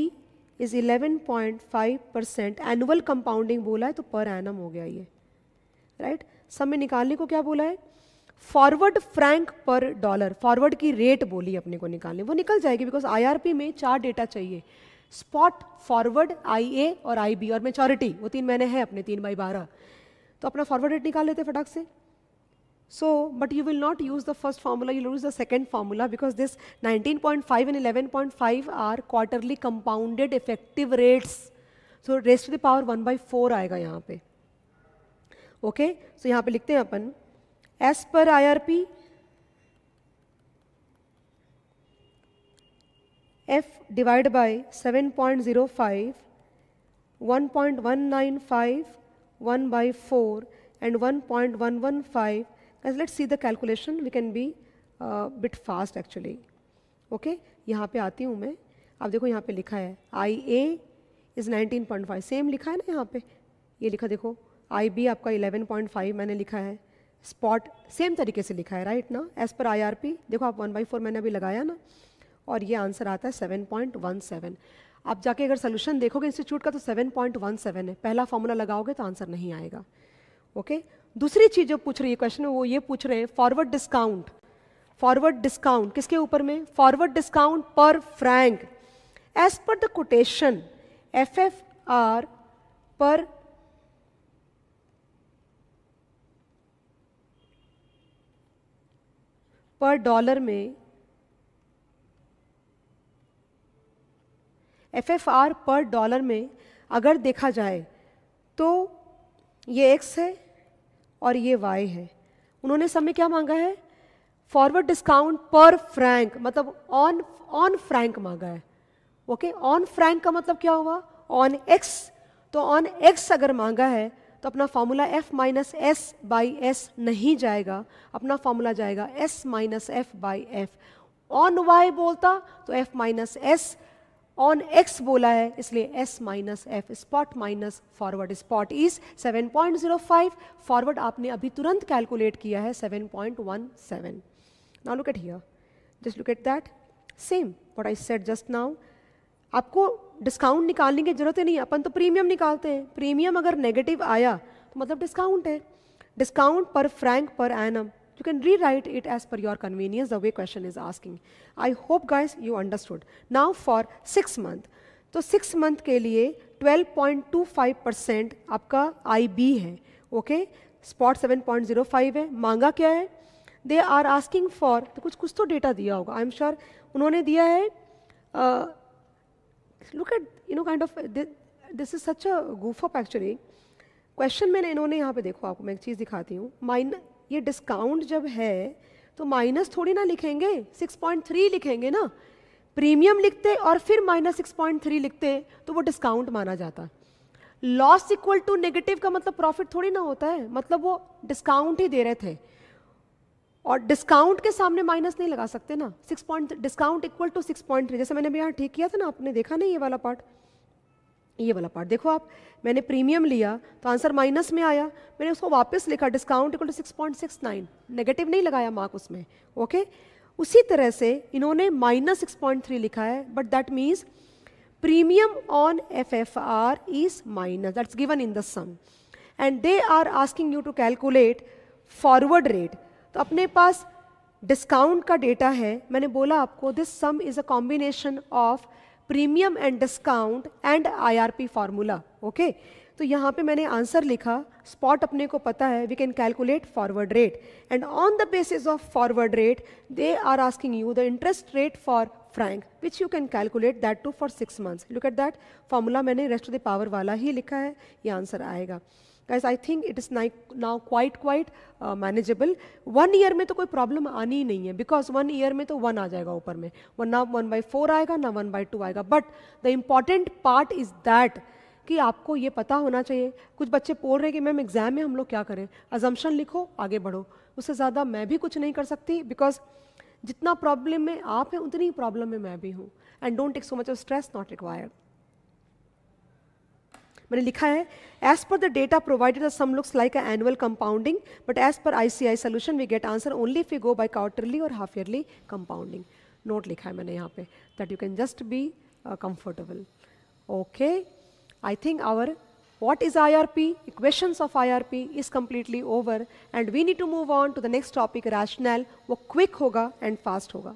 is 11.5 percent annual compounding बोला है तो पर एनम हो गया ये राइट right? सब में निकालने को क्या बोला है forward franc per dollar forward की रेट बोली अपने को निकालने वो निकल जाएगी बिकॉज आईआरपी में चार डेटा चाहिए स्पॉट फॉरवर्ड आई ए और आई बी और मेचोरिटी वो तीन महीने हैं अपने तीन बाई बारह तो अपना फॉरवर्ड रेट निकाल लेते फटाक से so but you will not use the first formula you use the second formula because this nineteen point five and 11.5 point five are quarterly compounded effective rates so raised to the power one by four आएगा यहाँ पे ओके सो so, यहाँ पे लिखते हैं अपन एस पर I R P f divided by 7.05, 1.195, 1 by 4 and 1.115. Guys, let's see the calculation. We can be uh, bit fast actually. Okay, यहाँ पे आती हूँ मैं आप देखो यहाँ पे लिखा है I A is nineteen point five same लिखा है ना यहाँ पे ये लिखा देखो आई बी आपका इलेवन पॉइंट फाइव मैंने लिखा है स्पॉट सेम तरीके से लिखा है राइट ना as per I R P देखो आप वन बाई फोर मैंने अभी लगाया ना और ये आंसर आता है सेवन पॉइंट वन सेवन आप जाके अगर सोल्यूशन देखोगे इंस्टीट्यूट का तो सेवन पॉइंट वन सेवन है पहला फॉर्मूला लगाओगे तो आंसर नहीं आएगा ओके दूसरी चीज़ जो पूछ रही है क्वेश्चन वो ये पूछ रहे हैं फॉरवर्ड डिस्काउंट फॉरवर्ड डिस्काउंट किसके ऊपर में forward discount per franc as per the quotation F F R per per dollar में F F R per dollar में अगर देखा जाए तो ये एक्स है और ये वाई है उन्होंने सब में क्या मांगा है फॉरवर्ड डिस्काउंट पर फ्रैंक मतलब ऑन ऑन फ्रैंक मांगा है ओके ऑन फ्रैंक का मतलब क्या हुआ ऑन एक्स तो ऑन एक्स अगर मांगा है तो अपना formula F minus S by S नहीं जाएगा अपना फार्मूला जाएगा S minus F by F on Y बोलता तो F minus S on X बोला है इसलिए S minus F spot minus forward spot is 7.05 forward आपने अभी तुरंत कैलकुलेट किया है 7.17 now look at here just look at that same what I said just now आपको डिस्काउंट निकालने की जरूरत ही नहीं अपन तो प्रीमियम निकालते हैं प्रीमियम अगर नेगेटिव आया तो मतलब डिस्काउंट है discount per franc per annum you can rewrite it as per your convenience the way question is asking i hope guys you understood now for 6 month तो सिक्स मंथ के लिए 12.25 परसेंट आपका आई बी है ओके स्पॉट 7.05 है मांगा क्या है दे आर आस्किंग फॉर तो कुछ कुछ तो डेटा दिया होगा आई एम श्योर उन्होंने दिया है look at you know kind of this is such a goof of actually question मैंने इन्होंने यहाँ पे देखो आपको मैं एक चीज़ दिखाती हूँ माइन ये डिस्काउंट जब है तो माइनस थोड़ी ना लिखेंगे 6.3 लिखेंगे ना प्रीमियम लिखते और फिर माइनस सिक्स पॉइंट थ्री लिखते तो वो डिस्काउंट माना जाता लॉस इक्वल टू नेगेटिव का मतलब प्रॉफिट थोड़ी ना होता है मतलब वो डिस्काउंट ही दे रहे थे और डिस्काउंट के सामने माइनस नहीं लगा सकते ना six point discount equal to six point three जैसे मैंने भी यहाँ ठीक किया था ना आपने देखा नहीं ये वाला पार्ट ये वाला पार्ट देखो आप मैंने प्रीमियम लिया तो आंसर माइनस में आया मैंने उसको वापस लिखा discount equal to six point six nine negative नहीं लगाया मार्क उसमें ओके उसी तरह से इन्होंने माइनस सिक्स पॉइंट थ्री लिखा है but that means premium F F R is minus that's given in the sum and they are asking you to calculate forward rate तो अपने पास डिस्काउंट का डेटा है मैंने बोला आपको this sum is a combination of premium and discount and IRP formula okay तो यहाँ पे मैंने आंसर लिखा स्पॉट अपने को पता है we can calculate forward rate and on the basis of forward rate they are asking you the interest rate for franc which you can calculate that to for six months look at that formula मैंने रेस्ट ऑफ द पावर वाला ही लिखा है ये आंसर आएगा guys I think it is nice now quite quite manageable one year में तो कोई प्रॉब्लम आनी ही नहीं है बिकॉज वन ईयर में तो वन आ जाएगा ऊपर में वन ना वन बाई फोर आएगा ना वन बाई टू आएगा but the important part is that कि आपको ये पता होना चाहिए कुछ बच्चे बोल रहे हैं कि मैम एग्ज़ाम में हम लोग क्या करें अजम्पन लिखो आगे बढ़ो उससे ज़्यादा मैं भी कुछ नहीं कर सकती बिकॉज जितना प्रॉब्लम में आप हैं उतनी ही प्रॉब्लम में मैं भी हूँ and don't take so much of stress not required मैंने लिखा है as per the data provided sum looks like a annual compounding but as per I C I solution we get answer only if you go by quarterly और हाफ ईयरली कंपाउंडिंग नोट लिखा है मैंने यहाँ पे that you can just be comfortable okay I think our what is I R P is of I R P is completely over and we need to move on to the next topic rational वो क्विक होगा एंड फास्ट होगा.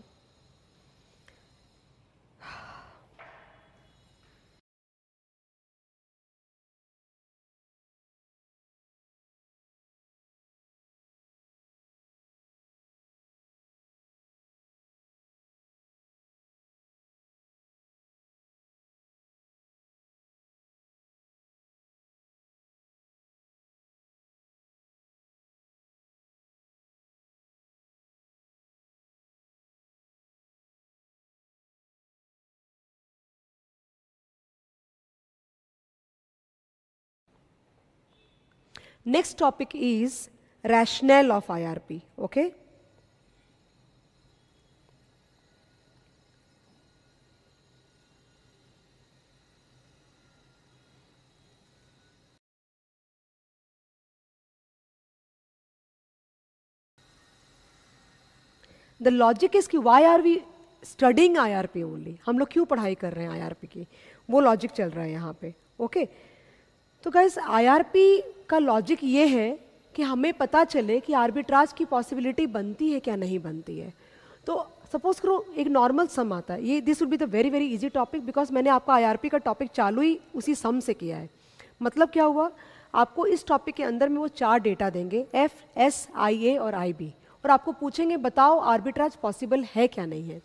Next topic is rationale of IRP. Okay. The logic is की why are we studying I R P only हम लोग क्यों पढ़ाई कर रहे हैं आई आर पी की वो लॉजिक चल रहा है यहाँ पे ओके okay? तो गाइज पी का लॉजिक ये है कि हमें पता चले कि आर्बिट्राज की पॉसिबिलिटी बनती है क्या नहीं बनती है तो सपोज करो एक नॉर्मल सम आता है ये this would be the very very easy topic because मैंने आपका आईआरपी का टॉपिक चालू ही उसी सम से किया है मतलब क्या हुआ आपको इस टॉपिक के अंदर में वो चार डेटा देंगे एफ एस आई ए और आई बी और आपको पूछेंगे बताओ आर्बिट्राज पॉसिबल है क्या नहीं है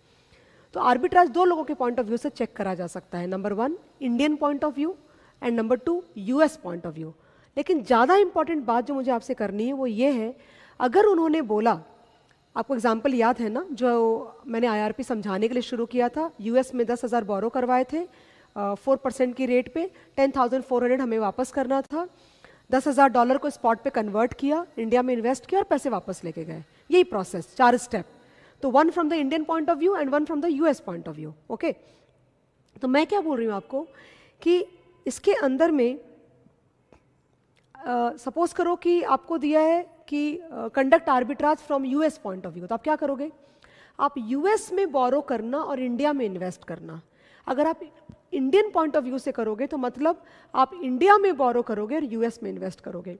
तो आर्बिट्राज दो लोगों के पॉइंट ऑफ व्यू से चेक करा जा सकता है number one Indian point of view and number two US point of view लेकिन ज़्यादा इम्पॉर्टेंट बात जो मुझे आपसे करनी है वो ये है अगर उन्होंने बोला आपको एग्जाम्पल याद है ना जो मैंने आईआरपी समझाने के लिए शुरू किया था यूएस में दस हज़ार बोरो करवाए थे फोर परसेंट की रेट पे टेन थाउजेंड फोर हंड्रेड हमें वापस करना था दस हज़ार डॉलर को स्पॉट पे कन्वर्ट किया इंडिया में इन्वेस्ट किया और पैसे वापस लेके गए यही प्रोसेस चार स्टेप तो one from the Indian point of view and one from the US point of view okay तो मैं क्या बोल रही हूँ आपको कि इसके अंदर में सपोज uh, करो कि आपको दिया है कि conduct arbitrage from US point of view तो आप क्या करोगे आप यूएस में बोरो करना और इंडिया में इन्वेस्ट करना अगर आप इंडियन पॉइंट ऑफ व्यू से करोगे तो मतलब आप इंडिया में बोरो करोगे और यूएस में इन्वेस्ट करोगे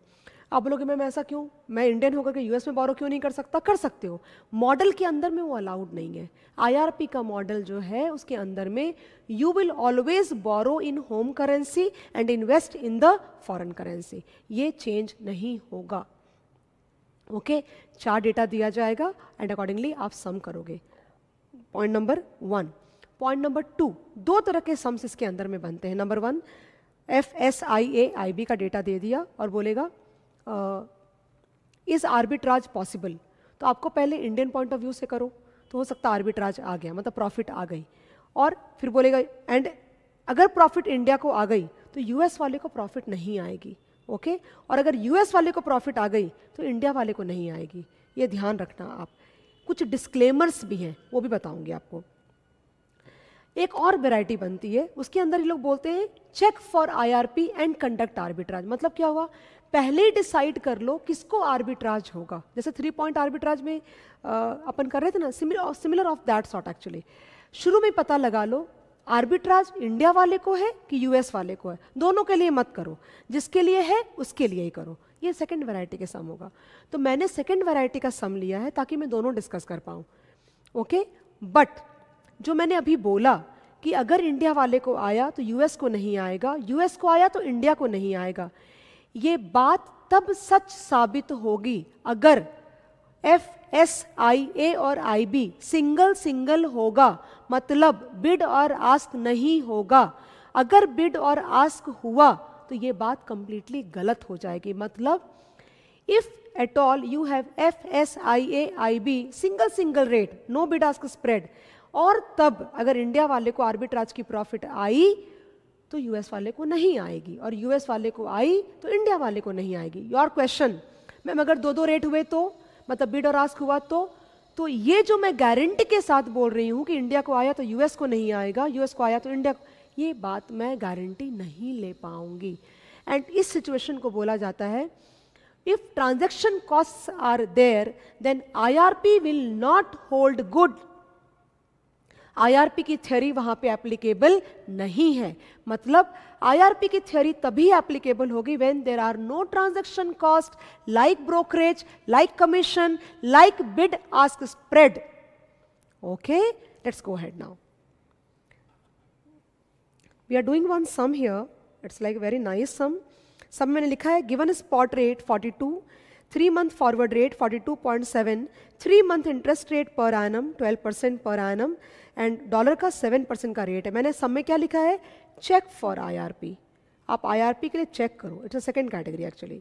आप बोलोगे मैम ऐसा क्यों मैं इंडियन होकर के यूएस में बोरो क्यों नहीं कर सकता कर सकते हो मॉडल के अंदर में वो अलाउड नहीं है आईआरपी का मॉडल जो है उसके अंदर में you will always borrow in home currency and invest in the foreign currency ये चेंज नहीं होगा ओके okay? चार डेटा दिया जाएगा एंड अकॉर्डिंगली आप सम करोगे point number one point number two दो तरह के सम्स इसके अंदर में बनते हैं number one F S I A I B का डेटा दे दिया और बोलेगा इज़ आर्बिट्राज पॉसिबल तो आपको पहले इंडियन पॉइंट ऑफ व्यू से करो तो हो सकता है आर्बिट्राज आ गया मतलब प्रॉफिट आ गई और फिर बोलेगा एंड अगर प्रॉफिट इंडिया को आ गई तो यूएस वाले को प्रॉफिट नहीं आएगी ओके okay? और अगर यूएस वाले को प्रॉफिट आ गई तो इंडिया वाले को नहीं आएगी ये ध्यान रखना आप कुछ डिस्क्लेमर्स भी हैं वो भी बताऊंगी आपको एक और वेराइटी बनती है उसके अंदर ये लोग बोलते हैं check for IRP and conduct arbitrage मतलब क्या हुआ पहले डिसाइड कर लो किसको आर्बिट्राज होगा जैसे थ्री पॉइंट आर्बिट्राज में अपन कर रहे थे ना similar of that sort actually शुरू में पता लगा लो आर्बिट्राज इंडिया वाले को है कि यूएस वाले को है दोनों के लिए मत करो जिसके लिए है उसके लिए ही करो ये सेकेंड वेराइटी के सम होगा तो मैंने सेकेंड वेराइटी का सम लिया है ताकि मैं दोनों डिस्कस कर पाऊँ ओके बट जो मैंने अभी बोला कि अगर इंडिया वाले को आया तो यूएस को नहीं आएगा यूएस को आया तो इंडिया को नहीं आएगा ये बात तब सच साबित होगी अगर एफ एस आई ए और आई बी सिंगल सिंगल होगा मतलब बिड और आस्क नहीं होगा अगर बिड और आस्क हुआ तो ये बात कंप्लीटली गलत हो जाएगी मतलब if at all you have F S I A I B single single rate no bid ask spread और तब अगर इंडिया वाले को आर्बिट्राज की प्रॉफिट आई तो यूएस वाले को नहीं आएगी और यूएस वाले को आई तो इंडिया वाले को नहीं आएगी योर क्वेश्चन मैम अगर दो दो रेट हुए तो मतलब बिड और आस्क हुआ तो तो ये जो मैं गारंटी के साथ बोल रही हूँ कि इंडिया को आया तो यूएस को नहीं आएगा यूएस को आया तो इंडिया ये बात मैं गारंटी नहीं ले पाऊंगी एंड इस सिचुएशन को बोला जाता है if transaction cost are there then I R P will not hold good IRP की थ्योरी वहाँ पे एप्लीकेबल नहीं है मतलब आईआरपी की थ्योरी तभी एप्लीकेबल होगी when there are no transaction cost like brokerage like commission like bid ask spread okay let's go head now we are doing one sum here it's like very nice sum सब मैंने लिखा है given spot rate rate 42 three month forward rate 42.7 three month interest rate per annum 12 percent per annum and dollar का 7 परसेंट का रेट है मैंने सब में क्या लिखा है चेक फॉर आईआरपी आप आईआरपी के लिए चेक करो it's a second category actually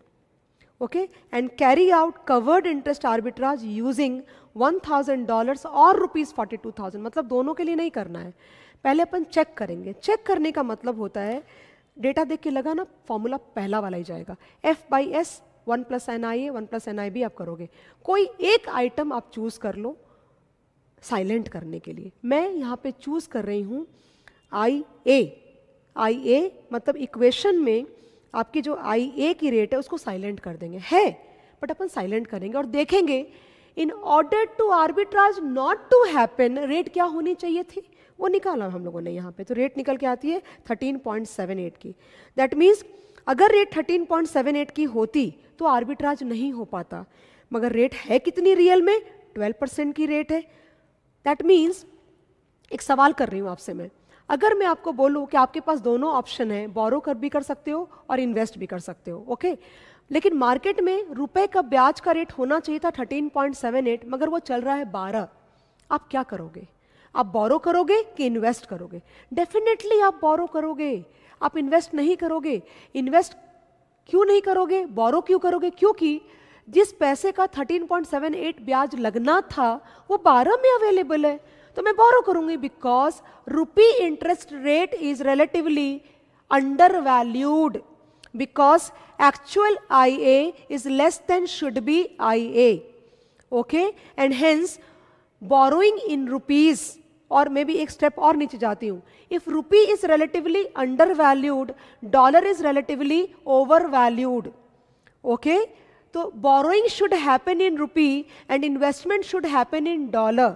okay and carry out covered interest arbitrage using one thousand dollar और रुपीज़ फोर्टी टू थाउजेंड मतलब दोनों के लिए नहीं करना है पहले अपन चेक करेंगे चेक करने का मतलब होता है डेटा देख के लगा ना फॉर्मूला पहला वाला ही जाएगा F by S one plus N I A one plus N I B आप करोगे कोई एक आइटम आप चूज़ कर लो साइलेंट करने के लिए मैं यहाँ पे चूज़ कर रही हूँ आई ए आई ए मतलब इक्वेशन में आपकी जो आई ए की रेट है उसको साइलेंट कर देंगे है बट अपन साइलेंट करेंगे और देखेंगे in order to arbitrage not to happen rate क्या होनी चाहिए थी वो निकाला हम लोगों ने यहाँ पे तो रेट निकल के आती है 13.78 की दैट मीन्स अगर रेट 13.78 की होती तो आर्बिट्राज नहीं हो पाता मगर रेट है कितनी रियल में 12 परसेंट की रेट है दैट मीन्स एक सवाल कर रही हूँ आपसे मैं अगर मैं आपको बोलूँ कि आपके पास दोनों ऑप्शन है बोरो कर भी कर सकते हो और इन्वेस्ट भी कर सकते हो ओके okay? लेकिन मार्केट में रुपए का ब्याज का रेट होना चाहिए था एट मगर वो चल रहा है बारह आप क्या करोगे आप बोरो करोगे कि इन्वेस्ट करोगे डेफिनेटली आप बोरो करोगे आप इन्वेस्ट नहीं करोगे इन्वेस्ट क्यों नहीं करोगे बोरो क्यों करोगे क्योंकि जिस पैसे का 13.78 ब्याज लगना था वो 12 में अवेलेबल है तो मैं बोरो करूंगी because rupee interest rate is relatively undervalued because actual I A is less than should be I A okay and hence borrowing in rupees और मे बी एक स्टेप और नीचे जाती हूँ if rupee is relatively undervalued dollar is relatively overvalued okay तो borrowing should happen in rupee and investment should happen in dollar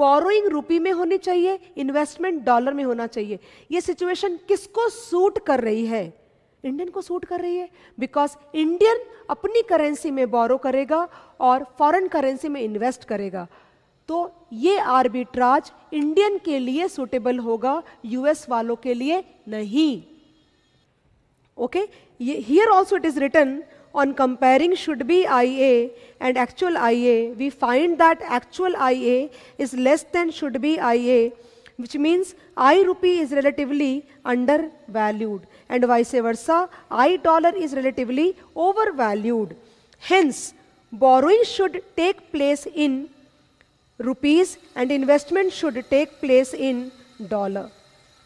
borrowing rupee में होनी चाहिए इन्वेस्टमेंट डॉलर में होना चाहिए ये सिचुएशन किसको सूट कर रही है इंडियन को सूट कर रही है बिकॉज इंडियन अपनी करेंसी में बोरो करेगा और फॉरेन करेंसी में इन्वेस्ट करेगा तो ये आर्बिट्राज इंडियन के लिए सुटेबल होगा यूएस वालों के लिए नहीं ओके ये here also it is return on comparing should be I A and actual I A we find that actual I A is less than should be I A which means I rupee is relatively undervalued and vice a versa I dollar is relatively overvalued hence borrowing should take place in rupees and investment should take place in dollar.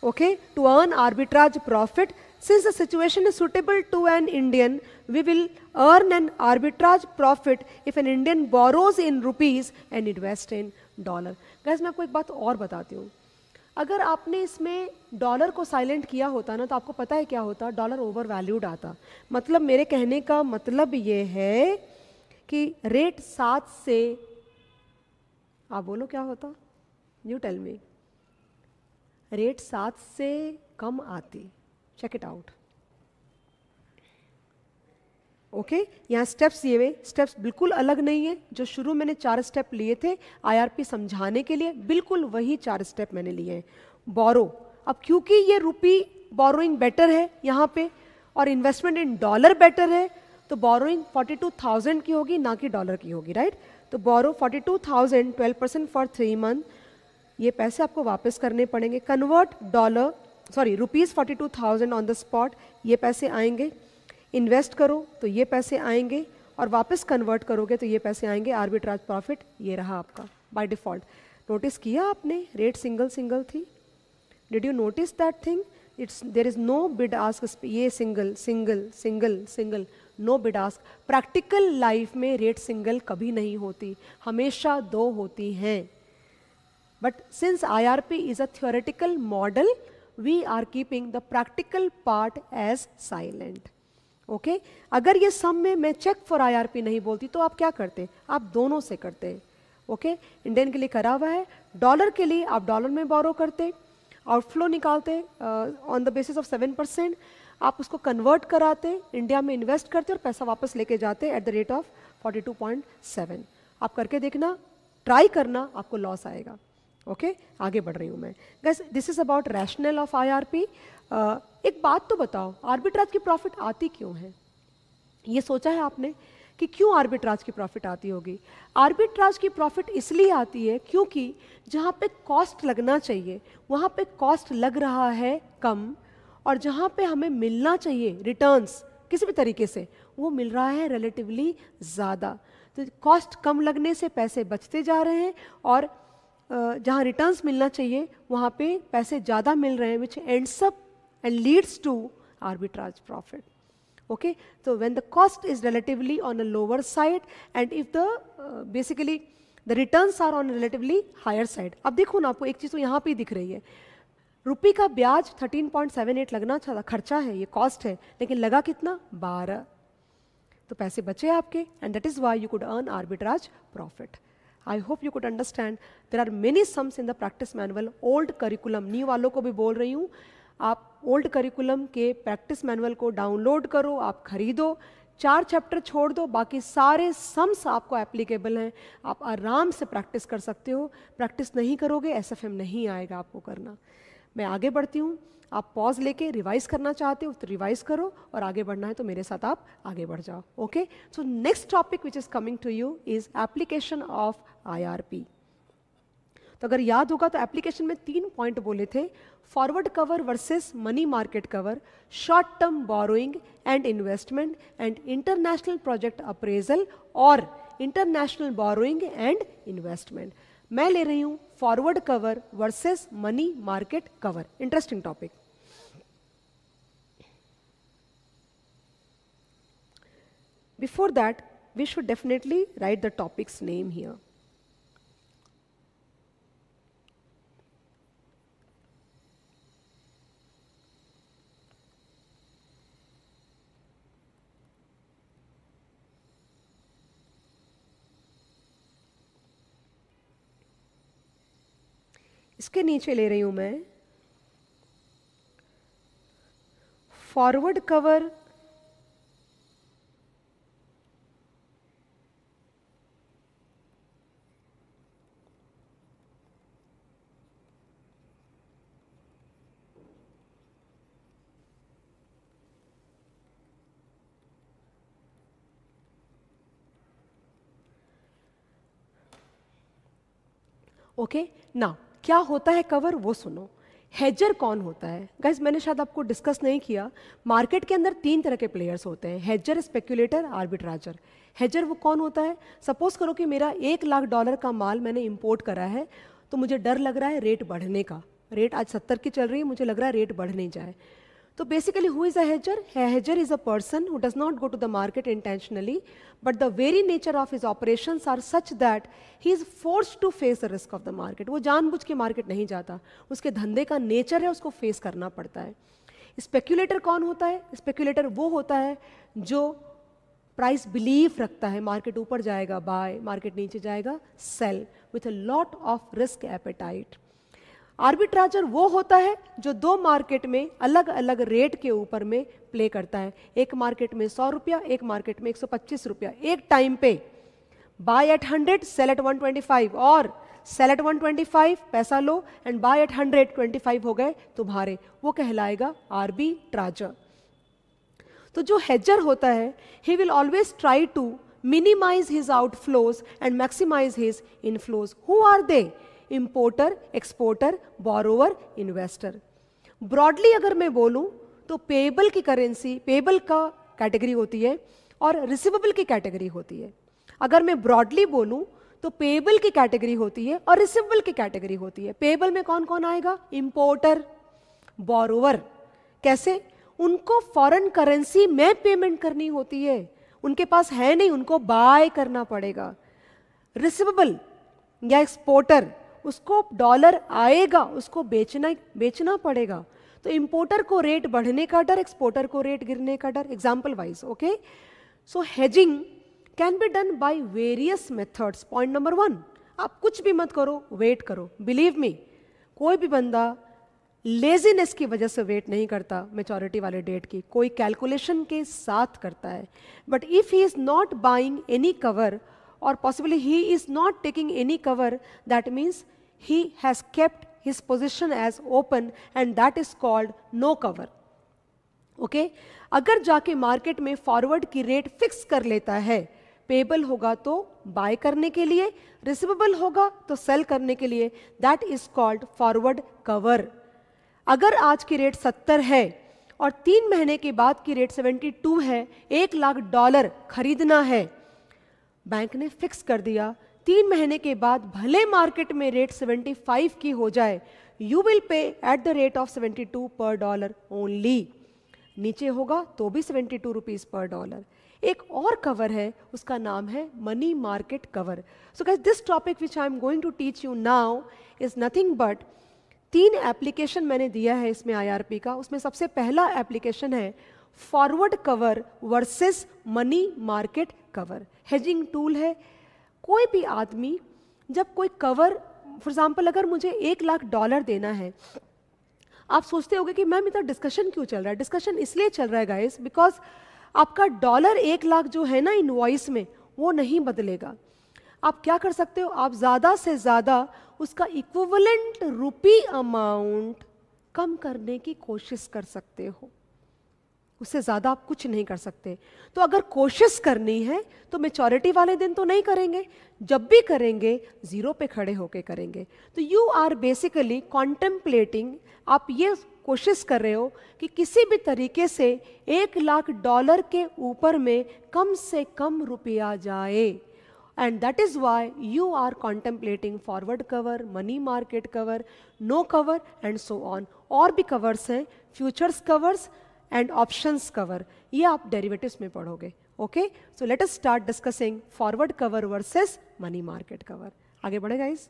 Okay, to earn arbitrage profit, since the situation is suitable to an Indian, we will earn an arbitrage profit if an Indian borrows in rupees and invest in dollar. Guys, main aapko ek baat aur batati hu अगर आपने इसमें डॉलर को साइलेंट किया होता ना तो आपको पता है क्या होता डॉलर ओवर वैल्यूड आता मतलब मेरे कहने का मतलब ये है कि रेट सात से आप बोलो क्या होता यू टेल मी रेट सात से कम आती चेक इट आउट ओके यहाँ स्टेप्स ये हुए स्टेप्स बिल्कुल अलग नहीं है जो शुरू मैंने चार स्टेप लिए थे आईआरपी समझाने के लिए बिल्कुल वही चार स्टेप मैंने लिए हैं बोरो अब क्योंकि ये रुपी बोरोइंग बेटर है यहाँ पे और इन्वेस्टमेंट इन डॉलर बेटर है तो बोरोइंग 42,000 की होगी ना कि डॉलर की होगी राइट तो borrow 42,000 12 percent for three month ये पैसे आपको वापस करने पड़ेंगे convert dollar sorry rupees forty on the spot ये पैसे आएंगे इन्वेस्ट करो तो ये पैसे आएंगे और वापस कन्वर्ट करोगे तो ये पैसे आएंगे आर्बिट्राज प्रॉफिट ये रहा आपका बाय डिफ़ॉल्ट नोटिस किया आपने रेट सिंगल सिंगल थी did you notice that thing it's there is no bid ask ये single single single single no bid ask practical life में रेट सिंगल कभी नहीं होती हमेशा दो होती हैं but since IRP is a theoretical model we are keeping the practical part as silent okay अगर ये सम में मैं चेक फॉर आईआरपी नहीं बोलती तो आप क्या करते आप दोनों से करते ओके okay? इंडियन के लिए करा हुआ है डॉलर के लिए आप डॉलर में बोरो करते आउटफ्लो निकालते on the basis of seven percent आप उसको कन्वर्ट कराते इंडिया में इन्वेस्ट करते और पैसा वापस लेके जाते एट द रेट ऑफ 42.7 आप करके देखना ट्राई करना आपको लॉस आएगा ओके okay? आगे बढ़ रही हूँ मैं guys this is about rational of IRP एक बात तो बताओ आर्बिट्राज की प्रॉफिट आती क्यों है ये सोचा है आपने कि क्यों आर्बिट्राज की प्रॉफिट आती होगी आर्बिट्राज की प्रॉफिट इसलिए आती है क्योंकि जहाँ पे कॉस्ट लगना चाहिए वहाँ पे कॉस्ट लग रहा है कम और जहाँ पे हमें मिलना चाहिए रिटर्न्स किसी भी तरीके से वो मिल रहा है रिलेटिवली ज़्यादा तो कॉस्ट कम लगने से पैसे बचते जा रहे हैं और जहाँ रिटर्न्स मिलना चाहिए वहाँ पे पैसे ज़्यादा मिल रहे हैं which ends up and leads to arbitrage profit okay तो when the cost is relatively on a lower side and if the basically the return are on relatively higher side अब देखो ना आपको एक चीज़ तो यहाँ पर दिख रही है रुपी का ब्याज 13.78 लगना था खर्चा है ये कॉस्ट है लेकिन लगा कितना 12 तो पैसे बचे आपके and that is why you could earn arbitrage profit I hope you could understand there are many sums in the practice manual old curriculum new वालों को भी बोल रही हूँ आप ओल्ड करिकुलम के प्रैक्टिस मैनुअल को डाउनलोड करो आप खरीदो चार चैप्टर छोड़ दो बाकी सारे सम्स आपको एप्लीकेबल हैं आप आराम से प्रैक्टिस कर सकते हो प्रैक्टिस नहीं करोगे एस नहीं आएगा आपको करना मैं आगे बढ़ती हूँ आप पॉज लेके रिवाइज करना चाहते हो तो रिवाइज करो और आगे बढ़ना है तो मेरे साथ आप आगे बढ़ जाओ okay so next topic which is coming to you is application of IRP तो अगर याद होगा तो एप्लीकेशन में तीन पॉइंट बोले थे forward cover versus money market cover short term borrowing and investment and international project appraisal और इंटरनेशनल बोरोइंग एंड इन्वेस्टमेंट मैं ले रही हूं forward cover versus money market cover interesting topic before that we should definitely write the topics name here उसके नीचे ले रही हूं मैं फॉरवर्ड कवर okay नाउ क्या होता है कवर वो सुनो हेजर कौन होता है गैस मैंने शायद आपको डिस्कस नहीं किया मार्केट के अंदर तीन तरह के प्लेयर्स होते हैं हेजर स्पेक्यूलेटर आर्बिट्राजर हेजर वो कौन होता है सपोज करो कि मेरा एक लाख डॉलर का माल मैंने इम्पोर्ट करा है तो मुझे डर लग रहा है रेट बढ़ने का रेट आज सत्तर की चल रही है मुझे लग रहा है रेट बढ़ नहीं जाए तो basically who is a hedger hedger is a person who does not go to the market intentionally but the very nature of his operation are such that he is force to face the risk of the market वो जानबूझ के मार्केट नहीं जाता उसके धंधे का नेचर है उसको फेस करना पड़ता है स्पेक्यूलेटर कौन होता है स्पेक्यूलेटर वो होता है जो प्राइस बिलीव रखता है मार्केट ऊपर जाएगा बाय मार्केट नीचे जाएगा sell with a lot of risk appetite arbitrager वो होता है जो दो मार्केट में अलग अलग रेट के ऊपर में प्ले करता है एक मार्केट में सौ रुपया एक मार्केट में एक सौ पच्चीस रुपया एक टाइम पे buy at hundred sell at one twenty five और sell at one twenty five पैसा लो and buy at hundred twenty five हो गए तुम्हारे वो कहलाएगा आर्बिट्राजर तो जो हेजर होता है he will always try to minimize his outflows and maximize his inflows who are they importer exporter borrower investor broadly अगर मैं बोलूँ तो पेबल की करेंसी पेबल का कैटेगरी होती है और रिसिवेबल की कैटेगरी होती है अगर मैं ब्रॉडली बोलूँ तो पेबल की कैटेगरी होती है और रिसिवेबल की कैटेगरी होती है पेबल में कौन कौन आएगा इम्पोर्टर बोरोवर कैसे उनको फॉरेन करेंसी में पेमेंट करनी होती है उनके पास है नहीं उनको बाय करना पड़ेगा रिसिवेबल या एक्सपोर्टर उसको डॉलर आएगा उसको बेचना बेचना पड़ेगा तो इम्पोर्टर को रेट बढ़ने का डर एक्सपोर्टर को रेट गिरने का डर example wise okay so hedging can be done by various methods point number one आप कुछ भी मत करो वेट करो बिलीव मी कोई भी बंदा लेजीनेस की वजह से वेट नहीं करता मेचोरिटी वाले डेट की कोई कैलकुलेशन के साथ करता है but if he is not buying any cover or possibly he is not taking any cover that means he has kept his position as open and that is called no cover okay okay? अगर जाके मार्केट में फॉरवर्ड की रेट फिक्स कर लेता है पेबल होगा तो बाय करने के लिए रिसिवेबल होगा तो सेल करने के लिए that is called forward cover अगर आज की रेट 70 है और तीन महीने के बाद की रेट 72 है एक लाख डॉलर खरीदना है बैंक ने फिक्स कर दिया तीन महीने के बाद भले मार्केट में रेट 75 की हो जाए you will pay at the rate of 72 पर डॉलर ओनली नीचे होगा तो भी 72 टू पर डॉलर एक और कवर है उसका नाम है money market cover so guys this topic which I am going to teach you now is nothing but तीन एप्लीकेशन मैंने दिया है इसमें आई का उसमें सबसे पहला एप्लीकेशन है forward cover versus money market cover hedging tool है कोई भी आदमी जब कोई कवर फॉर एग्ज़ाम्पल अगर मुझे एक लाख डॉलर देना है आप सोचते होगे कि मैम इतना डिस्कशन क्यों चल रहा है डिस्कशन इसलिए चल रहा है गाइस बिकॉज आपका डॉलर एक लाख जो है ना इनवॉइस में वो नहीं बदलेगा आप क्या कर सकते हो आप ज़्यादा से ज़्यादा उसका इक्वलेंट रुपी अमाउंट कम करने की कोशिश कर सकते हो उससे ज़्यादा आप कुछ नहीं कर सकते तो अगर कोशिश करनी है तो मेचोरिटी वाले दिन तो नहीं करेंगे जब भी करेंगे ज़ीरो पे खड़े होके करेंगे तो यू आर बेसिकली कॉन्टेम्पलेटिंग आप ये कोशिश कर रहे हो कि किसी भी तरीके से एक लाख डॉलर के ऊपर में कम से कम रुपया जाए and that is why you are contemplating forward cover money market cover no cover and so on और भी कवर्स हैं futures covers and options cover ये आप डेरिवेटिव्स में पढ़ोगे okay so let us start discussing forward cover versus money market cover आगे बढ़े इस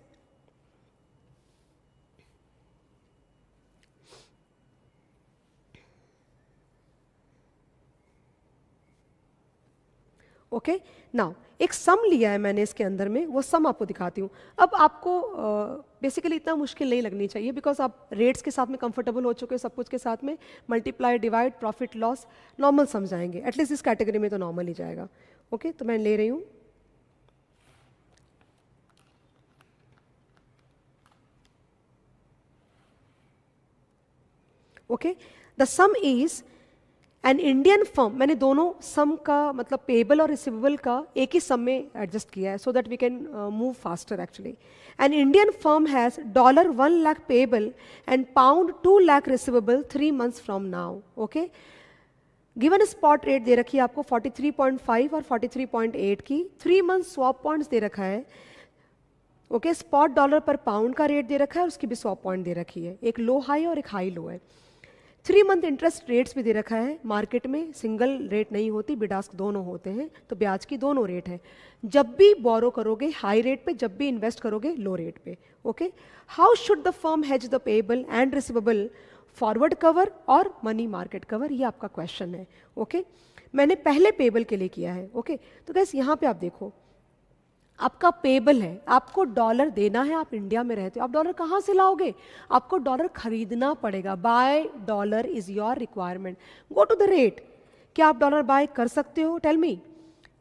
ओके नाउ एक सम लिया है मैंने इसके अंदर में वो सम आपको दिखाती हूँ अब आपको बेसिकली इतना मुश्किल नहीं लगनी चाहिए बिकॉज आप रेट्स के साथ में कंफर्टेबल हो चुके हो सब कुछ के साथ में multiply divide profit loss normal समझाएंगे एटलीस्ट इस कैटेगरी में तो नॉर्मल ही जाएगा ओके okay? तो मैं ले रही हूँ okay the sum is and Indian firm मैंने दोनों सम का मतलब पेबल और रिसिवेबल का एक ही सम में एडजस्ट किया है so that we can move faster actually and Indian firm has dollar one lakh payable and pound two lakh receivable three months from now okay given spot rate दे रखी है आपको 43.5 और 43.8 की थ्री मंथ स्वॉप पॉइंट्स दे रखा है ओके स्पॉट डॉलर पर पाउंड का रेट दे रखा है उसकी भी स्वॉप पॉइंट दे रखी है एक लो हाई और एक हाई लो है थ्री मंथ इंटरेस्ट रेट्स भी दे रखा है मार्केट में सिंगल रेट नहीं होती बिडास्क दोनों होते हैं तो ब्याज की दोनों रेट है जब भी बोरो करोगे हाई रेट पे जब भी इन्वेस्ट करोगे लो रेट पे okay how should the firm has the payable and receivable forward cover और मनी मार्केट कवर ये आपका क्वेश्चन है ओके okay? मैंने पहले पेबल के लिए किया है ओके okay? तो गैस यहाँ पे आप देखो आपका पेबल है आपको डॉलर देना है आप इंडिया में रहते हो आप डॉलर कहाँ से लाओगे आपको डॉलर खरीदना पड़ेगा buy dollar is your requirement go to the rate क्या आप डॉलर बाय कर सकते हो tell me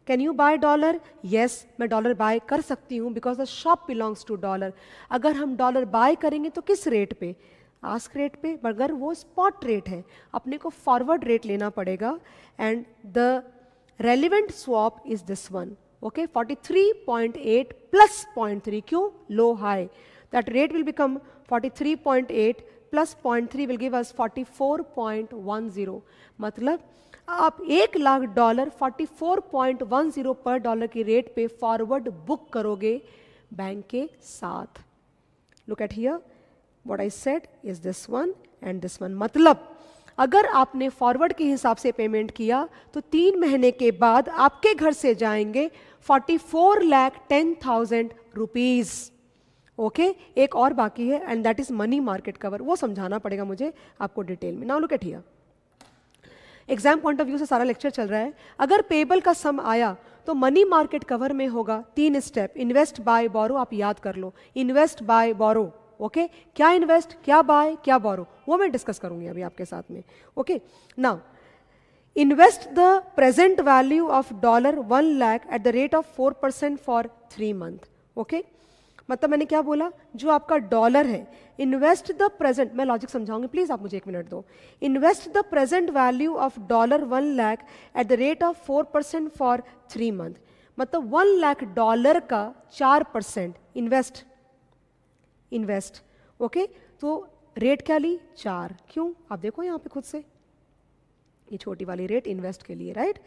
can you buy dollar yes मैं डॉलर बाय कर सकती हूँ because the shop belongs to dollar अगर हम डॉलर बाय करेंगे तो किस रेट पे आस्क रेट पे मगर वो स्पॉट रेट है अपने को फॉरवर्ड रेट लेना पड़ेगा and the relevant swap is this one okay 43.8 plus 0.3 क्यों low high that rate will become 43.8 plus 0.3 will give us 44.10 मतलब आप एक लाख डॉलर 44.10 पर डॉलर की रेट पे फॉरवर्ड बुक करोगे बैंक के साथ look at here what I said is this one and this one मतलब अगर आपने फॉरवर्ड के हिसाब से पेमेंट किया तो तीन महीने के बाद आपके घर से जाएंगे four lakh ten thousand rupees okay एक और बाकी है and that is money market cover वो समझाना पड़ेगा मुझे आपको डिटेल में now look at here exam point of view से सारा लेक्चर चल रहा है अगर पेबल का सम आया तो मनी मार्केट कवर में होगा तीन स्टेप इन्वेस्ट बाय बोरो आप याद कर लो इन्वेस्ट बाय बोरो ओके क्या इन्वेस्ट क्या बाय क्या बोरो वो मैं डिस्कस करूंगी अभी आपके साथ में okay okay? Now invest the present value of dollar one lakh at the rate of four percent for three month okay मतलब मैंने क्या बोला जो आपका डॉलर है इन्वेस्ट द प्रेजेंट मैं लॉजिक समझाऊंगी प्लीज आप मुझे एक मिनट दो invest the present value of dollar one lakh at the rate of four percent for three month मतलब वन लैख डॉलर का चार परसेंट इन्वेस्ट इन्वेस्ट ओके तो रेट क्या ली चार क्यों आप देखो यहाँ पे खुद से ये छोटी वाली रेट इन्वेस्ट के लिए राइट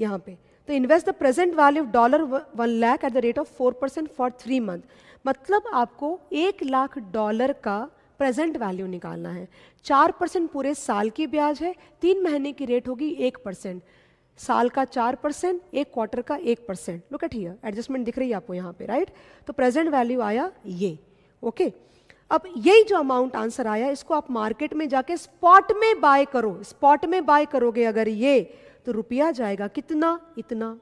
यहाँ पे तो invest the present value of dollar one lakh at the rate of four percent for three month मतलब आपको एक लाख डॉलर का प्रेजेंट वैल्यू निकालना है चार परसेंट पूरे साल की ब्याज है तीन महीने की रेट होगी एक परसेंट साल का चार परसेंट एक क्वार्टर का एक percent look at here adjustment दिख रही है आपको यहाँ पे राइट तो प्रेजेंट वैल्यू आया ये ओके okay? अब यही जो अमाउंट आंसर आया इसको आप मार्केट में जाके स्पॉट में बाय करो स्पॉट में बाय करोगे अगर ये तो रुपया जाएगा कितना इतना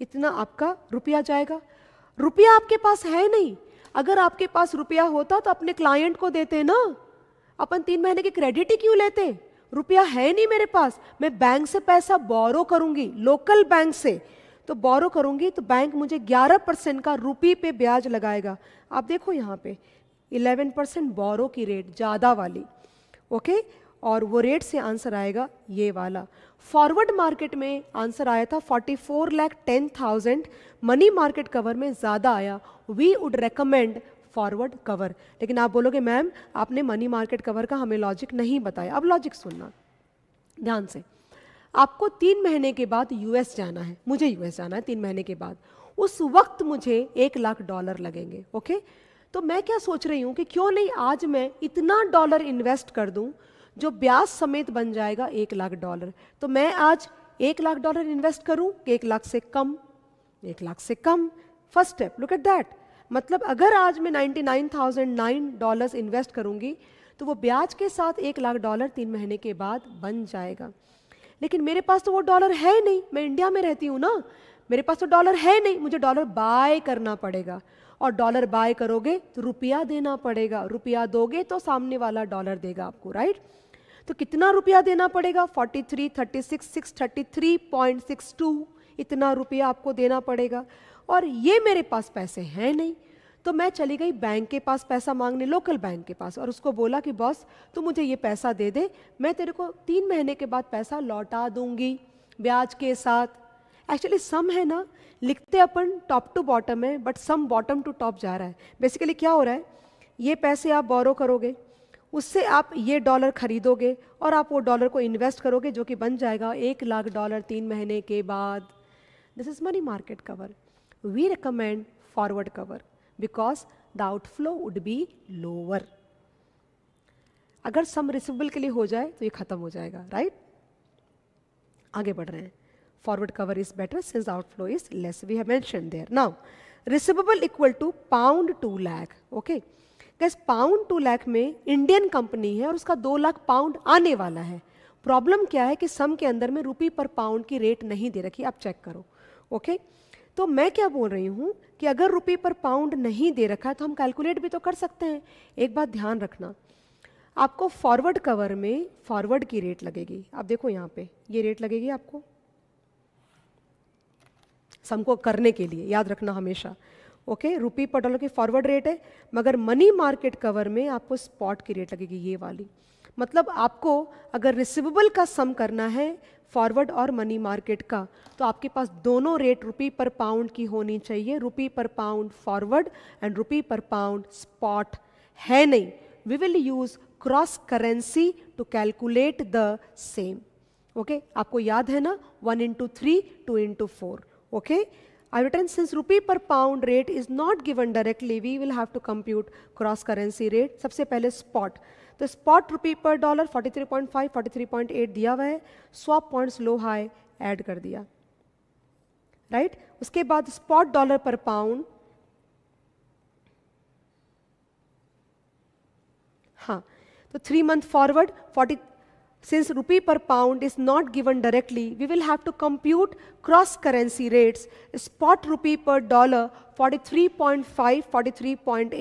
इतना आपका रुपया जाएगा रुपया आपके पास है नहीं अगर आपके पास रुपया होता तो अपने क्लाइंट को देते ना अपन तीन महीने की क्रेडिट ही क्यों लेते रुपया है नहीं मेरे पास मैं बैंक से पैसा बोरो करूंगी लोकल बैंक से तो बोरो करूंगी तो बैंक मुझे 11 परसेंट का रुपी पे ब्याज लगाएगा आप देखो यहाँ पे 11 परसेंट बोरो की रेट ज़्यादा वाली ओके और वो रेट से आंसर आएगा ये वाला फॉरवर्ड मार्केट में आंसर आया था 44 lakh ten thousand money market cover में ज़्यादा आया we would recommend forward cover लेकिन आप बोलोगे मैम आपने मनी मार्केट कवर का हमें लॉजिक नहीं बताया अब लॉजिक सुनना ध्यान से आपको तीन महीने के बाद यूएस जाना है मुझे यूएस जाना है तीन महीने के बाद उस वक्त मुझे एक लाख डॉलर लगेंगे ओके तो मैं क्या सोच रही हूँ कि क्यों नहीं आज मैं इतना डॉलर इन्वेस्ट कर दूँ जो ब्याज समेत बन जाएगा एक लाख डॉलर तो मैं आज एक लाख डॉलर इन्वेस्ट करूँ कि एक लाख से कम एक लाख से कम first step look at that मतलब अगर आज मैं nine thousand nine dollar invest करूँगी तो वो ब्याज के साथ एक लाख डॉलर तीन महीने के बाद बन जाएगा लेकिन मेरे पास तो वो डॉलर है नहीं मैं इंडिया में रहती हूँ ना मेरे पास तो डॉलर है नहीं मुझे डॉलर बाय करना पड़ेगा और डॉलर बाय करोगे तो रुपया देना पड़ेगा रुपया दोगे तो सामने वाला डॉलर देगा आपको राइट तो कितना रुपया देना पड़ेगा 43, 36, टू इतना रुपया आपको देना पड़ेगा और ये मेरे पास पैसे हैं नहीं तो मैं चली गई बैंक के पास पैसा मांगने लोकल बैंक के पास और उसको बोला कि बॉस तू मुझे ये पैसा दे दे मैं तेरे को तीन महीने के बाद पैसा लौटा दूंगी ब्याज के साथ एक्चुअली सम है ना लिखते अपन टॉप टू बॉटम है but sum bottom to top जा रहा है बेसिकली क्या हो रहा है ये पैसे आप बोरो करोगे उससे आप ये डॉलर खरीदोगे और आप वो डॉलर को इन्वेस्ट करोगे जो कि बन जाएगा एक लाख डॉलर तीन महीने के बाद this is money market cover we recommend forward cover because the outflow would be lower. अगर सम रिसिवेबल के लिए हो जाए तो ये खत्म हो जाएगा राइट right? आगे बढ़ रहे हैं forward cover is better since outflow is less we have mention there now receivable equal to pound two lakh okay guys pound two lakh में इंडियन कंपनी है और उसका दो लाख पाउंड आने वाला है प्रॉब्लम क्या है कि सम के अंदर में रुपी पर पाउंड की रेट नहीं दे रखी आप चेक करो ओके okay? तो मैं क्या बोल रही हूँ कि अगर रुपये पर पाउंड नहीं दे रखा है तो हम कैलकुलेट भी तो कर सकते हैं एक बात ध्यान रखना आपको फॉरवर्ड कवर में फॉरवर्ड की रेट लगेगी आप देखो यहाँ पे ये रेट लगेगी आपको सम को करने के लिए याद रखना हमेशा ओके रुपी पर डॉलर की फॉरवर्ड रेट है मगर मनी मार्केट कवर में आपको स्पॉट की रेट लगेगी ये वाली मतलब आपको अगर रिसिवेबल का सम करना है फॉरवर्ड और मनी मार्केट का तो आपके पास दोनों रेट रुपी पर पाउंड की होनी चाहिए रुपी per pound forward and rupee per pound spot है नहीं we will use cross currency to calculate the same okay आपको याद है ना one into three two into four okay I written since rupee per pound rate is not given directly we will have to compute cross currency rate सबसे पहले स्पॉट तो स्पॉट रुपी पर डॉलर 43.5 43.8 दिया हुआ है swap points low high add कर दिया राइट right? उसके बाद स्पॉट डॉलर पर पाउंड हाँ तो three month forward 40 since rupee per pound is not given directly we will have to compute cross currency rates spot rupee per dollar 43.5 43.8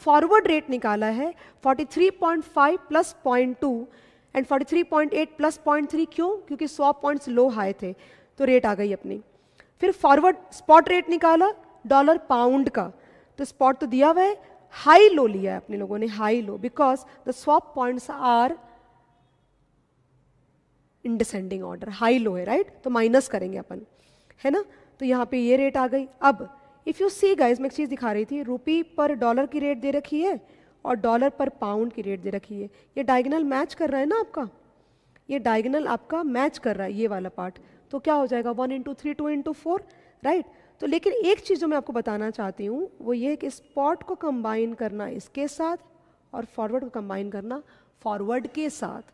forward rate निकाला है 43.5 plus point two and 43.8 plus point three क्यों क्योंकि 100 पॉइंट्स लो हाई थे तो रेट आ गई अपनी फिर फॉरवर्ड स्पॉट रेट निकाला डॉलर पाउंड का तो स्पॉट तो दिया हुआ है हाई लो लिया है अपने लोगों ने high low because the swap points are in descending order high low है राइट right? तो माइनस करेंगे अपन है ना तो यहाँ पे ये रेट आ गई अब इफ़ यू सी गाइज मैं एक चीज़ दिखा रही थी रुपी पर डॉलर की रेट दे रखी है और डॉलर पर पाउंड की रेट दे रखी है ये डायगनल मैच कर रहा है ना आपका ये डायगनल आपका मैच कर रहा है ये वाला पार्ट तो क्या हो जाएगा one into three two into four right तो लेकिन एक चीज़ जो मैं आपको बताना चाहती हूँ वो ये है कि स्पॉट को कंबाइन करना इसके साथ और फॉरवर्ड को कंबाइन करना फॉरवर्ड के साथ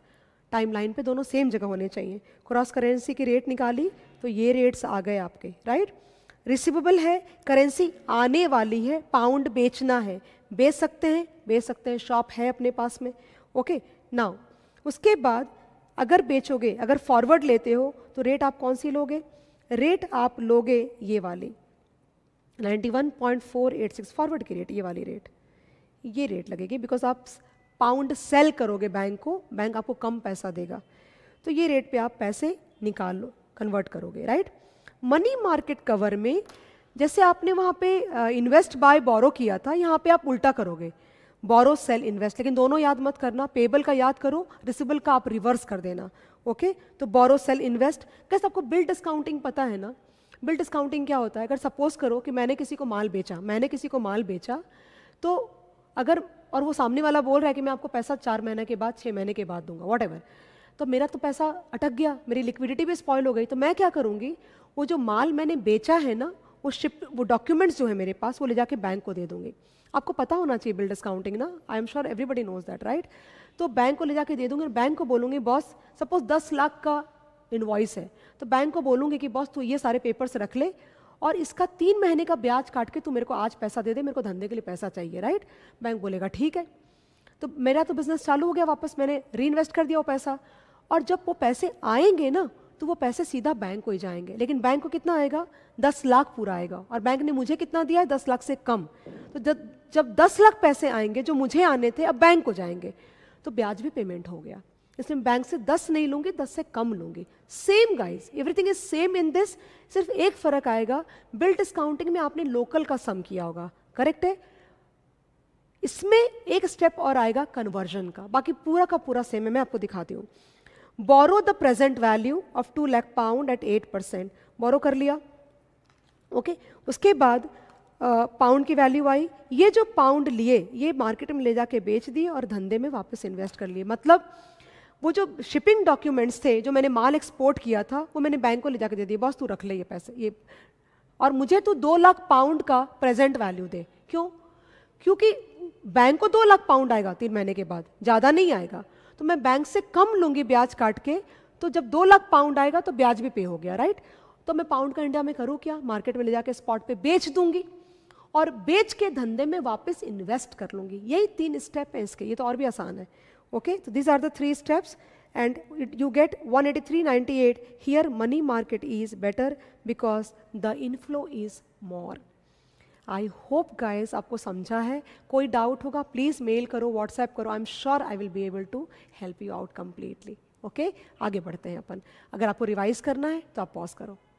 टाइम लाइन पे दोनों सेम जगह होने चाहिए क्रॉस करेंसी की रेट निकाली तो ये रेट्स आ गए आपके राइट right? रिसिवेबल है करेंसी आने वाली है पाउंड बेचना है बेच सकते हैं बेच सकते हैं शॉप है अपने पास में ओके नाउ उसके बाद अगर बेचोगे अगर फॉरवर्ड लेते हो तो रेट आप कौन सी लोगे रेट आप लोगे ये वाली 91.486 फॉरवर्ड की रेट ये वाली रेट ये रेट लगेगी बिकॉज आप पाउंड सेल करोगे बैंक को बैंक आपको कम पैसा देगा तो ये रेट पे आप पैसे निकाल लो कन्वर्ट करोगे राइट मनी मार्केट कवर में जैसे आपने वहाँ पे इन्वेस्ट बाय बोरो किया था यहाँ पे आप उल्टा करोगे बोरो सेल इन्वेस्ट लेकिन दोनों याद मत करना पेबल का याद करो रिसिबल का आप रिवर्स कर देना ओके तो बोरो सेल इन्वेस्ट कैसे आपको बिल डिस्काउंटिंग पता है ना बिल डिस्काउंटिंग क्या होता है अगर सपोज करो कि मैंने किसी को माल बेचा मैंने किसी को माल बेचा तो अगर और वो सामने वाला बोल रहा है कि मैं आपको पैसा चार महीने के बाद छः महीने के बाद दूंगा वॉट तो मेरा तो पैसा अटक गया मेरी लिक्विडिटी भी स्पॉयल हो गई तो मैं क्या करूँगी वो जो माल मैंने बेचा है ना वो शिप वो डॉक्यूमेंट्स जो है मेरे पास वो ले जाके बैंक को दे दूंगी आपको पता होना चाहिए बिल डिस्काउंटिंग ना I am sure everybody knows that right तो बैंक को ले जाके दे दूंगी बैंक को बोलूंगी बॉस सपोज दस लाख का इन्वॉइस है तो बैंक को बोलूंगी कि बॉस तू ये सारे पेपर्स रख ले और इसका तीन महीने का ब्याज काट के तू मेरे को आज पैसा दे दे मेरे को धंधे के लिए पैसा चाहिए राइट बैंक बोलेगा ठीक है तो मेरा तो बिजनेस चालू हो गया वापस मैंने री कर दिया वो पैसा और जब वो पैसे आएंगे ना तो वो पैसे सीधा बैंक को ही जाएंगे लेकिन बैंक को कितना आएगा दस लाख पूरा आएगा और बैंक ने मुझे कितना दिया है दस लाख से कम तो जब जब दस लाख पैसे आएंगे जो मुझे आने थे अब बैंक को जाएंगे तो ब्याज भी पेमेंट हो गया इसलिए बैंक से दस नहीं लूंगी दस से कम लूंगी same guys everything is same in this सिर्फ एक फ़र्क आएगा बिल डिस्काउंटिंग में आपने लोकल का सम किया होगा करेक्ट है इसमें एक स्टेप और आएगा कन्वर्जन का बाकी पूरा का पूरा सेम है मैं आपको दिखाती हूँ borrow the present value of two lakh pound at eight percent borrow कर लिया ओके okay? उसके बाद पाउंड uh, की वैल्यू आई ये जो पाउंड लिए ये मार्केट में ले जाके बेच दिए और धंधे में वापस इन्वेस्ट कर लिए मतलब वो जो शिपिंग डॉक्यूमेंट्स थे जो मैंने माल एक्सपोर्ट किया था वो मैंने बैंक को ले जाके दे दिए बॉस तू रख ले ये पैसे ये और मुझे तू दो लाख पाउंड का प्रेजेंट वैल्यू दे क्यों क्योंकि बैंक को दो लाख पाउंड आएगा तीन महीने के बाद ज़्यादा नहीं आएगा तो मैं बैंक से कम लूँगी ब्याज काट के तो जब दो लाख पाउंड आएगा तो ब्याज भी पे हो गया राइट तो मैं पाउंड का इंडिया में करूँ क्या मार्केट में ले जाके स्पॉट पे बेच दूंगी और बेच के धंधे में वापस इन्वेस्ट कर लूंगी यही तीन स्टेप हैं इसके ये तो और भी आसान है ओके तो these are the three steps and eighty three get 183.98 here money market is better because the inflow is more I hope guys आपको समझा है कोई डाउट होगा प्लीज़ मेल करो व्हाट्सएप करो I am sure I will be able to help you out completely okay आगे बढ़ते हैं अपन अगर आपको रिवाइज़ करना है तो आप पॉज करो